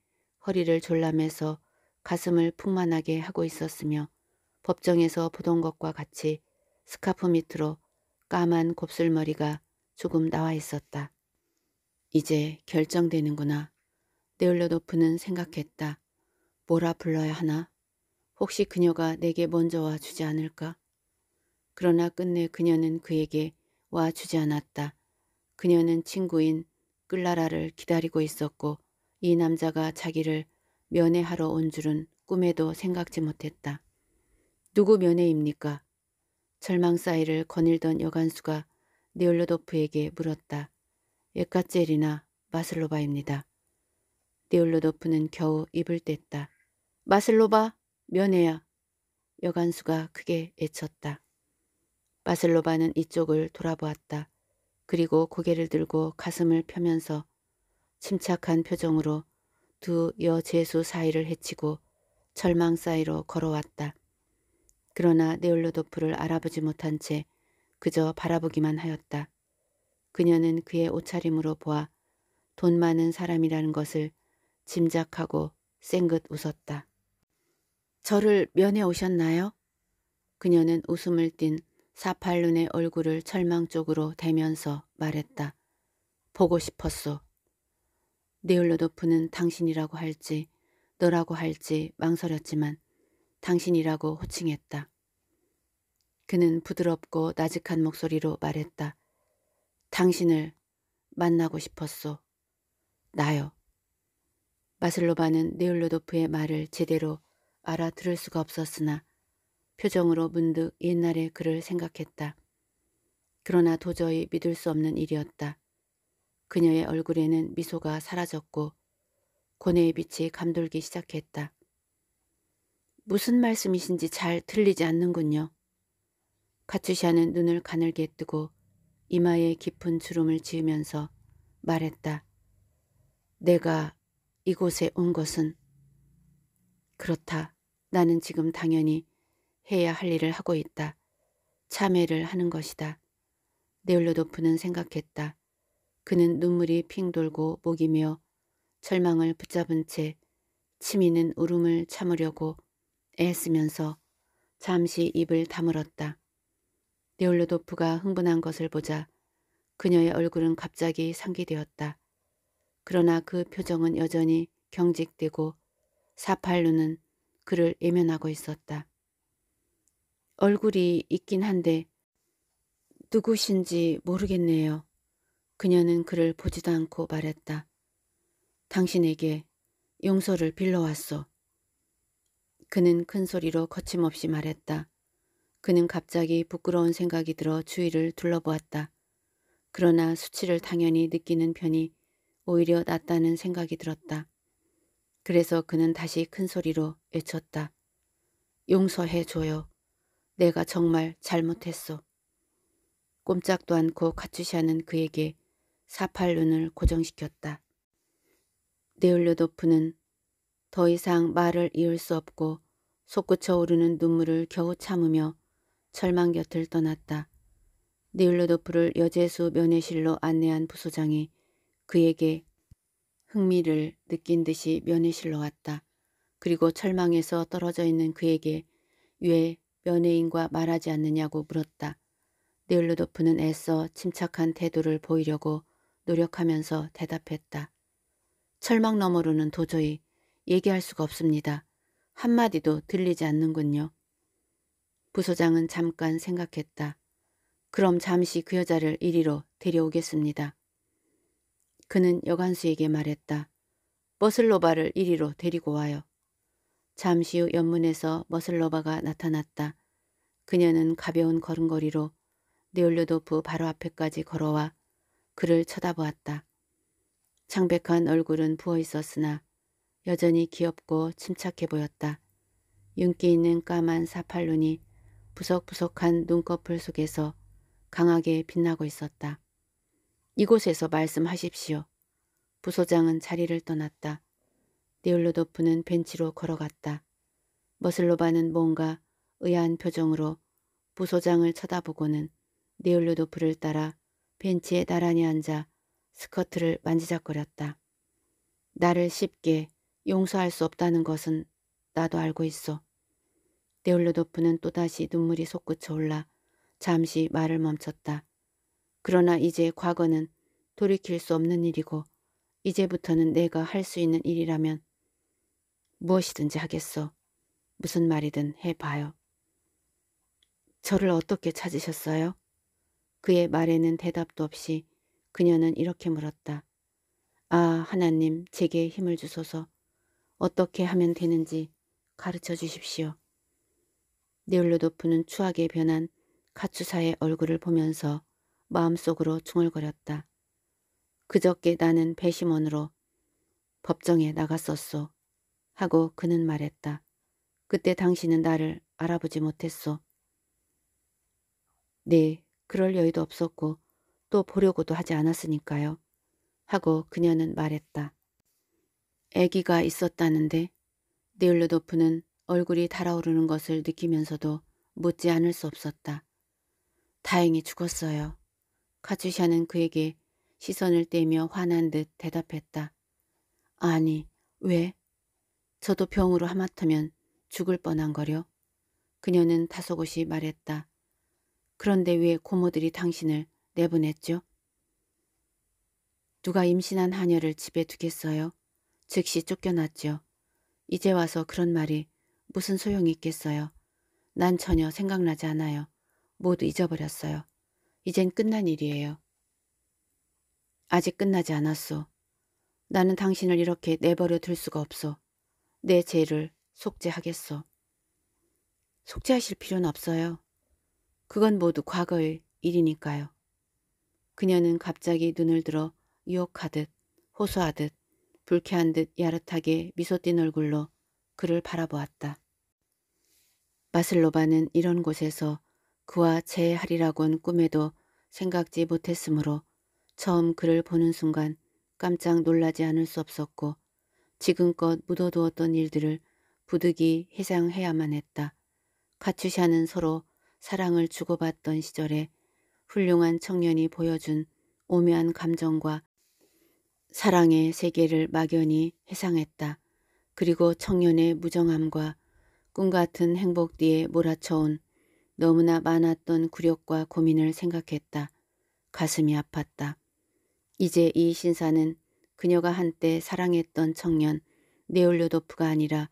허리를 졸라매서 가슴을 풍만하게 하고 있었으며 법정에서 보던 것과 같이 스카프 밑으로 까만 곱슬머리가 조금 나와 있었다. 이제 결정되는구나. 네올로도프는 생각했다. 뭐라 불러야 하나? 혹시 그녀가 내게 먼저 와주지 않을까? 그러나 끝내 그녀는 그에게 와주지 않았다. 그녀는 친구인 끌라라를 기다리고 있었고 이 남자가 자기를 면회하러 온 줄은 꿈에도 생각지 못했다. 누구 면회입니까? 절망 사이를 거닐던 여간수가 네올로도프에게 물었다. 예카젤이나 마슬로바입니다. 니올로도프는 겨우 입을 뗐다. 마슬로바, 면회야. 여간수가 크게 애쳤다. 마슬로바는 이쪽을 돌아보았다. 그리고 고개를 들고 가슴을 펴면서 침착한 표정으로 두 여제수 사이를 헤치고 절망 사이로 걸어왔다. 그러나 네올로도프를 알아보지 못한 채 그저 바라보기만 하였다. 그녀는 그의 옷차림으로 보아 돈 많은 사람이라는 것을 짐작하고 쌩긋 웃었다. 저를 면해 오셨나요? 그녀는 웃음을 띤 사팔눈의 얼굴을 철망 쪽으로 대면서 말했다. 보고 싶었소. 네올로도프는 당신이라고 할지 너라고 할지 망설였지만 당신이라고 호칭했다. 그는 부드럽고 나직한 목소리로 말했다. 당신을 만나고 싶었소. 나요. 마슬로바는 네올로도프의 말을 제대로 알아들을 수가 없었으나 표정으로 문득 옛날의 그를 생각했다. 그러나 도저히 믿을 수 없는 일이었다. 그녀의 얼굴에는 미소가 사라졌고 고뇌의 빛이 감돌기 시작했다. 무슨 말씀이신지 잘 들리지 않는군요. 카츠샤는 눈을 가늘게 뜨고 이마에 깊은 주름을 지으면서 말했다. 내가 이곳에 온 것은 그렇다. 나는 지금 당연히 해야 할 일을 하고 있다. 참회를 하는 것이다. 네올로도프는 생각했다. 그는 눈물이 핑 돌고 목이며 절망을 붙잡은 채 치미는 울음을 참으려고 애쓰면서 잠시 입을 다물었다. 네올로도프가 흥분한 것을 보자 그녀의 얼굴은 갑자기 상기되었다. 그러나 그 표정은 여전히 경직되고 사팔루는 그를 예면하고 있었다. 얼굴이 있긴 한데 누구신지 모르겠네요. 그녀는 그를 보지도 않고 말했다. 당신에게 용서를 빌러왔소. 그는 큰 소리로 거침없이 말했다. 그는 갑자기 부끄러운 생각이 들어 주위를 둘러보았다. 그러나 수치를 당연히 느끼는 편이 오히려 낫다는 생각이 들었다. 그래서 그는 다시 큰 소리로 외쳤다. 용서해줘요. 내가 정말 잘못했어. 꼼짝도 않고 카츠샤는 그에게 사팔 눈을 고정시켰다. 네올레도프는더 이상 말을 이을 수 없고 솟구쳐 오르는 눈물을 겨우 참으며 철망 곁을 떠났다. 니울로도프를 여제수 면회실로 안내한 부소장이 그에게 흥미를 느낀 듯이 면회실로 왔다. 그리고 철망에서 떨어져 있는 그에게 왜 면회인과 말하지 않느냐고 물었다. 네울로도프는 애써 침착한 태도를 보이려고 노력하면서 대답했다. 철망 너머로는 도저히 얘기할 수가 없습니다. 한마디도 들리지 않는군요. 부소장은 잠깐 생각했다. 그럼 잠시 그 여자를 이리로 데려오겠습니다. 그는 여관수에게 말했다. 머슬로바를 이리로 데리고 와요. 잠시 후 연문에서 머슬로바가 나타났다. 그녀는 가벼운 걸음걸이로 네올료도프 바로 앞에까지 걸어와 그를 쳐다보았다. 창백한 얼굴은 부어있었으나 여전히 귀엽고 침착해 보였다. 윤기 있는 까만 사팔눈이 부석부석한 눈꺼풀 속에서 강하게 빛나고 있었다. 이곳에서 말씀하십시오. 부소장은 자리를 떠났다. 네올로도프는 벤치로 걸어갔다. 머슬로바는 뭔가 의아한 표정으로 부소장을 쳐다보고는 네올로도프를 따라 벤치에 나란히 앉아 스커트를 만지작거렸다. 나를 쉽게 용서할 수 없다는 것은 나도 알고 있어. 데올로도프는 또다시 눈물이 솟구쳐 올라 잠시 말을 멈췄다. 그러나 이제 과거는 돌이킬 수 없는 일이고 이제부터는 내가 할 수 있는 일이라면 무엇이든지 하겠어. 무슨 말이든 해봐요. 저를 어떻게 찾으셨어요? 그의 말에는 대답도 없이 그녀는 이렇게 물었다. 아 하나님 제게 힘을 주소서 어떻게 하면 되는지 가르쳐 주십시오. 니올로도프는 추하게 변한 카추사의 얼굴을 보면서 마음속으로 중얼거렸다. 그저께 나는 배심원으로 법정에 나갔었소. 하고 그는 말했다. 그때 당신은 나를 알아보지 못했소. 네, 그럴 여유도 없었고 또 보려고도 하지 않았으니까요. 하고 그녀는 말했다. 아기가 있었다는데 니올로도프는 얼굴이 달아오르는 것을 느끼면서도 묻지 않을 수 없었다. 다행히 죽었어요. 카츠샤는 그에게 시선을 떼며 화난 듯 대답했다. 아니, 왜? 저도 병으로 하마터면 죽을 뻔한 거려. 그녀는 다소곳이 말했다. 그런데 왜 고모들이 당신을 내보냈죠? 누가 임신한 하녀를 집에 두겠어요? 즉시 쫓겨났죠. 이제 와서 그런 말이 무슨 소용이 있겠어요. 난 전혀 생각나지 않아요. 모두 잊어버렸어요. 이젠 끝난 일이에요. 아직 끝나지 않았소. 나는 당신을 이렇게 내버려 둘 수가 없소. 내 죄를 속죄하겠소. 속죄하실 필요는 없어요. 그건 모두 과거의 일이니까요. 그녀는 갑자기 눈을 들어 유혹하듯 호소하듯 불쾌한 듯 야릇하게 미소 띤 얼굴로 그를 바라보았다. 마슬로바는 이런 곳에서 그와 재하리라곤 꿈에도 생각지 못했으므로 처음 그를 보는 순간 깜짝 놀라지 않을 수 없었고 지금껏 묻어두었던 일들을 부득이 해상해야만 했다. 카츄샤는 서로 사랑을 주고받던 시절에 훌륭한 청년이 보여준 오묘한 감정과 사랑의 세계를 막연히 해상했다. 그리고 청년의 무정함과 꿈 같은 행복 뒤에 몰아쳐온 너무나 많았던 굴욕과 고민을 생각했다. 가슴이 아팠다. 이제 이 신사는 그녀가 한때 사랑했던 청년 네올료도프가 아니라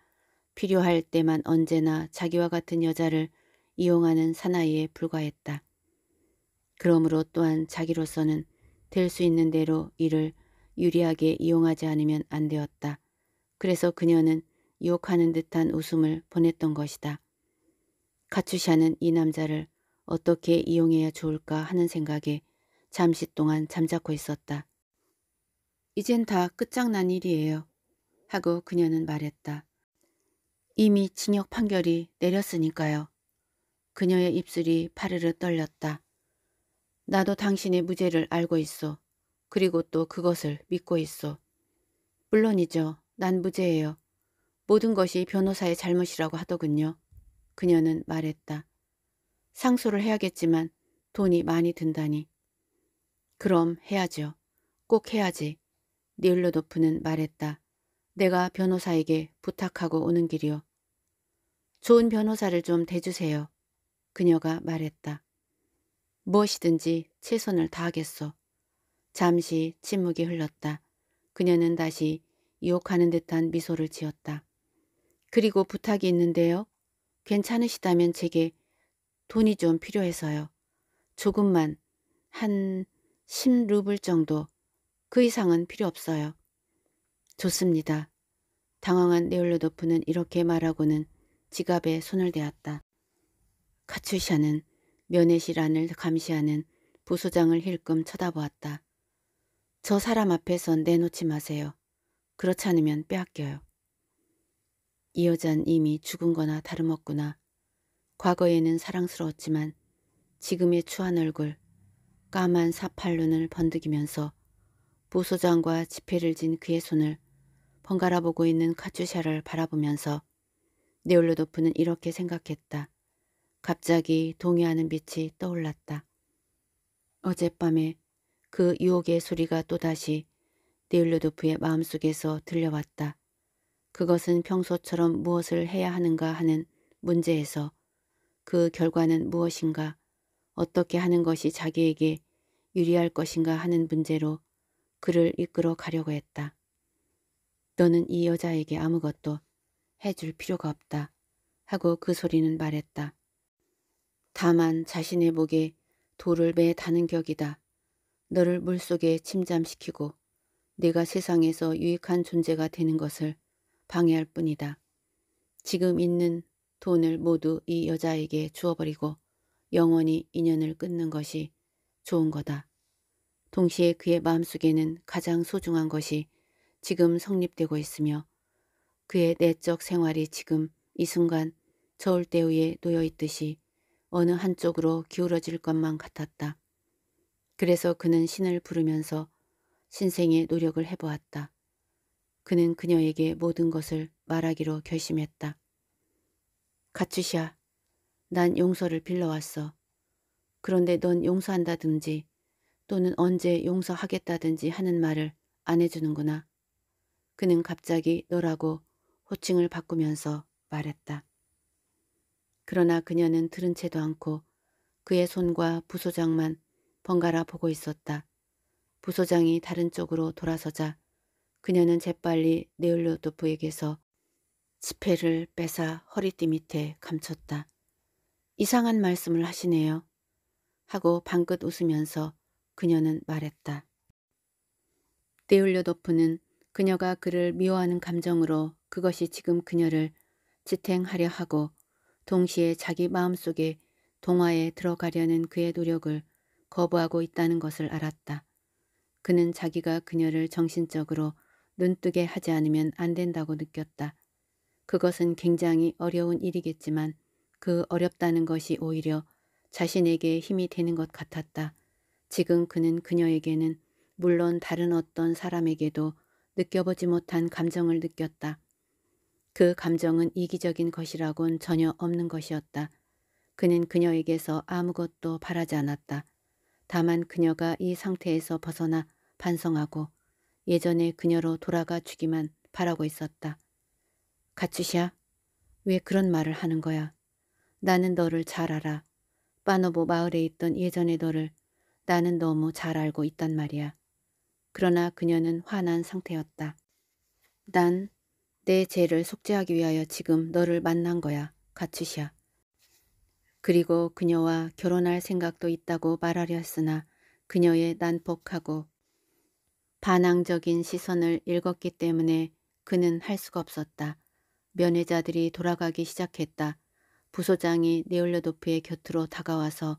필요할 때만 언제나 자기와 같은 여자를 이용하는 사나이에 불과했다. 그러므로 또한 자기로서는 될 수 있는 대로 이를 유리하게 이용하지 않으면 안 되었다. 그래서 그녀는 유혹하는 듯한 웃음을 보냈던 것이다. 카츄샤는 이 남자를 어떻게 이용해야 좋을까 하는 생각에 잠시 동안 잠자코 있었다. 이젠 다 끝장난 일이에요. 하고 그녀는 말했다. 이미 징역 판결이 내렸으니까요. 그녀의 입술이 파르르 떨렸다. 나도 당신의 무죄를 알고 있어. 그리고 또 그것을 믿고 있어. 물론이죠. 난 무죄예요. 모든 것이 변호사의 잘못이라고 하더군요. 그녀는 말했다. 상소를 해야겠지만 돈이 많이 든다니. 그럼 해야죠. 꼭 해야지. 니을로도프는 말했다. 내가 변호사에게 부탁하고 오는 길이요. 좋은 변호사를 좀 대주세요. 그녀가 말했다. 무엇이든지 최선을 다하겠소 잠시 침묵이 흘렀다. 그녀는 다시 유혹하는 듯한 미소를 지었다. 그리고 부탁이 있는데요. 괜찮으시다면 제게 돈이 좀 필요해서요. 조금만 한 10루블 정도 그 이상은 필요 없어요. 좋습니다. 당황한 네올로도프는 이렇게 말하고는 지갑에 손을 대었다. 카츄샤는 면회실 안을 감시하는 부소장을 힐끔 쳐다보았다. 저 사람 앞에선 내놓지 마세요. 그렇지 않으면 빼앗겨요. 이 여잔 이미 죽은 거나 다름없구나. 과거에는 사랑스러웠지만 지금의 추한 얼굴, 까만 사팔눈을 번득이면서 부소장과 지폐를 진 그의 손을 번갈아 보고 있는 카츄샤를 바라보면서 네올로도프는 이렇게 생각했다. 갑자기 동의하는 빛이 떠올랐다. 어젯밤에 그 유혹의 소리가 또다시 네올로도프의 마음속에서 들려왔다. 그것은 평소처럼 무엇을 해야 하는가 하는 문제에서 그 결과는 무엇인가 어떻게 하는 것이 자기에게 유리할 것인가 하는 문제로 그를 이끌어 가려고 했다. 너는 이 여자에게 아무것도 해줄 필요가 없다 하고 그 소리는 말했다. 다만 자신의 목에 돌을 매 다는 격이다. 너를 물속에 침잠시키고 내가 세상에서 유익한 존재가 되는 것을 방해할 뿐이다. 지금 있는 돈을 모두 이 여자에게 주어버리고 영원히 인연을 끊는 것이 좋은 거다. 동시에 그의 마음속에는 가장 소중한 것이 지금 성립되고 있으며 그의 내적 생활이 지금 이 순간 저울대우에 놓여있듯이 어느 한쪽으로 기울어질 것만 같았다. 그래서 그는 신을 부르면서 신생의 노력을 해보았다. 그는 그녀에게 모든 것을 말하기로 결심했다. 가츠샤, 난 용서를 빌러왔어. 그런데 넌 용서한다든지 또는 언제 용서하겠다든지 하는 말을 안 해주는구나. 그는 갑자기 너라고 호칭을 바꾸면서 말했다. 그러나 그녀는 들은 채도 않고 그의 손과 부소장만 번갈아 보고 있었다. 부소장이 다른 쪽으로 돌아서자 그녀는 재빨리 네올로도프에게서 지폐를 빼사 허리띠 밑에 감췄다. 이상한 말씀을 하시네요. 하고 방긋 웃으면서 그녀는 말했다. 네올로도프는 그녀가 그를 미워하는 감정으로 그것이 지금 그녀를 지탱하려 하고 동시에 자기 마음속에 동화에 들어가려는 그의 노력을 거부하고 있다는 것을 알았다. 그는 자기가 그녀를 정신적으로 눈뜨게 하지 않으면 안 된다고 느꼈다. 그것은 굉장히 어려운 일이겠지만 그 어렵다는 것이 오히려 자신에게 힘이 되는 것 같았다. 지금 그는 그녀에게는 물론 다른 어떤 사람에게도 느껴보지 못한 감정을 느꼈다. 그 감정은 이기적인 것이라곤 전혀 없는 것이었다. 그는 그녀에게서 아무것도 바라지 않았다. 다만 그녀가 이 상태에서 벗어나 반성하고 예전에 그녀로 돌아가 주기만 바라고 있었다. 가츠샤, 왜 그런 말을 하는 거야? 나는 너를 잘 알아. 빠노보 마을에 있던 예전의 너를 나는 너무 잘 알고 있단 말이야. 그러나 그녀는 화난 상태였다. 난 내 죄를 속죄하기 위하여 지금 너를 만난 거야, 가츠샤. 그리고 그녀와 결혼할 생각도 있다고 말하려 했으나 그녀의 난폭하고 반항적인 시선을 읽었기 때문에 그는 할 수가 없었다. 면회자들이 돌아가기 시작했다. 부소장이 네올레도프의 곁으로 다가와서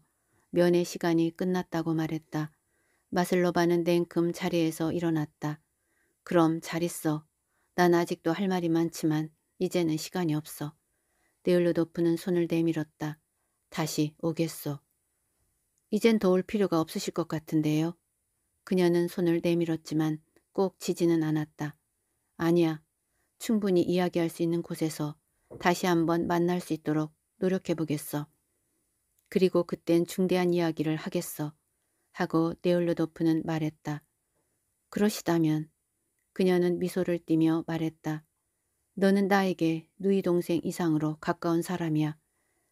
면회 시간이 끝났다고 말했다. 마슬로바는 냉큼 자리에서 일어났다. 그럼 잘 있어. 난 아직도 할 말이 많지만 이제는 시간이 없어. 네올레도프는 손을 내밀었다. 다시 오겠소. 이젠 더 올 필요가 없으실 것 같은데요. 그녀는 손을 내밀었지만 꼭 지지는 않았다. 아니야. 충분히 이야기할 수 있는 곳에서 다시 한번 만날 수 있도록 노력해보겠어. 그리고 그땐 중대한 이야기를 하겠어. 하고 네올로도프는 말했다. 그러시다면 그녀는 미소를 띠며 말했다. 너는 나에게 누이 동생 이상으로 가까운 사람이야.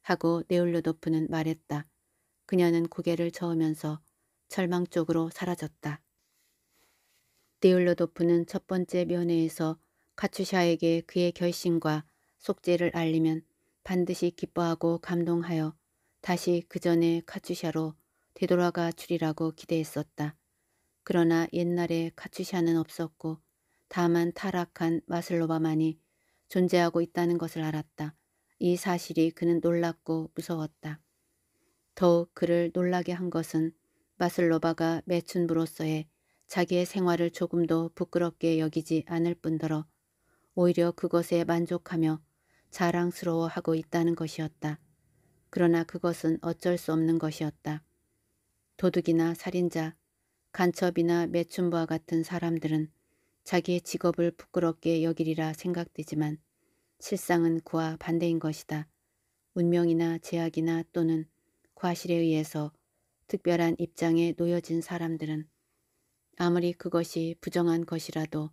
하고 네올로도프는 말했다. 그녀는 고개를 저으면서 절망 쪽으로 사라졌다. 데울로도프는첫 번째 면회에서 카츄샤에게 그의 결심과 속죄를 알리면 반드시 기뻐하고 감동하여 다시 그전에 카츄샤로 되돌아가 주리라고 기대했었다. 그러나 옛날에 카츄샤는 없었고 다만 타락한 마슬로바만이 존재하고 있다는 것을 알았다. 이 사실이 그는 놀랍고 무서웠다. 더욱 그를 놀라게 한 것은 마슬로바가 매춘부로서의 자기의 생활을 조금도 부끄럽게 여기지 않을 뿐더러 오히려 그것에 만족하며 자랑스러워하고 있다는 것이었다. 그러나 그것은 어쩔 수 없는 것이었다. 도둑이나 살인자, 간첩이나 매춘부와 같은 사람들은 자기의 직업을 부끄럽게 여기리라 생각되지만 실상은 그와 반대인 것이다. 운명이나 제약이나 또는 과실에 의해서 특별한 입장에 놓여진 사람들은 아무리 그것이 부정한 것이라도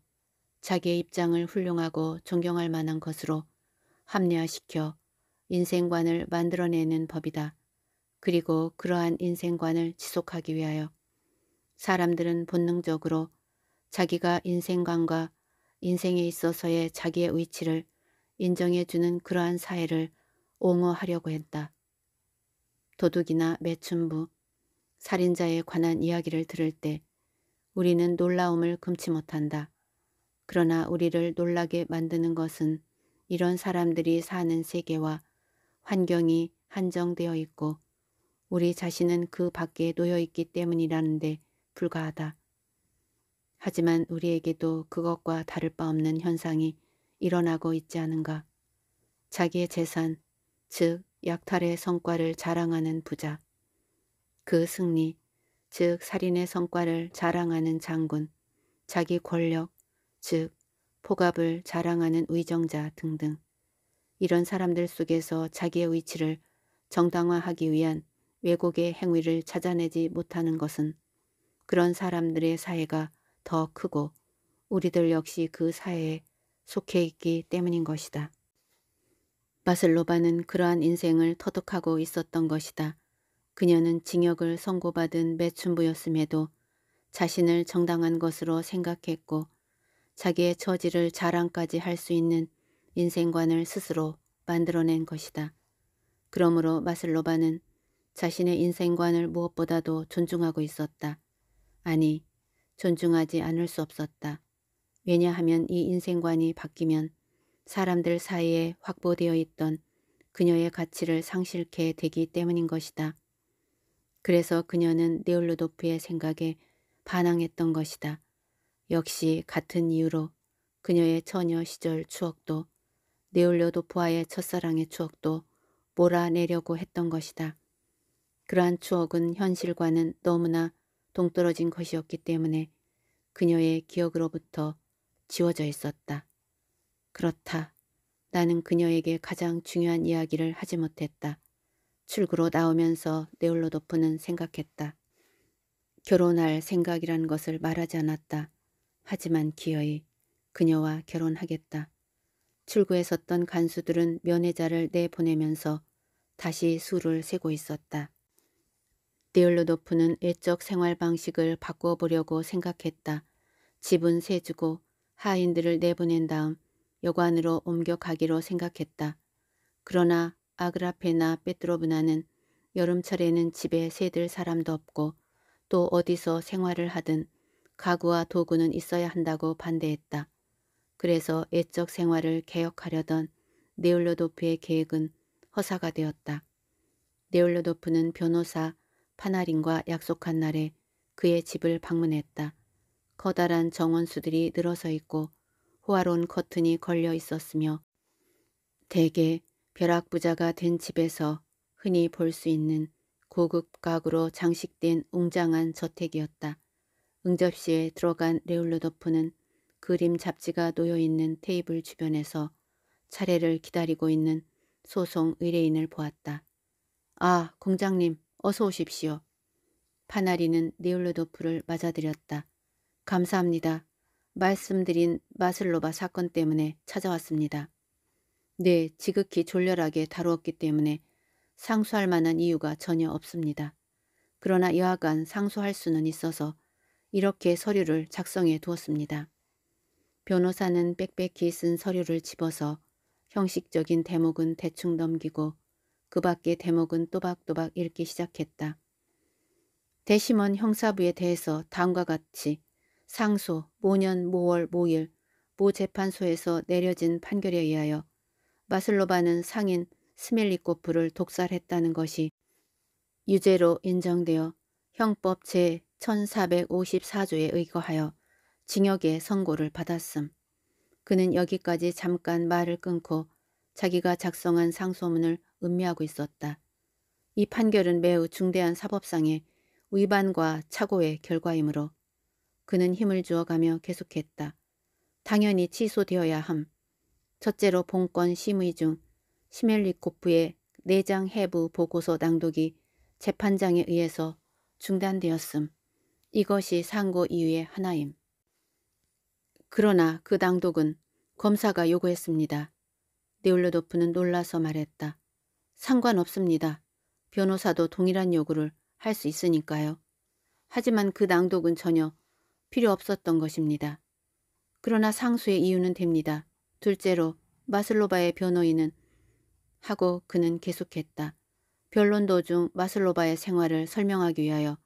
자기의 입장을 훌륭하고 존경할 만한 것으로 합리화시켜 인생관을 만들어내는 법이다. 그리고 그러한 인생관을 지속하기 위하여 사람들은 본능적으로 자기가 인생관과 인생에 있어서의 자기의 위치를 인정해주는 그러한 사회를 옹호하려고 했다. 도둑이나 매춘부, 살인자에 관한 이야기를 들을 때 우리는 놀라움을 금치 못한다. 그러나 우리를 놀라게 만드는 것은 이런 사람들이 사는 세계와 환경이 한정되어 있고 우리 자신은 그 밖에 놓여 있기 때문이라는데 불과하다. 하지만 우리에게도 그것과 다를 바 없는 현상이 일어나고 있지 않은가. 자기의 재산, 즉 약탈의 성과를 자랑하는 부자, 그 승리, 즉 살인의 성과를 자랑하는 장군, 자기 권력, 즉 포갑을 자랑하는 의정자 등등 이런 사람들 속에서 자기의 위치를 정당화하기 위한 왜곡의 행위를 찾아내지 못하는 것은 그런 사람들의 사회가 더 크고 우리들 역시 그 사회에 속해 있기 때문인 것이다. 마슬로바는 그러한 인생을 터득하고 있었던 것이다. 그녀는 징역을 선고받은 매춘부였음에도 자신을 정당한 것으로 생각했고 자기의 처지를 자랑까지 할 수 있는 인생관을 스스로 만들어낸 것이다. 그러므로 마슬로바는 자신의 인생관을 무엇보다도 존중하고 있었다. 아니, 존중하지 않을 수 없었다. 왜냐하면 이 인생관이 바뀌면 사람들 사이에 확보되어 있던 그녀의 가치를 상실케 되기 때문인 것이다. 그래서 그녀는 네올로도프의 생각에 반항했던 것이다. 역시 같은 이유로 그녀의 처녀 시절 추억도 네올로도프와의 첫사랑의 추억도 몰아내려고 했던 것이다. 그러한 추억은 현실과는 너무나 동떨어진 것이었기 때문에 그녀의 기억으로부터 지워져 있었다. 그렇다. 나는 그녀에게 가장 중요한 이야기를 하지 못했다. 출구로 나오면서 네올로도프는 생각했다. 결혼할 생각이란 것을 말하지 않았다. 하지만 기어이 그녀와 결혼하겠다. 출구에 섰던 간수들은 면회자를 내보내면서 다시 술을 세고 있었다. 네올로도프는 애적 생활 방식을 바꿔보려고 생각했다. 집은 세주고 하인들을 내보낸 다음 여관으로 옮겨가기로 생각했다. 그러나 아그라페나 페트로브나는 여름철에는 집에 새들 사람도 없고 또 어디서 생활을 하든 가구와 도구는 있어야 한다고 반대했다. 그래서 애적 생활을 개혁하려던 네올로도프의 계획은 허사가 되었다. 네올로도프는 변호사 파나린과 약속한 날에 그의 집을 방문했다. 커다란 정원수들이 늘어서 있고 호화로운 커튼이 걸려 있었으며 대개 벼락부자가 된 집에서 흔히 볼 수 있는 고급 가구로 장식된 웅장한 저택이었다. 응접실에 들어간 레올로도프는 그림 잡지가 놓여있는 테이블 주변에서 차례를 기다리고 있는 소송 의뢰인을 보았다. 아, 공장님, 어서 오십시오. 파나리는 레올로도프를 맞아들였다. 감사합니다. 말씀드린 마슬로바 사건 때문에 찾아왔습니다. 네, 지극히 졸렬하게 다루었기 때문에 상수할 만한 이유가 전혀 없습니다. 그러나 여하간 상수할 수는 있어서 이렇게 서류를 작성해 두었습니다. 변호사는 빽빽히 쓴 서류를 집어서 형식적인 대목은 대충 넘기고 그 밖의 대목은 또박또박 읽기 시작했다. 대심원 형사부에 대해서 다음과 같이 상소, 모년, 모월, 모일, 모 재판소에서 내려진 판결에 의하여 마슬로바는 상인 스멜리코프를 독살했다는 것이 유죄로 인정되어 형법 제1454조에 의거하여 징역의 선고를 받았음. 그는 여기까지 잠깐 말을 끊고 자기가 작성한 상소문을 음미하고 있었다. 이 판결은 매우 중대한 사법상의 위반과 착오의 결과이므로 그는 힘을 주어가며 계속했다. 당연히 취소되어야 함. 첫째로 본권 심의 중 시멜리코프의 내장 해부 보고서 낭독이 재판장에 의해서 중단되었음. 이것이 상고 이유의 하나임. 그러나 그 낭독은 검사가 요구했습니다. 네올로도프는 놀라서 말했다. 상관없습니다. 변호사도 동일한 요구를 할 수 있으니까요. 하지만 그 낭독은 전혀 필요 없었던 것입니다. 그러나 상수의 이유는 됩니다. 둘째로 마슬로바의 변호인은 하고 그는 계속했다. 변론 도중 마슬로바의 생활을 설명하기 위하여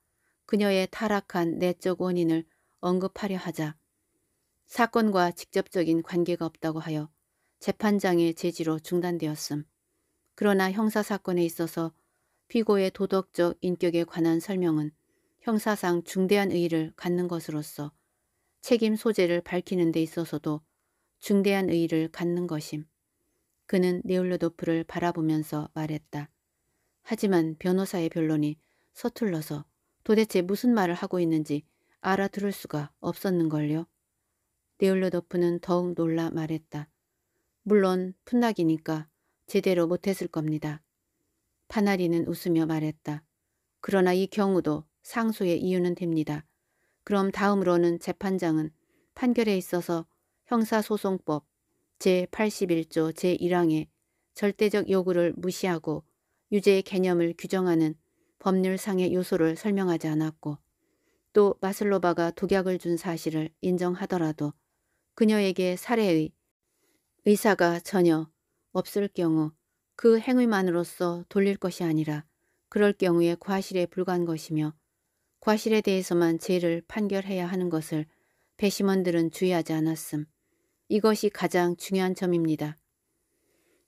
그녀의 타락한 내적 원인을 언급하려 하자 사건과 직접적인 관계가 없다고 하여 재판장의 제지로 중단되었음. 그러나 형사사건에 있어서 피고의 도덕적 인격에 관한 설명은 형사상 중대한 의의를 갖는 것으로서 책임 소재를 밝히는 데 있어서도 중대한 의의를 갖는 것임. 그는 네올로도프를 바라보면서 말했다. 하지만 변호사의 변론이 서툴러서 도대체 무슨 말을 하고 있는지 알아들을 수가 없었는걸요. 네올로도프는 더욱 놀라 말했다. 물론 풋낙이니까 제대로 못했을 겁니다. 파나리는 웃으며 말했다. 그러나 이 경우도 상소의 이유는 됩니다. 그럼 다음으로는 재판장은 판결에 있어서 형사소송법 제81조 제1항에 절대적 요구를 무시하고 유죄의 개념을 규정하는 법률상의 요소를 설명하지 않았고 또 마슬로바가 독약을 준 사실을 인정하더라도 그녀에게 살해의 의사가 전혀 없을 경우 그 행위만으로서 돌릴 것이 아니라 그럴 경우에 과실에 불과한 것이며 과실에 대해서만 죄를 판결해야 하는 것을 배심원들은 주의하지 않았음. 이것이 가장 중요한 점입니다.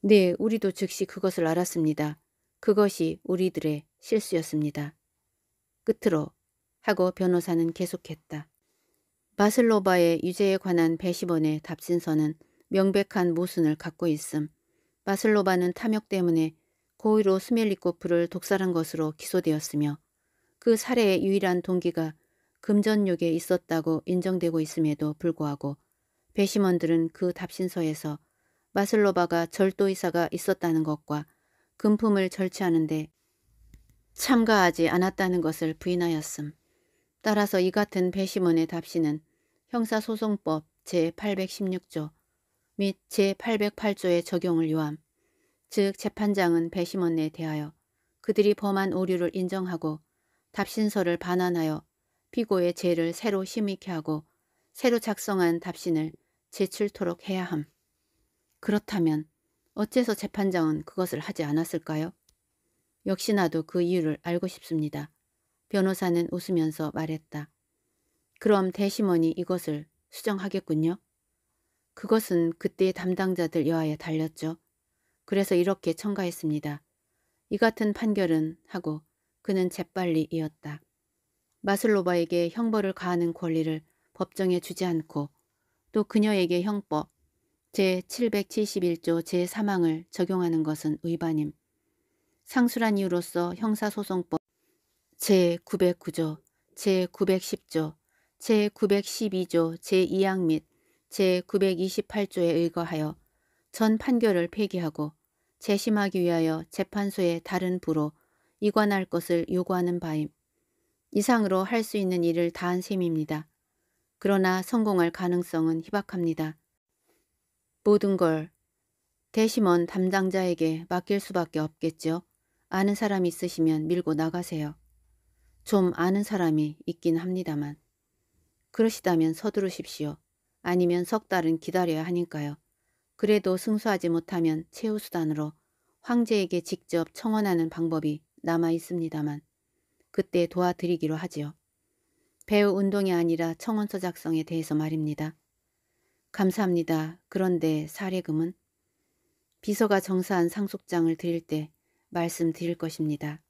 네, 우리도 즉시 그것을 알았습니다. 그것이 우리들의 실수였습니다. 끝으로 하고 변호사는 계속했다. 마슬로바의 유죄에 관한 배심원의 답신서는 명백한 모순을 갖고 있음. 마슬로바는 탐욕 때문에 고의로 스멜리코프를 독살한 것으로 기소되었으며 그 살해의 유일한 동기가 금전욕에 있었다고 인정되고 있음에도 불구하고 배심원들은 그 답신서에서 마슬로바가 절도이사가 있었다는 것과 금품을 절취하는데 참가하지 않았다는 것을 부인하였음. 따라서 이 같은 배심원의 답신은 형사소송법 제816조 및 제808조의 적용을 요함. 즉 재판장은 배심원에 대하여 그들이 범한 오류를 인정하고 답신서를 반환하여 피고의 죄를 새로 심의케 하고 새로 작성한 답신을 제출토록 해야 함. 그렇다면 어째서 재판장은 그것을 하지 않았을까요? 역시 나도 그 이유를 알고 싶습니다. 변호사는 웃으면서 말했다. 그럼 대심원이 이것을 수정하겠군요. 그것은 그때의 담당자들 여하에 달렸죠. 그래서 이렇게 첨가했습니다. 이 같은 판결은 하고 그는 재빨리 이었다. 마슬로바에게 형벌을 가하는 권리를 법정에 주지 않고 또 그녀에게 형법 제771조 제3항을 적용하는 것은 위반임. 상술한 이유로서 형사소송법 제909조, 제910조, 제912조 제2항 및 제928조에 의거하여 전 판결을 폐기하고 재심하기 위하여 재판소의 다른 부로 이관할 것을 요구하는 바임. 이상으로 할 수 있는 일을 다한 셈입니다. 그러나 성공할 가능성은 희박합니다. 모든 걸 대심원 담당자에게 맡길 수밖에 없겠죠. 아는 사람 있으시면 밀고 나가세요. 좀 아는 사람이 있긴 합니다만. 그러시다면 서두르십시오. 아니면 석 달은 기다려야 하니까요. 그래도 승수하지 못하면 최후수단으로 황제에게 직접 청원하는 방법이 남아 있습니다만 그때 도와드리기로 하지요. 배우 운동이 아니라 청원서 작성에 대해서 말입니다. 감사합니다. 그런데 사례금은? 비서가 정사한 상속장을 드릴 때 말씀드릴 것입니다.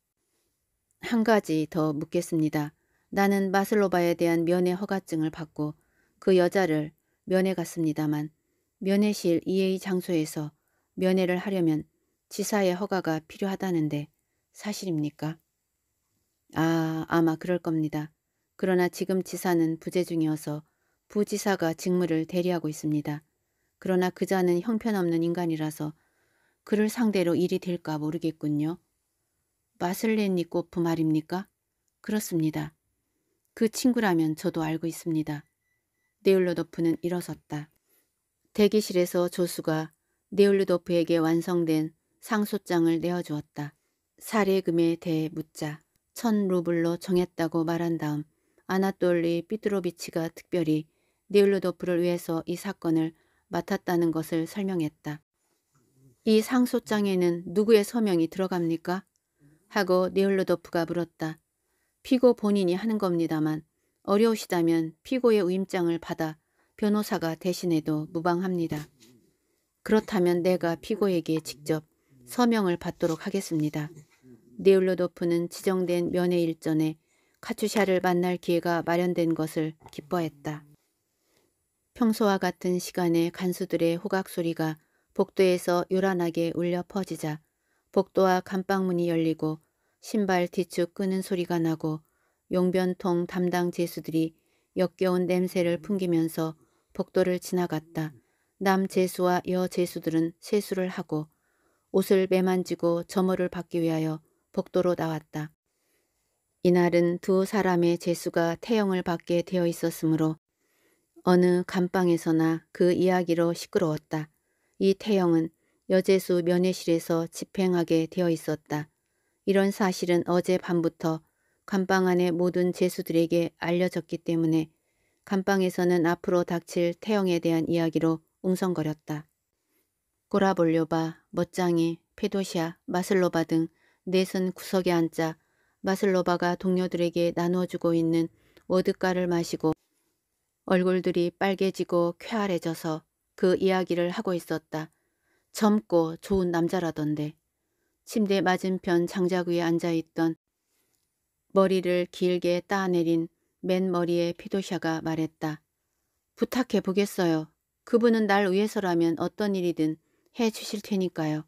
한 가지 더 묻겠습니다. 나는 마슬로바에 대한 면회 허가증을 받고 그 여자를 면회 갔습니다만 면회실 EA 장소에서 면회를 하려면 지사의 허가가 필요하다는데 사실입니까? 아, 아마 그럴 겁니다. 그러나 지금 지사는 부재 중이어서 부지사가 직무를 대리하고 있습니다. 그러나 그자는 형편없는 인간이라서 그를 상대로 일이 될까 모르겠군요. 마슬렌니 꼬프 말입니까? 그렇습니다. 그 친구라면 저도 알고 있습니다. 네올로도프는 일어섰다. 대기실에서 조수가 네올로도프에게 완성된 상소장을 내어주었다. 사례금에 대해 묻자 천 루블로 정했다고 말한 다음 아나톨리 피트로비치가 특별히 니을루도프를 위해서 이 사건을 맡았다는 것을 설명했다. 이 상소장에는 누구의 서명이 들어갑니까? 하고 니을루도프가 물었다. 피고 본인이 하는 겁니다만 어려우시다면 피고의 위임장을 받아 변호사가 대신해도 무방합니다. 그렇다면 내가 피고에게 직접 서명을 받도록 하겠습니다. 네울로도프는 지정된 면회 일전에 카츄샤를 만날 기회가 마련된 것을 기뻐했다. 평소와 같은 시간에 간수들의 호각소리가 복도에서 요란하게 울려 퍼지자 복도와 감방문이 열리고 신발 뒤축 끄는 소리가 나고 용변통 담당 제수들이 역겨운 냄새를 풍기면서 복도를 지나갔다. 남 제수와 여 제수들은 세수를 하고 옷을 매만지고 점호를 받기 위하여 복도로 나왔다. 이날은 두 사람의 재수가 태형을 받게 되어 있었으므로 어느 감방에서나 그 이야기로 시끄러웠다. 이 태형은 여재수 면회실에서 집행하게 되어 있었다. 이런 사실은 어제 밤부터 감방 안의 모든 재수들에게 알려졌기 때문에 감방에서는 앞으로 닥칠 태형에 대한 이야기로 웅성거렸다. 꼬라볼료바, 멋장이, 페도시아, 마슬로바 등 넷은 구석에 앉자 마슬로바가 동료들에게 나눠주고 있는 워드가를 마시고 얼굴들이 빨개지고 쾌활해져서 그 이야기를 하고 있었다. 젊고 좋은 남자라던데. 침대 맞은편 장작 위에 앉아있던 머리를 길게 따내린 맨머리의 피도샤가 말했다. 부탁해 보겠어요. 그분은 날 위해서라면 어떤 일이든 해주실 테니까요.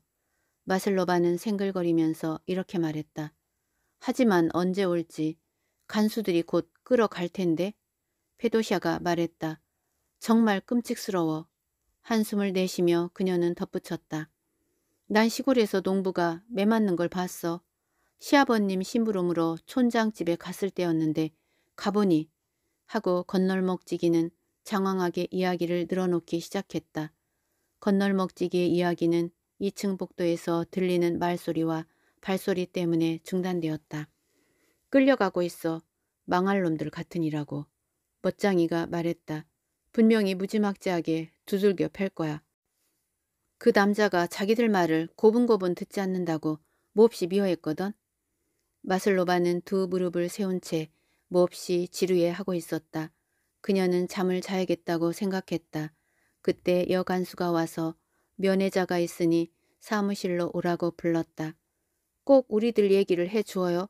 마슬로바는 생글거리면서 이렇게 말했다. 하지만 언제 올지 간수들이 곧 끌어갈 텐데 페도시아가 말했다. 정말 끔찍스러워. 한숨을 내쉬며 그녀는 덧붙였다. 난 시골에서 농부가 매 맞는 걸 봤어. 시아버님 심부름으로 촌장집에 갔을 때였는데 가보니 하고 건널목지기는 장황하게 이야기를 늘어놓기 시작했다. 건널목지기의 이야기는 2층 복도에서 들리는 말소리와 발소리 때문에 중단되었다. 끌려가고 있어. 망할 놈들 같으니라고. 멋쟁이가 말했다. 분명히 무지막지하게 두들겨 팰 거야. 그 남자가 자기들 말을 고분고분 듣지 않는다고 몹시 미워했거든. 마슬로바는 두 무릎을 세운 채 몹시 지루해 하고 있었다. 그녀는 잠을 자야겠다고 생각했다. 그때 여간수가 와서 면회자가 있으니 사무실로 오라고 불렀다. 꼭 우리들 얘기를 해주어요.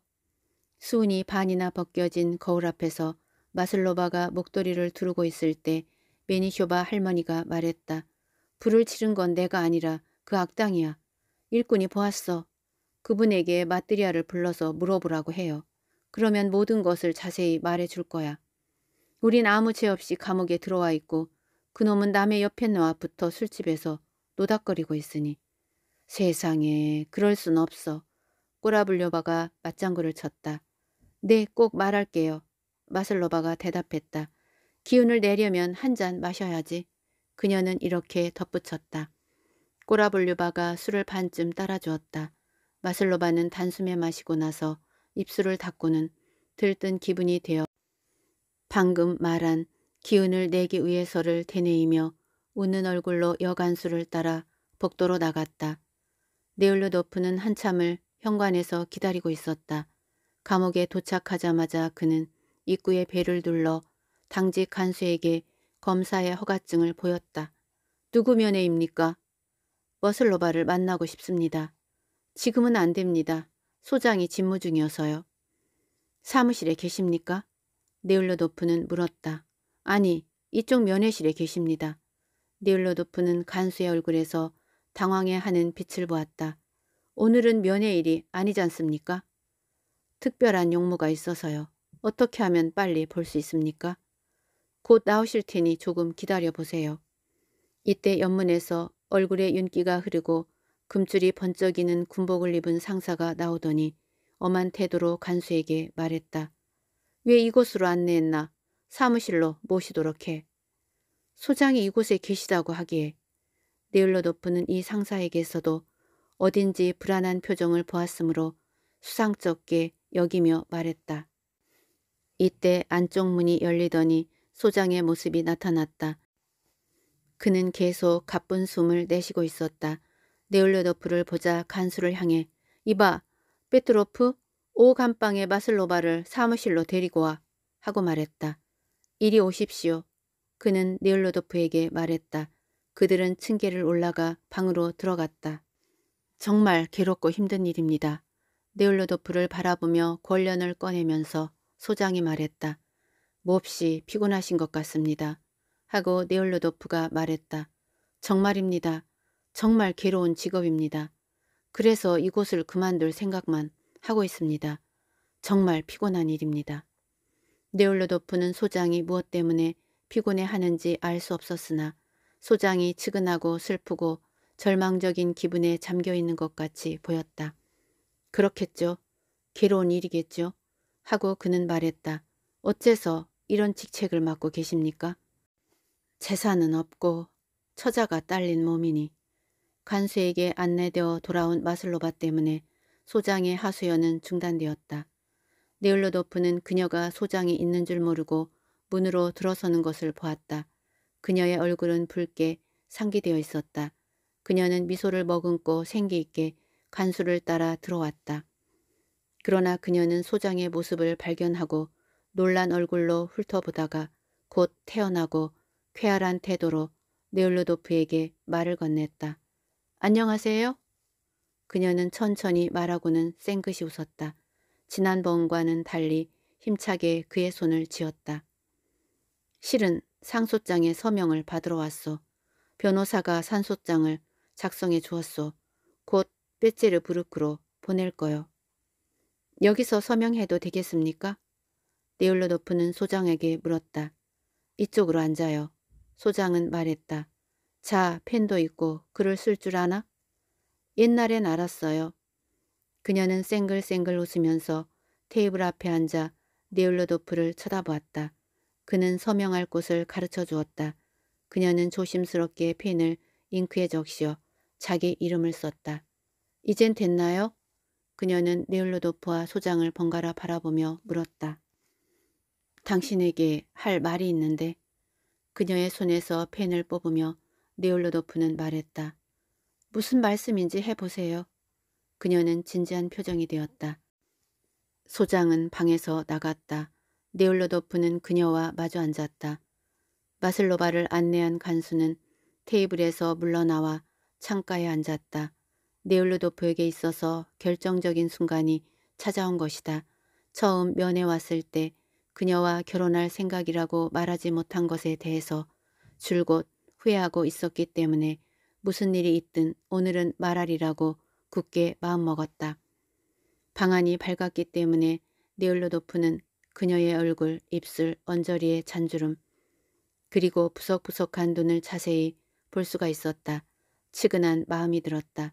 수은이 반이나 벗겨진 거울 앞에서 마슬로바가 목도리를 두르고 있을 때 메니쇼바 할머니가 말했다. 불을 치른 건 내가 아니라 그 악당이야. 일꾼이 보았어. 그분에게 마뜨리아를 불러서 물어보라고 해요. 그러면 모든 것을 자세히 말해줄 거야. 우린 아무 죄 없이 감옥에 들어와 있고 그놈은 남의 옆에 나와 붙어 술집에서 노닥거리고 있으니 세상에 그럴 순 없어. 꼬라블료바가 맞장구를 쳤다. 네, 꼭 말할게요. 마슬로바가 대답했다. 기운을 내려면 한 잔 마셔야지. 그녀는 이렇게 덧붙였다. 꼬라블류바가 술을 반쯤 따라주었다. 마슬로바는 단숨에 마시고 나서 입술을 닫고는 들뜬 기분이 되어 방금 말한 기운을 내기 위해서를 되뇌이며 웃는 얼굴로 여간수를 따라 복도로 나갔다. 네올로도프는 한참을 현관에서 기다리고 있었다. 감옥에 도착하자마자 그는 입구에 배를 둘러 당직 간수에게 검사의 허가증을 보였다. 누구 면회입니까? 머슬로바를 만나고 싶습니다. 지금은 안 됩니다. 소장이 집무 중이어서요. 사무실에 계십니까? 네올로도프는 물었다. 아니, 이쪽 면회실에 계십니다. 네올로도프는 간수의 얼굴에서 당황해하는 빛을 보았다. 오늘은 면회일이 아니지않습니까 특별한 용무가 있어서요. 어떻게 하면 빨리 볼 수 있습니까? 곧 나오실 테니 조금 기다려보세요. 이때 연문에서 얼굴에 윤기가 흐르고 금줄이 번쩍이는 군복을 입은 상사가 나오더니 엄한 태도로 간수에게 말했다. 왜 이곳으로 안내했나? 사무실로 모시도록 해. 소장이 이곳에 계시다고 하기에 내일로 높은 이 상사에게서도 어딘지 불안한 표정을 보았으므로 수상쩍게 여기며 말했다. 이때 안쪽 문이 열리더니 소장의 모습이 나타났다. 그는 계속 가쁜 숨을 내쉬고 있었다. 네올레도프를 보자 간수를 향해 이봐 페트로프 오감방의 마슬로바를 사무실로 데리고 와 하고 말했다. 이리 오십시오. 그는 네올레도프에게 말했다. 그들은 층계를 올라가 방으로 들어갔다. 정말 괴롭고 힘든 일입니다. 네올로도프를 바라보며 권련을 꺼내면서 소장이 말했다. 몹시 피곤하신 것 같습니다. 하고 네올로도프가 말했다. 정말입니다. 정말 괴로운 직업입니다. 그래서 이곳을 그만둘 생각만 하고 있습니다. 정말 피곤한 일입니다. 네올로도프는 소장이 무엇 때문에 피곤해 하는지 알 수 없었으나 소장이 측은하고 슬프고 절망적인 기분에 잠겨 있는 것 같이 보였다. 그렇겠죠. 괴로운 일이겠죠. 하고 그는 말했다. 어째서 이런 직책을 맡고 계십니까? 재산은 없고 처자가 딸린 몸이니 간수에게 안내되어 돌아온 마슬로바 때문에 소장의 하수연은 중단되었다. 네올로도프는 그녀가 소장이 있는 줄 모르고 문으로 들어서는 것을 보았다. 그녀의 얼굴은 붉게 상기되어 있었다. 그녀는 미소를 머금고 생기 있게 간수를 따라 들어왔다. 그러나 그녀는 소장의 모습을 발견하고 놀란 얼굴로 훑어보다가 곧 태어나고 쾌활한 태도로 네올로도프에게 말을 건넸다. 안녕하세요? 그녀는 천천히 말하고는 쌩긋이 웃었다. 지난번과는 달리 힘차게 그의 손을 쥐었다. 실은 상소장의 서명을 받으러 왔소. 변호사가 산소장을 작성해 주었소. 곧 배지를 부르크로 보낼 거요. 여기서 서명해도 되겠습니까? 네올로노프는 소장에게 물었다. 이쪽으로 앉아요. 소장은 말했다. 자, 펜도 있고 글을 쓸 줄 아나? 옛날엔 알았어요. 그녀는 쌩글쌩글 웃으면서 테이블 앞에 앉아 네올로도프를 쳐다보았다. 그는 서명할 곳을 가르쳐 주었다. 그녀는 조심스럽게 펜을 잉크에 적시어 자기 이름을 썼다. 이젠 됐나요? 그녀는 네올로도프와 소장을 번갈아 바라보며 물었다. 당신에게 할 말이 있는데 그녀의 손에서 펜을 뽑으며 네올로도프는 말했다. 무슨 말씀인지 해보세요. 그녀는 진지한 표정이 되었다. 소장은 방에서 나갔다. 네올로도프는 그녀와 마주 앉았다. 마슬로바를 안내한 간수는 테이블에서 물러나와 창가에 앉았다. 네올로도프에게 있어서 결정적인 순간이 찾아온 것이다. 처음 면회 왔을 때 그녀와 결혼할 생각이라고 말하지 못한 것에 대해서 줄곧 후회하고 있었기 때문에 무슨 일이 있든 오늘은 말하리라고 굳게 마음먹었다. 방안이 밝았기 때문에 네올로도프는 그녀의 얼굴, 입술, 언저리에 잔주름 그리고 부석부석한 눈을 자세히 볼 수가 있었다. 치근한 마음이 들었다.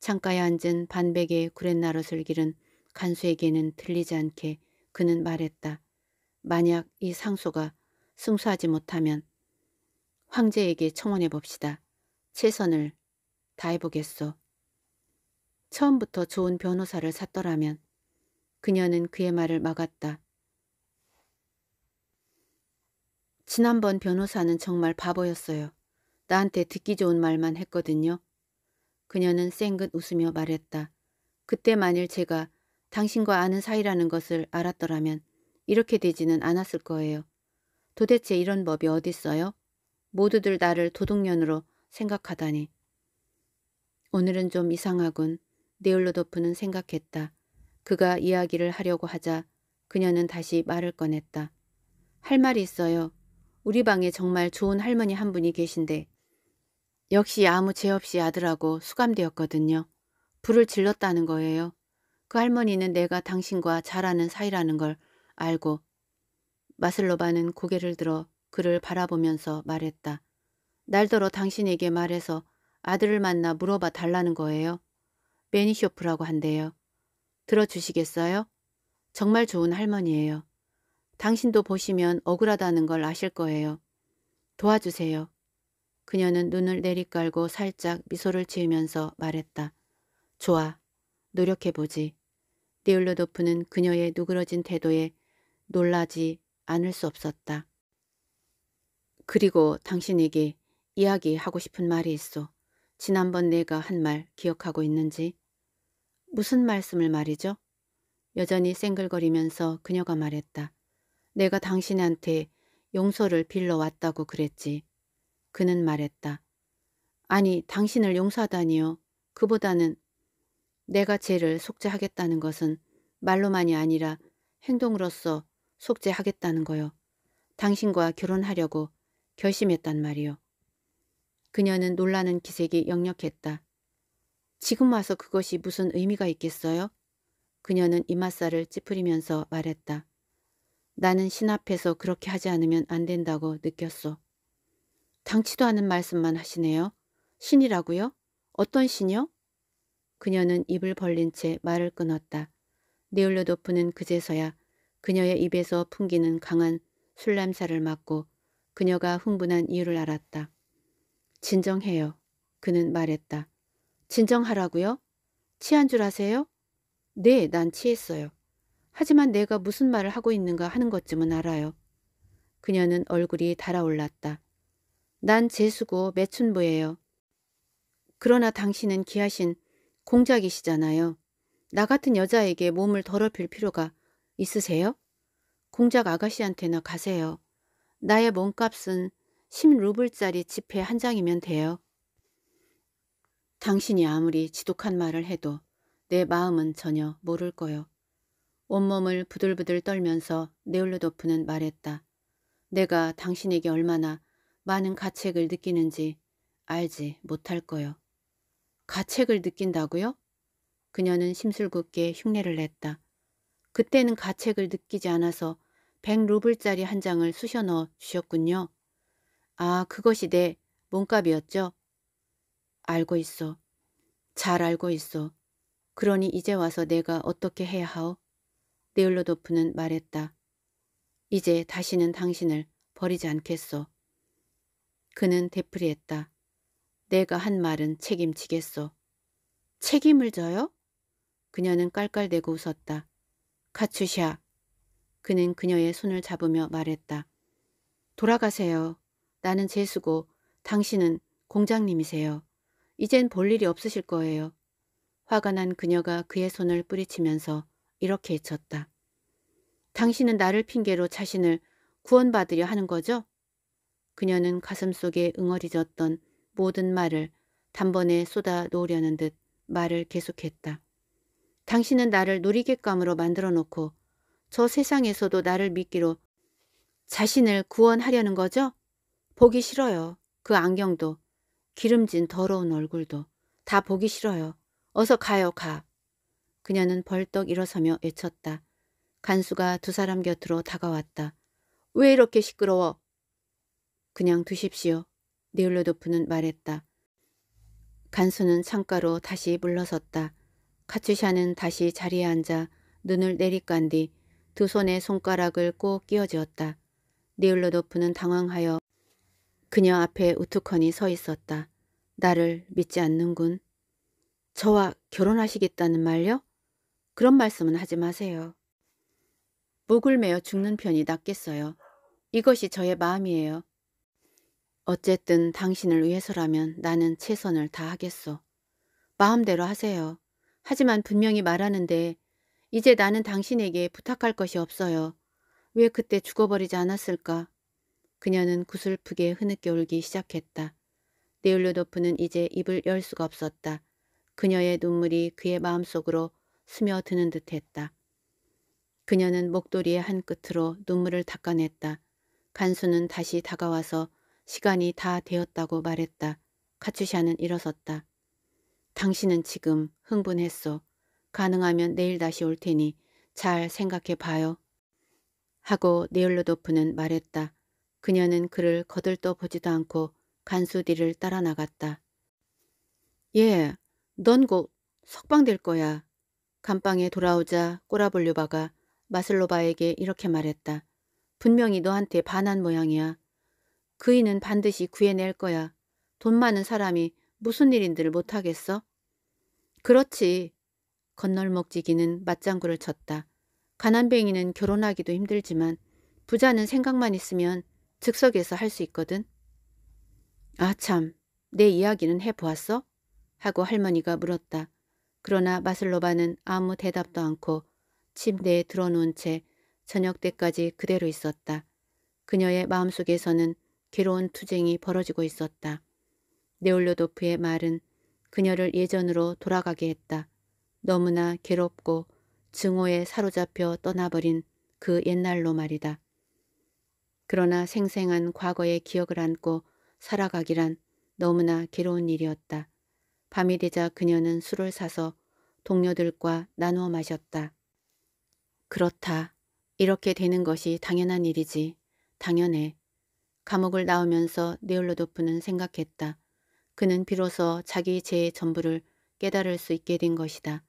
창가에 앉은 반백의 구렛나룻을 기른 간수에게는 들리지 않게 그는 말했다. 만약 이 상소가 승소하지 못하면 황제에게 청원해 봅시다. 최선을 다해보겠소. 처음부터 좋은 변호사를 샀더라면 그녀는 그의 말을 막았다. 지난번 변호사는 정말 바보였어요. 나한테 듣기 좋은 말만 했거든요. 그녀는 쌩긋 웃으며 말했다. 그때 만일 제가 당신과 아는 사이라는 것을 알았더라면 이렇게 되지는 않았을 거예요. 도대체 이런 법이 어딨어요? 모두들 나를 도둑년으로 생각하다니. 오늘은 좀 이상하군. 네올로도프는 생각했다. 그가 이야기를 하려고 하자 그녀는 다시 말을 꺼냈다. 할 말이 있어요. 우리 방에 정말 좋은 할머니 한 분이 계신데 역시 아무 죄 없이 아들하고 수감되었거든요. 불을 질렀다는 거예요. 그 할머니는 내가 당신과 잘하는 사이라는 걸 알고 마슬로바는 고개를 들어 그를 바라보면서 말했다. 날더러 당신에게 말해서 아들을 만나 물어봐 달라는 거예요. 매니쇼프라고 한대요. 들어주시겠어요? 정말 좋은 할머니예요. 당신도 보시면 억울하다는 걸 아실 거예요. 도와주세요. 그녀는 눈을 내리깔고 살짝 미소를 지으면서 말했다. 좋아. 노력해보지. 니올로도프는 그녀의 누그러진 태도에 놀라지 않을 수 없었다. 그리고 당신에게 이야기하고 싶은 말이 있어. 지난번 내가 한 말 기억하고 있는지? 무슨 말씀을 말이죠? 여전히 쌩글거리면서 그녀가 말했다. 내가 당신한테 용서를 빌러 왔다고 그랬지. 그는 말했다. 아니 당신을 용서하다니요. 그보다는 내가 죄를 속죄하겠다는 것은 말로만이 아니라 행동으로서 속죄하겠다는 거요. 당신과 결혼하려고 결심했단 말이요. 그녀는 놀라는 기색이 역력했다. 지금 와서 그것이 무슨 의미가 있겠어요? 그녀는 이마살을 찌푸리면서 말했다. 나는 신 앞에서 그렇게 하지 않으면 안 된다고 느꼈소. 당치도 않은 말씀만 하시네요. 신이라고요? 어떤 신이요? 그녀는 입을 벌린 채 말을 끊었다. 네올로도프는 그제서야 그녀의 입에서 풍기는 강한 술냄새를 맡고 그녀가 흥분한 이유를 알았다. 진정해요. 그는 말했다. 진정하라고요? 취한 줄 아세요? 네, 난 취했어요. 하지만 내가 무슨 말을 하고 있는가 하는 것쯤은 알아요. 그녀는 얼굴이 달아올랐다. 난 재수고 매춘부예요. 그러나 당신은 귀하신 공작이시잖아요. 나 같은 여자에게 몸을 더럽힐 필요가 있으세요? 공작 아가씨한테나 가세요. 나의 몸값은 10루블짜리 지폐 한 장이면 돼요. 당신이 아무리 지독한 말을 해도 내 마음은 전혀 모를 거요. 온몸을 부들부들 떨면서 네올로도프는 말했다. 내가 당신에게 얼마나 많은 가책을 느끼는지 알지 못할 거요. 가책을 느낀다고요? 그녀는 심술궂게 흉내를 냈다. 그때는 가책을 느끼지 않아서 100루블짜리 한 장을 쑤셔 넣어 주셨군요. 아, 그것이 내 몸값이었죠? 알고 있어. 잘 알고 있어. 그러니 이제 와서 내가 어떻게 해야 하오? 네올로도프는 말했다. 이제 다시는 당신을 버리지 않겠소. 그는 되풀이했다. 내가 한 말은 책임지겠소. 책임을 져요? 그녀는 깔깔대고 웃었다. 카츠샤 그는 그녀의 손을 잡으며 말했다. 돌아가세요. 나는 재수고 당신은 공장님이세요. 이젠 볼 일이 없으실 거예요. 화가 난 그녀가 그의 손을 뿌리치면서 이렇게 외쳤다. 당신은 나를 핑계로 자신을 구원받으려 하는 거죠? 그녀는 가슴속에 응어리졌던 모든 말을 단번에 쏟아 놓으려는 듯 말을 계속했다. 당신은 나를 놀이객감으로 만들어 놓고 저 세상에서도 나를 믿기로 자신을 구원하려는 거죠? 보기 싫어요. 그 안경도 기름진 더러운 얼굴도 다 보기 싫어요. 어서 가요 가. 그녀는 벌떡 일어서며 외쳤다 간수가 두 사람 곁으로 다가왔다. 왜 이렇게 시끄러워? 그냥 두십시오. 네올로도프는 말했다. 간수는 창가로 다시 물러섰다. 카츠샤는 다시 자리에 앉아 눈을 내리깐 뒤 두 손에 손가락을 꼭끼워쥐었다네올로도프는 당황하여 그녀 앞에 우투커니 서 있었다. 나를 믿지 않는군. 저와 결혼하시겠다는 말요? 그런 말씀은 하지 마세요. 목을 메어 죽는 편이 낫겠어요. 이것이 저의 마음이에요. 어쨌든 당신을 위해서라면 나는 최선을 다하겠소. 마음대로 하세요. 하지만 분명히 말하는데 이제 나는 당신에게 부탁할 것이 없어요. 왜 그때 죽어버리지 않았을까? 그녀는 구슬프게 흐느껴 울기 시작했다. 네올로도프는 이제 입을 열 수가 없었다. 그녀의 눈물이 그의 마음속으로 스며드는 듯했다. 그녀는 목도리의 한 끝으로 눈물을 닦아냈다. 간수는 다시 다가와서 시간이 다 되었다고 말했다. 카츄샤는 일어섰다. 당신은 지금 흥분했소. 가능하면 내일 다시 올 테니 잘 생각해 봐요. 하고 네올로도프는 말했다. 그녀는 그를 거들떠 보지도 않고 간수 뒤를 따라 나갔다. 예, 넌 곧 석방될 거야. 감방에 돌아오자 꼬라볼류바가 마슬로바에게 이렇게 말했다. 분명히 너한테 반한 모양이야. 그이는 반드시 구해낼 거야. 돈 많은 사람이 무슨 일인들 못하겠어? 그렇지. 건널목지기는 맞장구를 쳤다. 가난뱅이는 결혼하기도 힘들지만 부자는 생각만 있으면 즉석에서 할 수 있거든. 아 참, 내 이야기는 해보았어? 하고 할머니가 물었다. 그러나 마슬로바는 아무 대답도 않고 침대에 들어놓은 채 저녁 때까지 그대로 있었다. 그녀의 마음속에서는 괴로운 투쟁이 벌어지고 있었다. 네올로도프의 말은 그녀를 예전으로 돌아가게 했다. 너무나 괴롭고 증오에 사로잡혀 떠나버린 그 옛날로 말이다. 그러나 생생한 과거의 기억을 안고 살아가기란 너무나 괴로운 일이었다. 밤이 되자 그녀는 술을 사서 동료들과 나누어 마셨다. 그렇다. 이렇게 되는 것이 당연한 일이지. 당연해. 감옥을 나오면서 네올로도프는 생각했다. 그는 비로소 자기 죄의 전부를 깨달을 수 있게 된 것이다.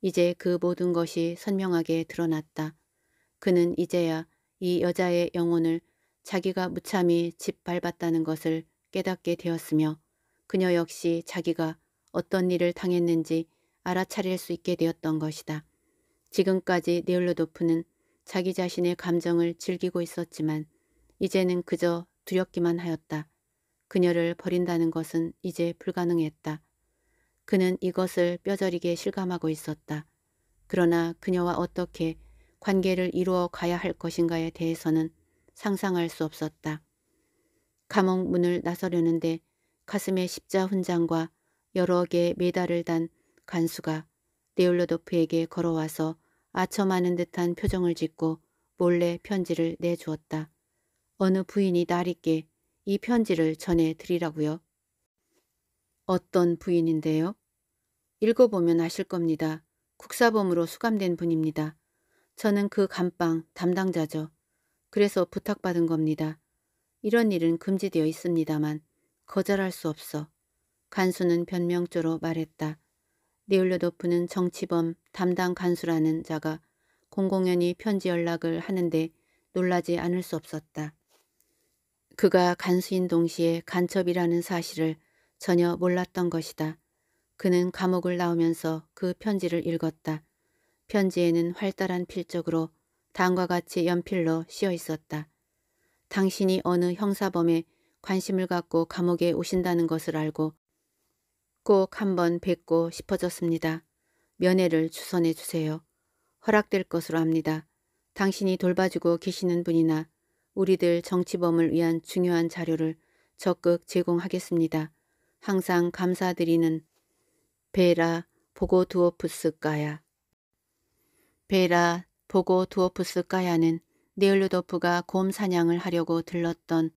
이제 그 모든 것이 선명하게 드러났다. 그는 이제야 이 여자의 영혼을 자기가 무참히 짓밟았다는 것을 깨닫게 되었으며 그녀 역시 자기가 어떤 일을 당했는지 알아차릴 수 있게 되었던 것이다. 지금까지 네올로도프는 자기 자신의 감정을 즐기고 있었지만 이제는 그저 두렵기만 하였다. 그녀를 버린다는 것은 이제 불가능했다. 그는 이것을 뼈저리게 실감하고 있었다. 그러나 그녀와 어떻게 관계를 이루어 가야 할 것인가에 대해서는 상상할 수 없었다. 감옥 문을 나서려는데 가슴에 십자 훈장과 여러 개의 메달을 단 간수가 네올로도프에게 걸어와서 아첨하는 듯한 표정을 짓고 몰래 편지를 내주었다. 어느 부인이 딸에게 이 편지를 전해드리라고요. 어떤 부인인데요? 읽어보면 아실 겁니다. 국사범으로 수감된 분입니다. 저는 그 감방 담당자죠. 그래서 부탁받은 겁니다. 이런 일은 금지되어 있습니다만 거절할 수 없어. 간수는 변명조로 말했다. 네올레도프는 정치범 담당 간수라는 자가 공공연히 편지 연락을 하는데 놀라지 않을 수 없었다. 그가 간수인 동시에 간첩이라는 사실을 전혀 몰랐던 것이다. 그는 감옥을 나오면서 그 편지를 읽었다. 편지에는 활달한 필적으로 다음과 같이 연필로 씌어 있었다. 당신이 어느 형사범에 관심을 갖고 감옥에 오신다는 것을 알고 꼭 한번 뵙고 싶어졌습니다. 면회를 주선해 주세요. 허락될 것으로 합니다. 당신이 돌봐주고 계시는 분이나 우리들 정치범을 위한 중요한 자료를 적극 제공하겠습니다. 항상 감사드리는 베라 보고두오프스카야 베라 보고두오프스카야는 네올로도프가곰 사냥을 하려고 들렀던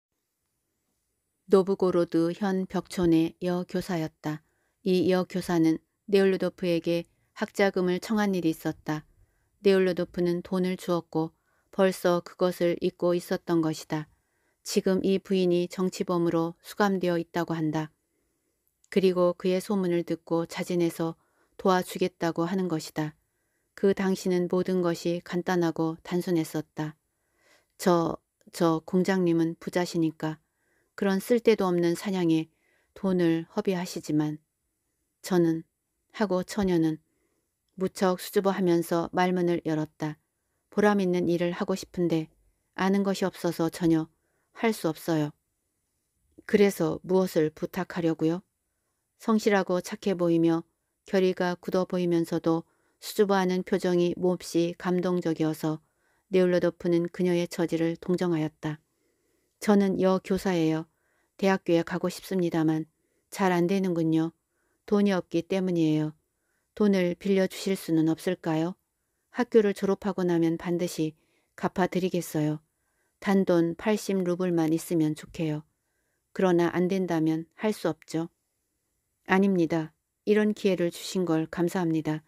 노브고로드 현 벽촌의 여교사였다. 이 여교사는 네올로도프에게 학자금을 청한 일이 있었다. 네올로도프는 돈을 주었고 벌써 그것을 잊고 있었던 것이다. 지금 이 부인이 정치범으로 수감되어 있다고 한다. 그리고 그의 소문을 듣고 자진해서 도와주겠다고 하는 것이다. 그 당시는 모든 것이 간단하고 단순했었다. 저, 저 공장님은 부자시니까 그런 쓸데도 없는 사냥에 돈을 허비하시지만 저는 하고 처녀는 무척 수줍어하면서 말문을 열었다. 보람 있는 일을 하고 싶은데 아는 것이 없어서 전혀 할 수 없어요. 그래서 무엇을 부탁하려고요? 성실하고 착해 보이며 결의가 굳어 보이면서도 수줍어하는 표정이 몹시 감동적이어서 네울러 덮프는 그녀의 처지를 동정하였다. 저는 여 교사예요. 대학교에 가고 싶습니다만 잘 안 되는군요. 돈이 없기 때문이에요. 돈을 빌려주실 수는 없을까요? 학교를 졸업하고 나면 반드시 갚아드리겠어요. 단돈 80루블만 있으면 좋게요. 그러나 안 된다면 할 수 없죠. 아닙니다. 이런 기회를 주신 걸 감사합니다.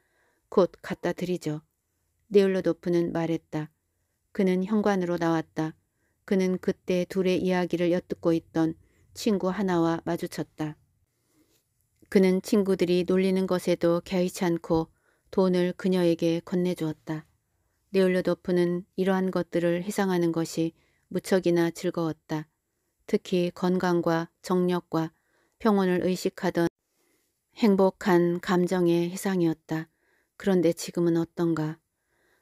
곧 갖다 드리죠. 네올로도프는 말했다. 그는 현관으로 나왔다. 그는 그때 둘의 이야기를 엿듣고 있던 친구 하나와 마주쳤다. 그는 친구들이 놀리는 것에도 개의치 않고 돈을 그녀에게 건네주었다. 네올려도프는 이러한 것들을 회상하는 것이 무척이나 즐거웠다. 특히 건강과 정력과 평온을 의식하던 행복한 감정의 회상이었다. 그런데 지금은 어떤가?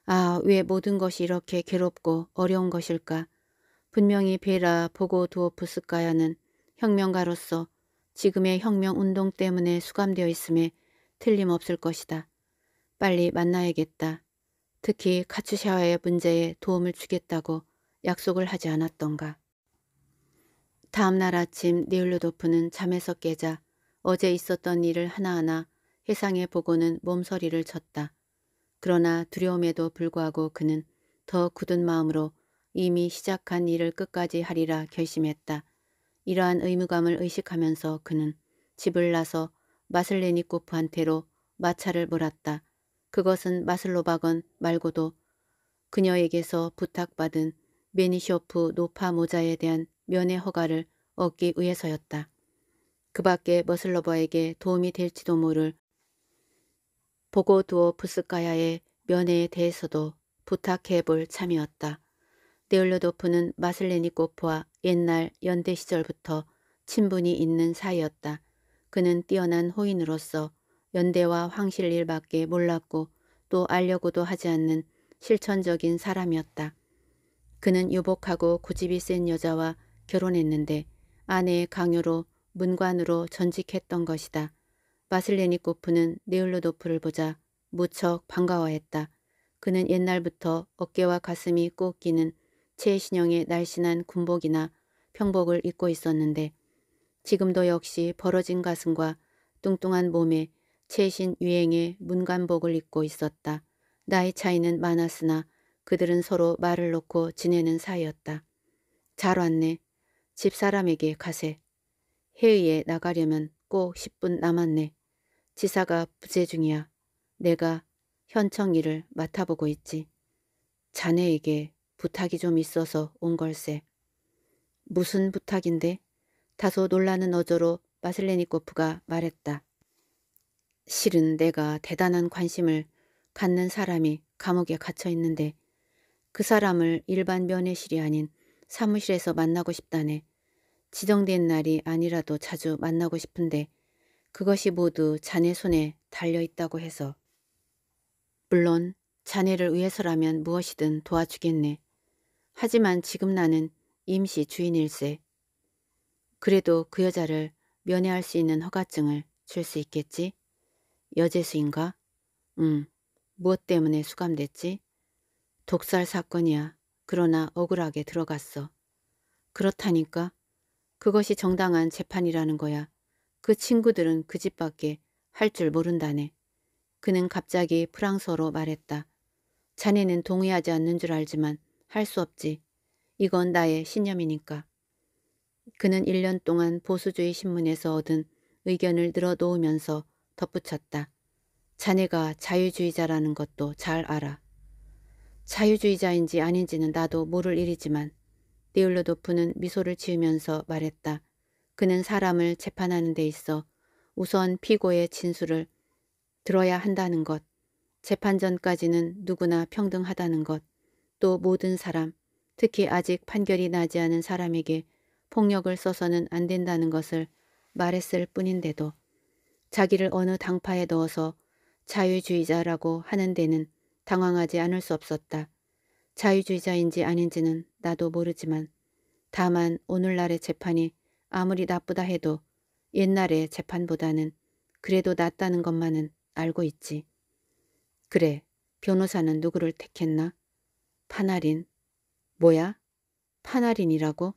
아, 왜 모든 것이 이렇게 괴롭고 어려운 것일까? 분명히 베라 보고두오프스카야는 혁명가로서 지금의 혁명운동 때문에 수감되어 있음에 틀림없을 것이다. 빨리 만나야겠다. 특히 카츠샤와의 문제에 도움을 주겠다고 약속을 하지 않았던가. 다음날 아침 니울루도프는 잠에서 깨자 어제 있었던 일을 하나하나 해상해 보고는 몸서리를 쳤다. 그러나 두려움에도 불구하고 그는 더 굳은 마음으로 이미 시작한 일을 끝까지 하리라 결심했다. 이러한 의무감을 의식하면서 그는 집을 나서 마슬레니코프한테로 마차를 몰았다. 그것은 마슬로박은 말고도 그녀에게서 부탁받은 메니쇼프 노파 모자에 대한 면회 허가를 얻기 위해서였다. 그 밖에 머슬로버에게 도움이 될지도 모를 보고두어부스카야의 면회에 대해서도 부탁해볼 참이었다. 네올로도프는 마슬레니코프와 옛날 연대 시절부터 친분이 있는 사이였다. 그는 뛰어난 호인으로서 연대와 황실일밖에 몰랐고 또 알려고도 하지 않는 실천적인 사람이었다. 그는 유복하고 고집이 센 여자와 결혼했는데 아내의 강요로 문관으로 전직했던 것이다. 마슬레니코프는 네울로도프를 보자 무척 반가워했다. 그는 옛날부터 어깨와 가슴이 꼭 끼는 최신형의 날씬한 군복이나 평복을 입고 있었는데 지금도 역시 벌어진 가슴과 뚱뚱한 몸에 최신 유행의 문관복을 입고 있었다. 나이 차이는 많았으나 그들은 서로 말을 놓고 지내는 사이였다. 잘 왔네. 집사람에게 가세. 해의에 나가려면 꼭 10분 남았네. 지사가 부재 중이야. 내가 현청 일을 맡아보고 있지. 자네에게 부탁이 좀 있어서 온 걸세. 무슨 부탁인데? 다소 놀라는 어조로 마슬레니코프가 말했다. 실은 내가 대단한 관심을 갖는 사람이 감옥에 갇혀 있는데 그 사람을 일반 면회실이 아닌 사무실에서 만나고 싶다네. 지정된 날이 아니라도 자주 만나고 싶은데 그것이 모두 자네 손에 달려 있다고 해서 물론 자네를 위해서라면 무엇이든 도와주겠네. 하지만 지금 나는 임시 주인일세. 그래도 그 여자를 면회할 수 있는 허가증을 줄 수 있겠지? 여재수인가? 응. 음, 무엇 때문에 수감됐지? 독살 사건이야. 그러나 억울하게 들어갔어. 그렇다니까. 그것이 정당한 재판이라는 거야. 그 친구들은 그 집밖에 할 줄 모른다네. 그는 갑자기 프랑스어로 말했다. 자네는 동의하지 않는 줄 알지만 할 수 없지. 이건 나의 신념이니까. 그는 1년 동안 보수주의 신문에서 얻은 의견을 늘어놓으면서 덧붙였다. 자네가 자유주의자라는 것도 잘 알아. 자유주의자인지 아닌지는 나도 모를 일이지만 네올로도프는 미소를 지으면서 말했다. 그는 사람을 재판하는 데 있어 우선 피고의 진술을 들어야 한다는 것, 재판 전까지는 누구나 평등하다는 것, 또 모든 사람, 특히 아직 판결이 나지 않은 사람에게 폭력을 써서는 안 된다는 것을 말했을 뿐인데도 자기를 어느 당파에 넣어서 자유주의자라고 하는 데는 당황하지 않을 수 없었다. 자유주의자인지 아닌지는 나도 모르지만 다만 오늘날의 재판이 아무리 나쁘다 해도 옛날의 재판보다는 그래도 낫다는 것만은 알고 있지. 그래, 변호사는 누구를 택했나? 파나린. 뭐야? 파나린이라고?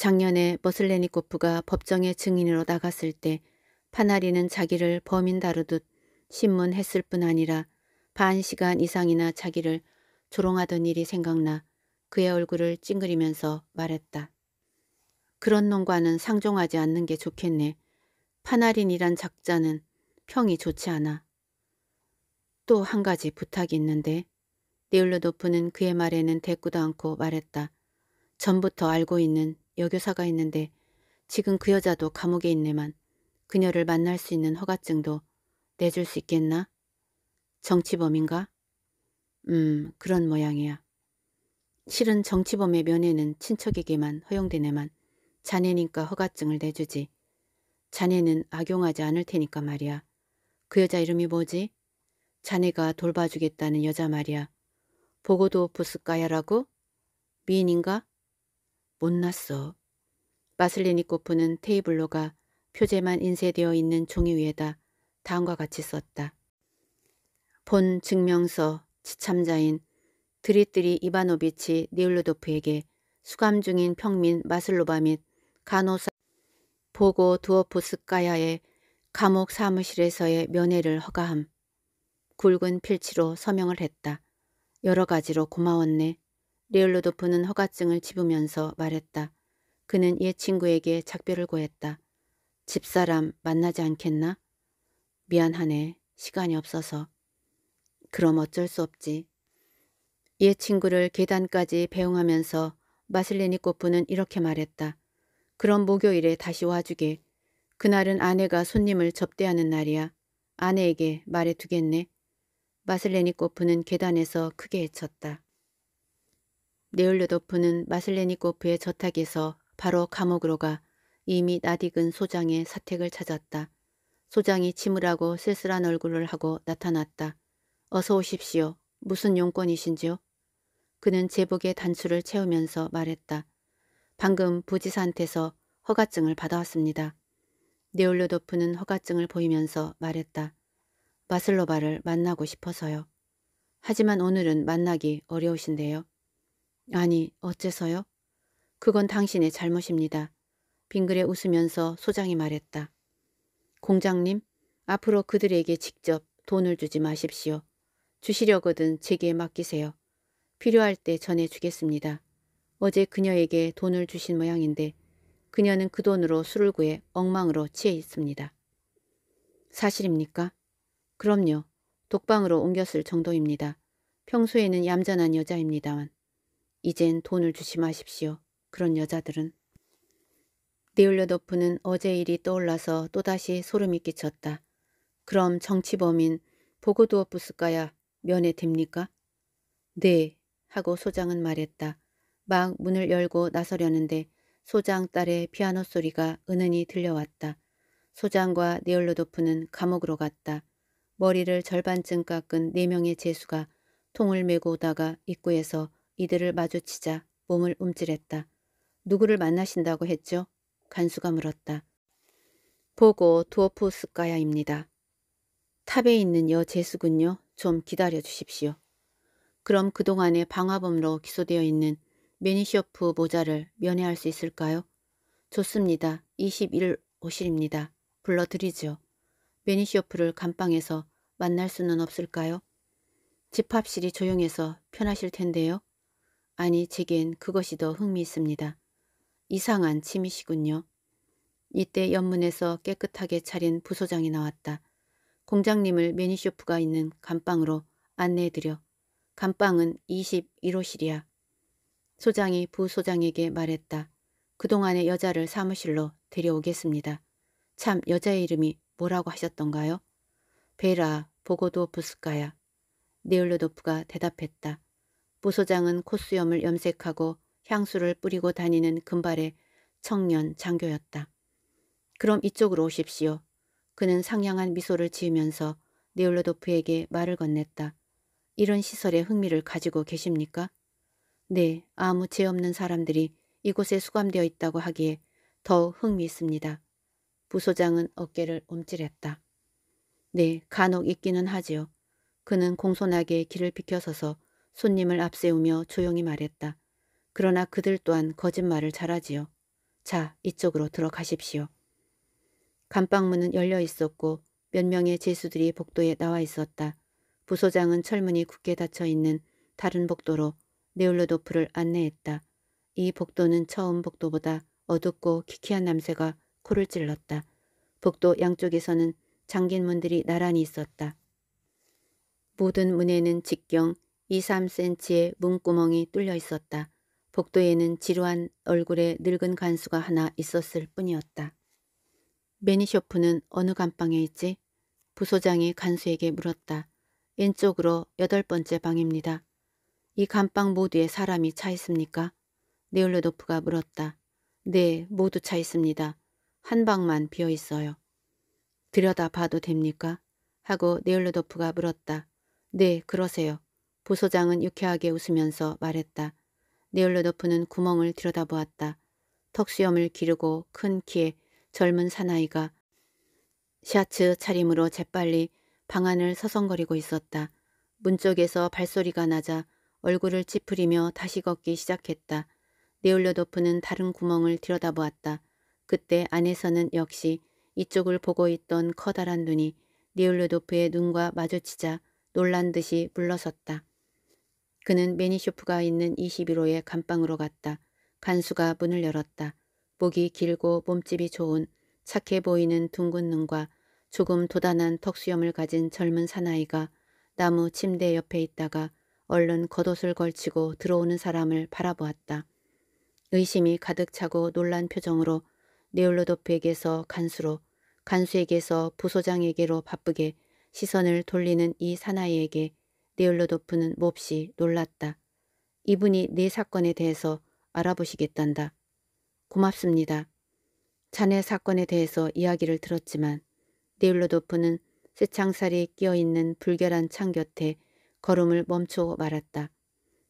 작년에 버슬레니코프가법정의 증인으로 나갔을 때 파나리는 자기를 범인 다루듯 신문했을 뿐 아니라 반 시간 이상이나 자기를 조롱하던 일이 생각나 그의 얼굴을 찡그리면서 말했다. 그런 놈과는 상종하지 않는 게 좋겠네. 파나린이란 작자는 평이 좋지 않아. 또 한 가지 부탁이 있는데 네올로도프는 그의 말에는 대꾸도 않고 말했다. 전부터 알고 있는 여교사가 있는데 지금 그 여자도 감옥에 있네만 그녀를 만날 수 있는 허가증도 내줄 수 있겠나? 정치범인가? 음, 그런 모양이야. 실은 정치범의 면회는 친척에게만 허용되네만 자네니까 허가증을 내주지. 자네는 악용하지 않을 테니까 말이야. 그 여자 이름이 뭐지? 자네가 돌봐주겠다는 여자 말이야. 보고도 부스까야라고? 미인인가? 못났어. 마슬리니 코프는 테이블로가 표제만 인쇄되어 있는 종이 위에다 다음과 같이 썼다. 본 증명서 지참자인 드리뜨리 이바노비치 니울루도프에게 수감 중인 평민 마슬로바 및 간호사 보고 두어포스카야의 감옥 사무실에서의 면회를 허가함. 굵은 필치로 서명을 했다. 여러 가지로 고마웠네. 리얼로도프는 허가증을 집으면서 말했다. 그는 옛 친구에게 작별을 고했다. 집사람 만나지 않겠나? 미안하네. 시간이 없어서. 그럼 어쩔 수 없지. 옛 친구를 계단까지 배웅하면서 마슬레니코프는 이렇게 말했다. 그럼 목요일에 다시 와주게. 그날은 아내가 손님을 접대하는 날이야. 아내에게 말해두겠네. 마슬레니코프는 계단에서 크게 헤쳤다. 네올레도프는 마슬레니코프의 저탁에서 바로 감옥으로 가 이미 낯익은 소장의 사택을 찾았다. 소장이 침울하고 쓸쓸한 얼굴을 하고 나타났다. 어서 오십시오. 무슨 용건이신지요? 그는 제복의 단추를 채우면서 말했다. 방금 부지사한테서 허가증을 받아왔습니다. 네올레도프는 허가증을 보이면서 말했다. 마슬로바를 만나고 싶어서요. 하지만 오늘은 만나기 어려우신데요. 아니, 어째서요? 그건 당신의 잘못입니다. 빙그레 웃으면서 소장이 말했다. 공장님, 앞으로 그들에게 직접 돈을 주지 마십시오. 주시려거든 제게 맡기세요. 필요할 때 전해주겠습니다. 어제 그녀에게 돈을 주신 모양인데 그녀는 그 돈으로 술을 구해 엉망으로 취해 있습니다. 사실입니까? 그럼요. 독방으로 옮겼을 정도입니다. 평소에는 얌전한 여자입니다만. 이젠 돈을 주시 마십시오. 그런 여자들은. 네올려도프는 어제 일이 떠올라서 또다시 소름이 끼쳤다. 그럼 정치범인 보고도어부스카야 면회 됩니까? 네, 하고 소장은 말했다. 막 문을 열고 나서려는데 소장 딸의 피아노 소리가 은은히 들려왔다. 소장과 네올로도프는 감옥으로 갔다. 머리를 절반쯤 깎은 네 명의 재수가 통을 메고 오다가 입구에서 이들을 마주치자 몸을 움찔했다. 누구를 만나신다고 했죠? 간수가 물었다. 보고 도어프스카야입니다. 탑에 있는 여 제수군요. 좀 기다려 주십시오. 그럼 그동안의 방화범으로 기소되어 있는 메니시오프 모자를 면회할 수 있을까요? 좋습니다. 21일 오실입니다. 불러드리죠. 메니시오프를 감방에서 만날 수는 없을까요? 집합실이 조용해서 편하실 텐데요. 아니 제겐 그것이 더 흥미있습니다. 이상한 침이시군요 이때 연문에서 깨끗하게 차린 부소장이 나왔다. 공장님을 매니쇼프가 있는 감방으로 안내해드려. 감방은 21호실이야. 소장이 부소장에게 말했다. 그동안의 여자를 사무실로 데려오겠습니다. 참 여자의 이름이 뭐라고 하셨던가요? 베라 보고도부스카야 네올로도프가 대답했다. 부소장은 콧수염을 염색하고 향수를 뿌리고 다니는 금발의 청년 장교였다. 그럼 이쪽으로 오십시오. 그는 상냥한 미소를 지으면서 네올로도프에게 말을 건넸다. 이런 시설에 흥미를 가지고 계십니까? 네, 아무 죄 없는 사람들이 이곳에 수감되어 있다고 하기에 더욱 흥미있습니다. 부소장은 어깨를 움찔했다. 네, 간혹 있기는 하지요. 그는 공손하게 길을 비켜서서 손님을 앞세우며 조용히 말했다. 그러나 그들 또한 거짓말을 잘하지요. 자, 이쪽으로 들어가십시오. 감방문은 열려 있었고 몇 명의 제수들이 복도에 나와 있었다. 부소장은 철문이 굳게 닫혀 있는 다른 복도로 네올로도프를 안내했다. 이 복도는 처음 복도보다 어둡고 키키한 냄새가 코를 찔렀다. 복도 양쪽에서는 잠긴 문들이 나란히 있었다. 모든 문에는 직경 2, 3cm의 문구멍이 뚫려 있었다. 복도에는 지루한 얼굴의 늙은 간수가 하나 있었을 뿐이었다. 매니쇼프는 어느 감방에 있지? 부소장이 간수에게 물었다. 왼쪽으로 여덟 번째 방입니다. 이 감방 모두에 사람이 차 있습니까? 네올레도프가 물었다. 네, 모두 차 있습니다. 한 방만 비어 있어요. 들여다봐도 됩니까? 하고 네올레도프가 물었다. 네, 그러세요. 부소장은 유쾌하게 웃으면서 말했다. 네올로도프는 구멍을 들여다보았다. 턱수염을 기르고 큰 키에 젊은 사나이가 샤츠 차림으로 재빨리 방 안을 서성거리고 있었다. 문 쪽에서 발소리가 나자 얼굴을 찌푸리며 다시 걷기 시작했다. 네올로도프는 다른 구멍을 들여다보았다. 그때 안에서는 역시 이쪽을 보고 있던 커다란 눈이 네올로도프의 눈과 마주치자 놀란 듯이 물러섰다. 그는 매니쇼프가 있는 21호의 감방으로 갔다. 간수가 문을 열었다. 목이 길고 몸집이 좋은 착해 보이는 둥근 눈과 조금 도단한 턱수염을 가진 젊은 사나이가 나무 침대 옆에 있다가 얼른 겉옷을 걸치고 들어오는 사람을 바라보았다. 의심이 가득 차고 놀란 표정으로 네올로도프에게서 간수로 간수에게서 부소장에게로 바쁘게 시선을 돌리는 이 사나이에게 데올로도프는 몹시 놀랐다. 이분이 내 사건에 대해서 알아보시겠단다. 고맙습니다. 자네 사건에 대해서 이야기를 들었지만 데올로도프는 새창살이 끼어있는 불결한 창 곁에 걸음을 멈추어 말았다.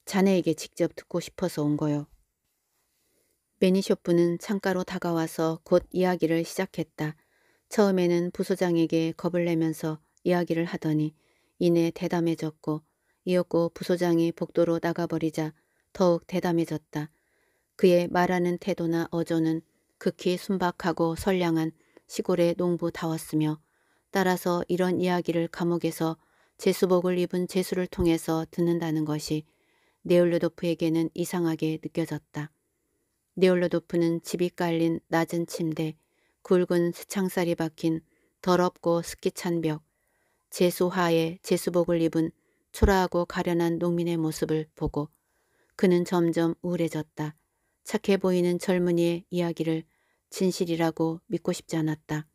자네에게 직접 듣고 싶어서 온 거요. 메니쇼프는 창가로 다가와서 곧 이야기를 시작했다. 처음에는 부소장에게 겁을 내면서 이야기를 하더니 이내 대담해졌고 이었고 부소장이 복도로 나가버리자 더욱 대담해졌다. 그의 말하는 태도나 어조는 극히 순박하고 선량한 시골의 농부다웠으며 따라서 이런 이야기를 감옥에서 제수복을 입은 제수를 통해서 듣는다는 것이 네올로도프에게는 이상하게 느껴졌다. 네올로도프는 집이 깔린 낮은 침대, 굵은 수창살이 박힌 더럽고 습기찬 벽, 제수하에 제수복을 입은 초라하고 가련한 농민의 모습을 보고 그는 점점 우울해졌다. 착해 보이는 젊은이의 이야기를 진실이라고 믿고 싶지 않았다.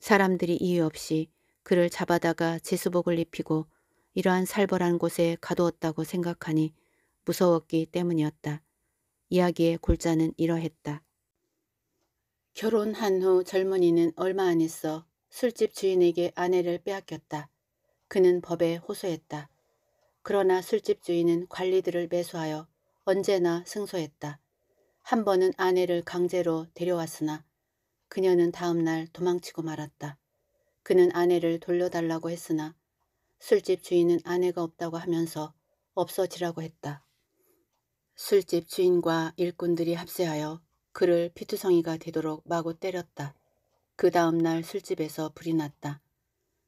사람들이 이유 없이 그를 잡아다가 제수복을 입히고 이러한 살벌한 곳에 가두었다고 생각하니 무서웠기 때문이었다. 이야기의 골자는 이러했다. 결혼한 후 젊은이는 얼마 안 있어 술집 주인에게 아내를 빼앗겼다. 그는 법에 호소했다. 그러나 술집 주인은 관리들을 매수하여 언제나 승소했다. 한 번은 아내를 강제로 데려왔으나 그녀는 다음날 도망치고 말았다. 그는 아내를 돌려달라고 했으나 술집 주인은 아내가 없다고 하면서 없어지라고 했다. 술집 주인과 일꾼들이 합세하여 그를 피투성이가 되도록 마구 때렸다. 그 다음날 술집에서 불이 났다.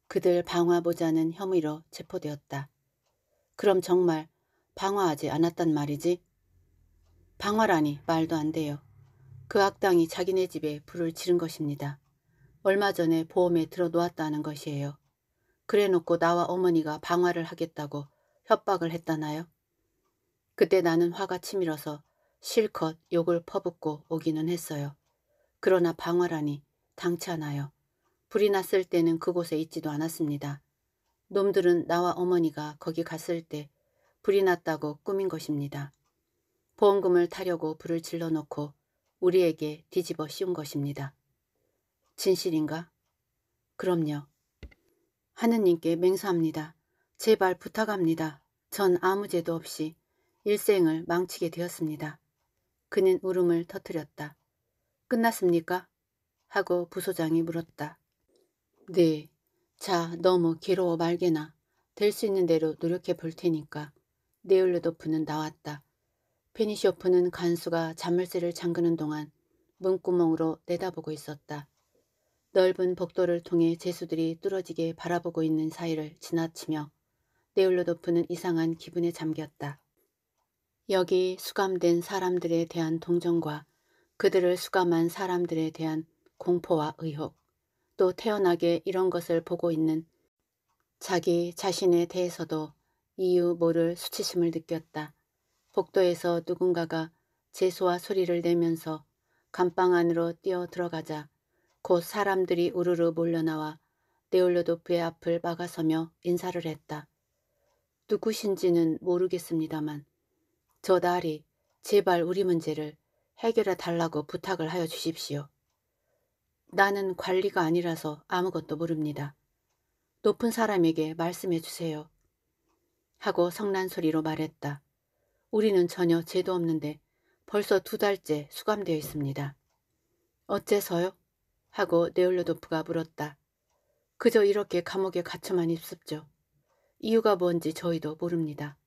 그들 방화보자는 혐의로 체포되었다. 그럼 정말 방화하지 않았단 말이지? 방화라니 말도 안 돼요. 그 악당이 자기네 집에 불을 지른 것입니다. 얼마 전에 보험에 들어놓았다는 것이에요. 그래놓고 나와 어머니가 방화를 하겠다고 협박을 했다나요? 그때 나는 화가 치밀어서 실컷 욕을 퍼붓고 오기는 했어요. 그러나 방화라니 당찬하요 불이 났을 때는 그곳에 있지도 않았습니다. 놈들은 나와 어머니가 거기 갔을 때 불이 났다고 꾸민 것입니다. 보험금을 타려고 불을 질러놓고 우리에게 뒤집어 씌운 것입니다. 진실인가? 그럼요. 하느님께 맹사합니다 제발 부탁합니다. 전 아무 죄도 없이 일생을 망치게 되었습니다. 그는 울음을 터뜨렸다. 끝났습니까? 하고 부소장이 물었다. 네. 자, 너무 뭐 괴로워 말게나. 될 수 있는 대로 노력해 볼 테니까. 네올레도프는 나왔다. 페니시오프는 간수가 자물쇠를 잠그는 동안 문구멍으로 내다보고 있었다. 넓은 복도를 통해 재수들이 뚫어지게 바라보고 있는 사이를 지나치며 네올로도프는 이상한 기분에 잠겼다. 여기 수감된 사람들에 대한 동정과 그들을 수감한 사람들에 대한 공포와 의혹, 또 태연하게 이런 것을 보고 있는 자기 자신에 대해서도 이유 모를 수치심을 느꼈다. 복도에서 누군가가 재소와 소리를 내면서 감방 안으로 뛰어 들어가자 곧 사람들이 우르르 몰려나와 네올로도프의 앞을 막아서며 인사를 했다. 누구신지는 모르겠습니다만 저 날이 제발 우리 문제를 해결해 달라고 부탁을 하여 주십시오. 나는 관리가 아니라서 아무것도 모릅니다. 높은 사람에게 말씀해 주세요. 하고 성난 소리로 말했다. 우리는 전혀 죄도 없는데 벌써 두 달째 수감되어 있습니다. 어째서요? 하고 네올로도프가 물었다. 그저 이렇게 감옥에 갇혀만 있습죠. 이유가 뭔지 저희도 모릅니다.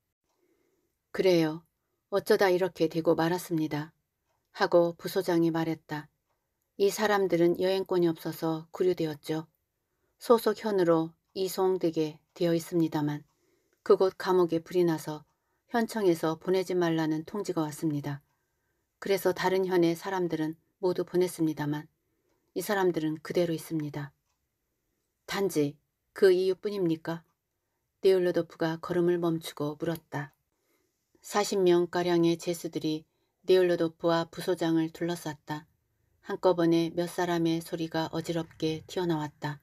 그래요. 어쩌다 이렇게 되고 말았습니다. 하고 부소장이 말했다. 이 사람들은 여행권이 없어서 구류되었죠. 소속 현으로 이송되게 되어 있습니다만 그곳 감옥에 불이 나서 현청에서 보내지 말라는 통지가 왔습니다. 그래서 다른 현의 사람들은 모두 보냈습니다만 이 사람들은 그대로 있습니다. 단지 그 이유뿐입니까? 네올로도프가 걸음을 멈추고 물었다. 40명가량의 제수들이 네올로도프와 부소장을 둘러쌌다. 한꺼번에 몇 사람의 소리가 어지럽게 튀어나왔다.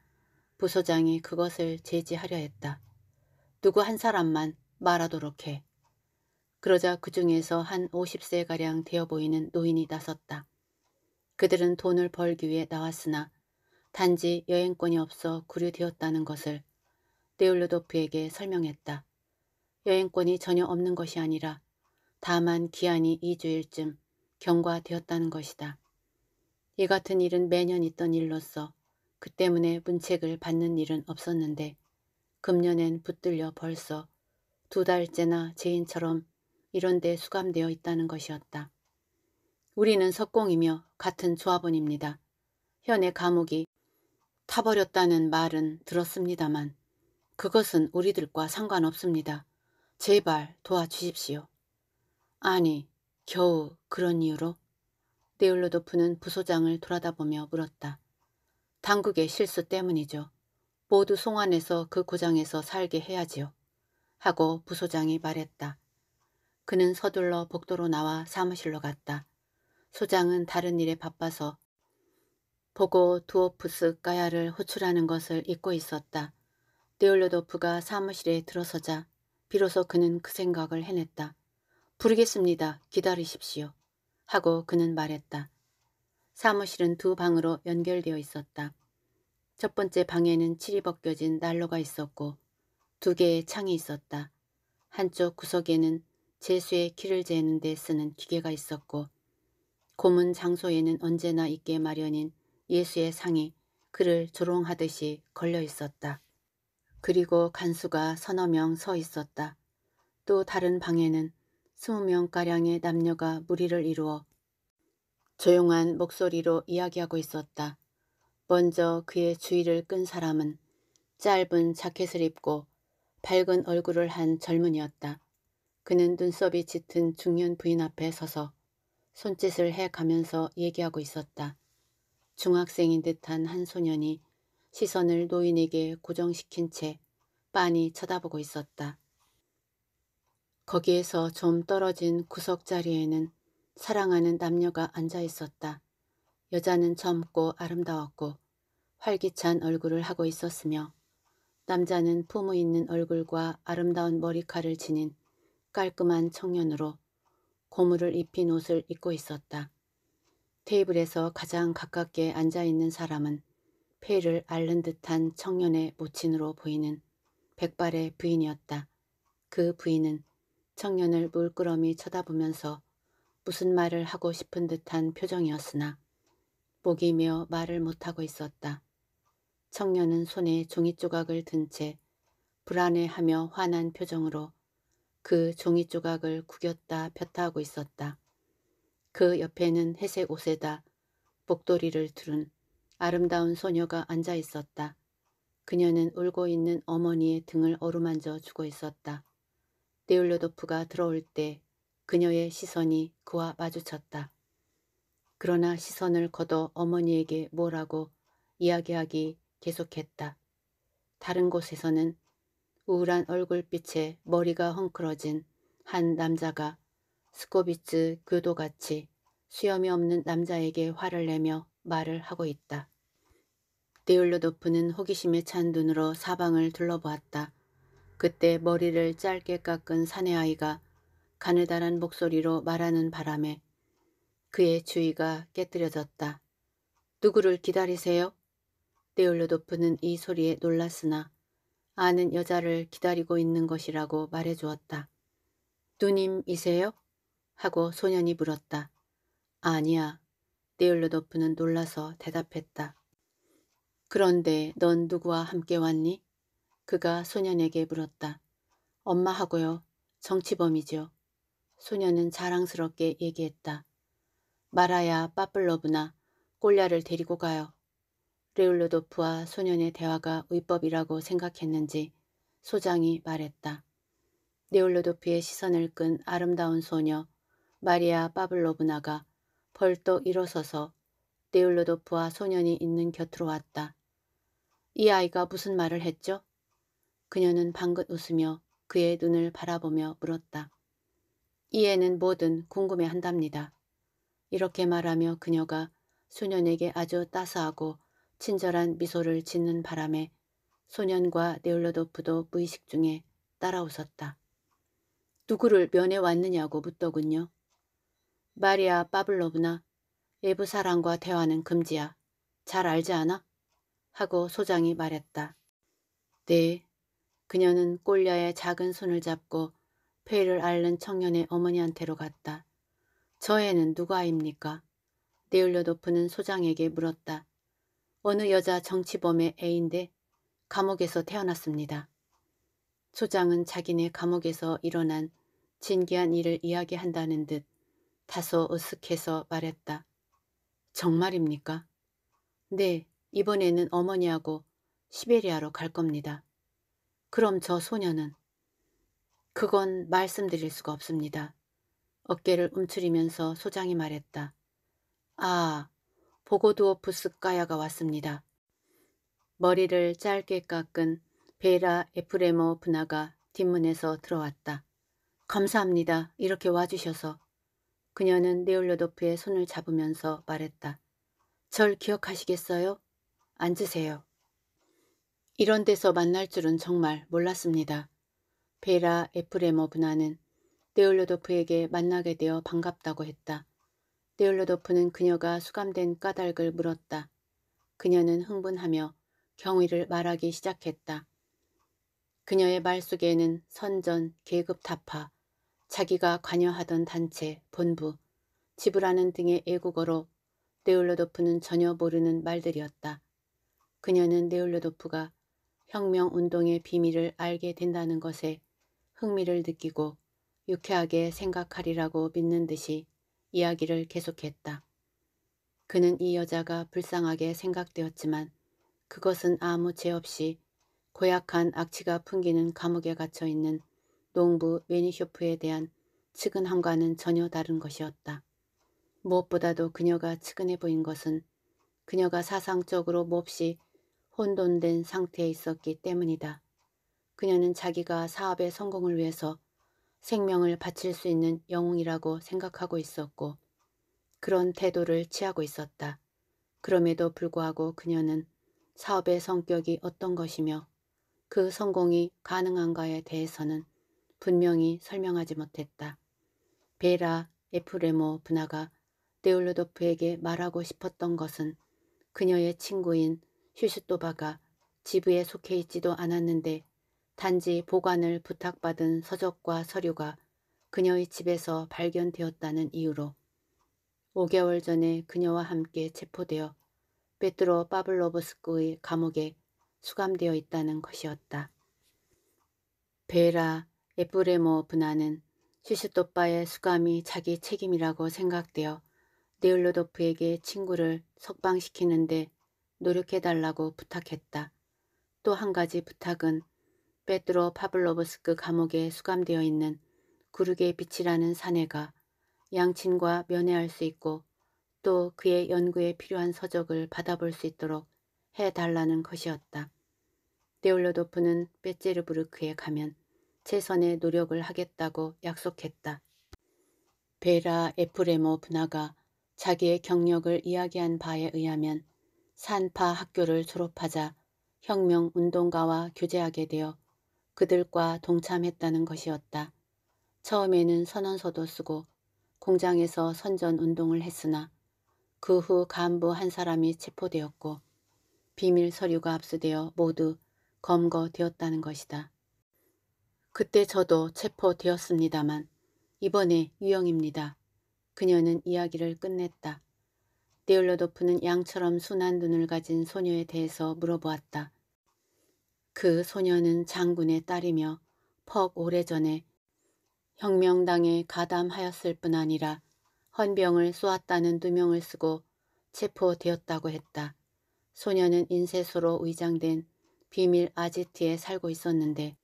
부소장이 그것을 제지하려 했다. 누구 한 사람만 말하도록 해. 그러자 그 중에서 한 50세가량 되어 보이는 노인이 나섰다. 그들은 돈을 벌기 위해 나왔으나 단지 여행권이 없어 구류되었다는 것을 네올로도프에게 설명했다. 여행권이 전혀 없는 것이 아니라 다만 기한이 2주일쯤 경과되었다는 것이다. 이 같은 일은 매년 있던 일로서 그 때문에 문책을 받는 일은 없었는데 금년엔 붙들려 벌써 두 달째나 제인처럼 이런 데 수감되어 있다는 것이었다. 우리는 석공이며 같은 조합원입니다. 현의 감옥이 타버렸다는 말은 들었습니다만 그것은 우리들과 상관없습니다. 제발 도와주십시오. 아니, 겨우 그런 이유로 데올로도프는 부소장을 돌아다보며 물었다. 당국의 실수 때문이죠. 모두 송환해서 그 고장에서 살게 해야지요. 하고 부소장이 말했다. 그는 서둘러 복도로 나와 사무실로 갔다. 소장은 다른 일에 바빠서 보고 두오프스 까야를 호출하는 것을 잊고 있었다. 네올로도프가 사무실에 들어서자 비로소 그는 그 생각을 해냈다. 부르겠습니다. 기다리십시오. 하고 그는 말했다. 사무실은 두 방으로 연결되어 있었다. 첫 번째 방에는 칠이 벗겨진 난로가 있었고 두 개의 창이 있었다. 한쪽 구석에는 재수의 키를 재는 데 쓰는 기계가 있었고 고문 장소에는 언제나 있게 마련인 예수의 상이 그를 조롱하듯이 걸려 있었다. 그리고 간수가 서너 명 서 있었다. 또 다른 방에는 2 0명가량의 남녀가 무리를 이루어 조용한 목소리로 이야기하고 있었다. 먼저 그의 주의를 끈 사람은 짧은 자켓을 입고 밝은 얼굴을 한 젊은이였다. 그는 눈썹이 짙은 중년 부인 앞에 서서 손짓을 해가면서 얘기하고 있었다. 중학생인 듯한 한 소년이 시선을 노인에게 고정시킨 채 빤히 쳐다보고 있었다. 거기에서 좀 떨어진 구석자리에는 사랑하는 남녀가 앉아 있었다. 여자는 젊고 아름다웠고 활기찬 얼굴을 하고 있었으며 남자는 품위 있는 얼굴과 아름다운 머리카락을 지닌 깔끔한 청년으로 고무를 입힌 옷을 입고 있었다. 테이블에서 가장 가깝게 앉아있는 사람은 폐를 앓는 듯한 청년의 모친으로 보이는 백발의 부인이었다. 그 부인은 청년을 물끄러미 쳐다보면서 무슨 말을 하고 싶은 듯한 표정이었으나 목이 며 말을 못하고 있었다. 청년은 손에 종이조각을 든 채 불안해하며 환한 표정으로 그 종이조각을 구겼다 폈다 하고 있었다. 그 옆에는 회색 옷에다 목도리를 두른 아름다운 소녀가 앉아 있었다. 그녀는 울고 있는 어머니의 등을 어루만져 주고 있었다. 데올로도프가 들어올 때 그녀의 시선이 그와 마주쳤다. 그러나 시선을 걷어 어머니에게 뭐라고 이야기하기 계속했다. 다른 곳에서는 우울한 얼굴빛에 머리가 헝클어진 한 남자가 스코비츠 교도같이 수염이 없는 남자에게 화를 내며 말을 하고 있다. 데올로도프는 호기심에 찬 눈으로 사방을 둘러보았다. 그때 머리를 짧게 깎은 사내아이가 가느다란 목소리로 말하는 바람에 그의 주의가 깨뜨려졌다. 누구를 기다리세요? 떼올려 높은 이 소리에 놀랐으나 아는 여자를 기다리고 있는 것이라고 말해주었다. 누님이세요? 하고 소년이 물었다. 아니야. 떼올려도프는 놀라서 대답했다. 그런데 넌 누구와 함께 왔니? 그가 소년에게 물었다. 엄마하고요. 정치범이죠. 소년은 자랑스럽게 얘기했다. 마라야 빠블러브나 꼴야를 데리고 가요. 레올로도프와 소년의 대화가 위법이라고 생각했는지 소장이 말했다. 레올로도프의 시선을 끈 아름다운 소녀 마리아 빠블로브나가 벌떡 일어서서 레올로도프와 소년이 있는 곁으로 왔다. 이 아이가 무슨 말을 했죠? 그녀는 방긋 웃으며 그의 눈을 바라보며 물었다. 이 애는 뭐든 궁금해한답니다. 이렇게 말하며 그녀가 소년에게 아주 따스하고 친절한 미소를 짓는 바람에 소년과 네올로도프도 무의식 중에 따라 웃었다. 누구를 면해 왔느냐고 묻더군요. 마리아 파블로브나 외부 사람과 대화는 금지야. 잘 알지 않아? 하고 소장이 말했다. 네, 그녀는 꼴려의 작은 손을 잡고 폐를 앓는 청년의 어머니한테로 갔다. 저 애는 누가아입니까 네울려도프는 소장에게 물었다. 어느 여자 정치범의 애인데 감옥에서 태어났습니다. 소장은 자기네 감옥에서 일어난 진기한 일을 이야기한다는 듯 다소 으쓱해서 말했다. 정말입니까? 네, 이번에는 어머니하고 시베리아로 갈 겁니다. 그럼 저 소녀는 그건 말씀드릴 수가 없습니다. 어깨를 움츠리면서 소장이 말했다. 아, 보고두오프스 까야가 왔습니다. 머리를 짧게 깎은 베라 에프레모 분화가 뒷문에서 들어왔다. 감사합니다. 이렇게 와주셔서. 그녀는 네올로도프의 손을 잡으면서 말했다. 절 기억하시겠어요? 앉으세요. 이런 데서 만날 줄은 정말 몰랐습니다. 베라 에프레머 분화는 네올로도프에게 만나게 되어 반갑다고 했다. 네올로도프는 그녀가 수감된 까닭을 물었다. 그녀는 흥분하며 경위를 말하기 시작했다. 그녀의 말 속에는 선전, 계급 타파, 자기가 관여하던 단체, 본부, 지불하는 등의 애국어로 네올로도프는 전혀 모르는 말들이었다. 그녀는 네올로도프가 혁명운동의 비밀을 알게 된다는 것에 흥미를 느끼고 유쾌하게 생각하리라고 믿는 듯이 이야기를 계속했다. 그는 이 여자가 불쌍하게 생각되었지만 그것은 아무 죄 없이 고약한 악취가 풍기는 감옥에 갇혀 있는 농부 메니쇼프에 대한 측은함과는 전혀 다른 것이었다. 무엇보다도 그녀가 측은해 보인 것은 그녀가 사상적으로 몹시 혼돈된 상태에 있었기 때문이다. 그녀는 자기가 사업의 성공을 위해서 생명을 바칠 수 있는 영웅이라고 생각하고 있었고 그런 태도를 취하고 있었다. 그럼에도 불구하고 그녀는 사업의 성격이 어떤 것이며 그 성공이 가능한가에 대해서는 분명히 설명하지 못했다. 베라 에프레모 분화가 데올로도프에게 말하고 싶었던 것은 그녀의 친구인 휴슈또바가 지부에 속해 있지도 않았는데 단지 보관을 부탁받은 서적과 서류가 그녀의 집에서 발견되었다는 이유로 5개월 전에 그녀와 함께 체포되어 베트로 파블로브스크의 감옥에 수감되어 있다는 것이었다. 베라 에프레모 분화는 슈슈또빠의 수감이 자기 책임이라고 생각되어 네올로도프에게 친구를 석방시키는데 노력해달라고 부탁했다. 또 한 가지 부탁은 베드로 파블로브스크 감옥에 수감되어 있는 구르게 빛이라는 사내가 양친과 면회할 수 있고 또 그의 연구에 필요한 서적을 받아볼 수 있도록 해달라는 것이었다. 데올로도프는 베제르부르크에 가면 최선의 노력을 하겠다고 약속했다. 베라 에프레모 분화가 자기의 경력을 이야기한 바에 의하면 산파 학교를 졸업하자 혁명 운동가와 교제하게 되어 그들과 동참했다는 것이었다. 처음에는 선언서도 쓰고 공장에서 선전 운동을 했으나 그 후 간부 한 사람이 체포되었고 비밀 서류가 압수되어 모두 검거되었다는 것이다. 그때 저도 체포되었습니다만 이번에 유형입니다. 그녀는 이야기를 끝냈다. 디올로도프는 양처럼 순한 눈을 가진 소녀에 대해서 물어보았다. 그 소녀는 장군의 딸이며 퍽 오래전에 혁명당에 가담하였을 뿐 아니라 헌병을 쏘았다는 누명을 쓰고 체포되었다고 했다. 소녀는 인쇄소로 위장된 비밀 아지트에 살고 있었는데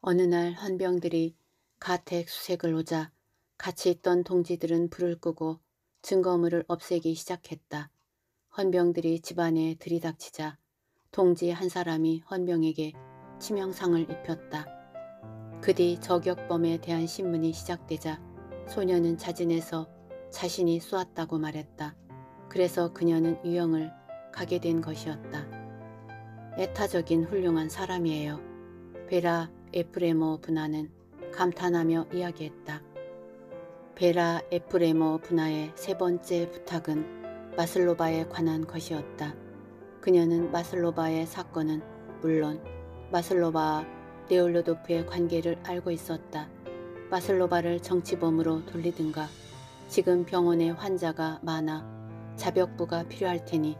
어느 날 헌병들이 가택 수색을 오자 같이 있던 동지들은 불을 끄고 증거물을 없애기 시작했다. 헌병들이 집안에 들이닥치자 동지 한 사람이 헌병에게 치명상을 입혔다. 그 뒤 저격범에 대한 신문이 시작되자 소녀는 자진해서 자신이 쏘았다고 말했다. 그래서 그녀는 유형을 가게 된 것이었다. 애타적인 훌륭한 사람이에요. 베라 에프레모 분화는 감탄하며 이야기했다. 베라 에프레모 분화의 세 번째 부탁은 마슬로바에 관한 것이었다. 그녀는 마슬로바의 사건은 물론 마슬로바와 네올로도프의 관계를 알고 있었다. 마슬로바를 정치범으로 돌리든가 지금 병원에 환자가 많아 자벽부가 필요할 테니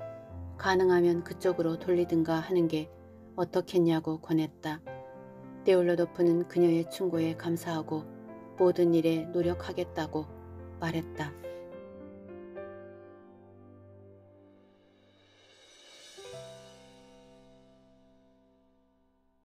가능하면 그쪽으로 돌리든가 하는 게 어떻겠냐고 권했다. 네올로도프는 그녀의 충고에 감사하고 모든 일에 노력하겠다고 말했다.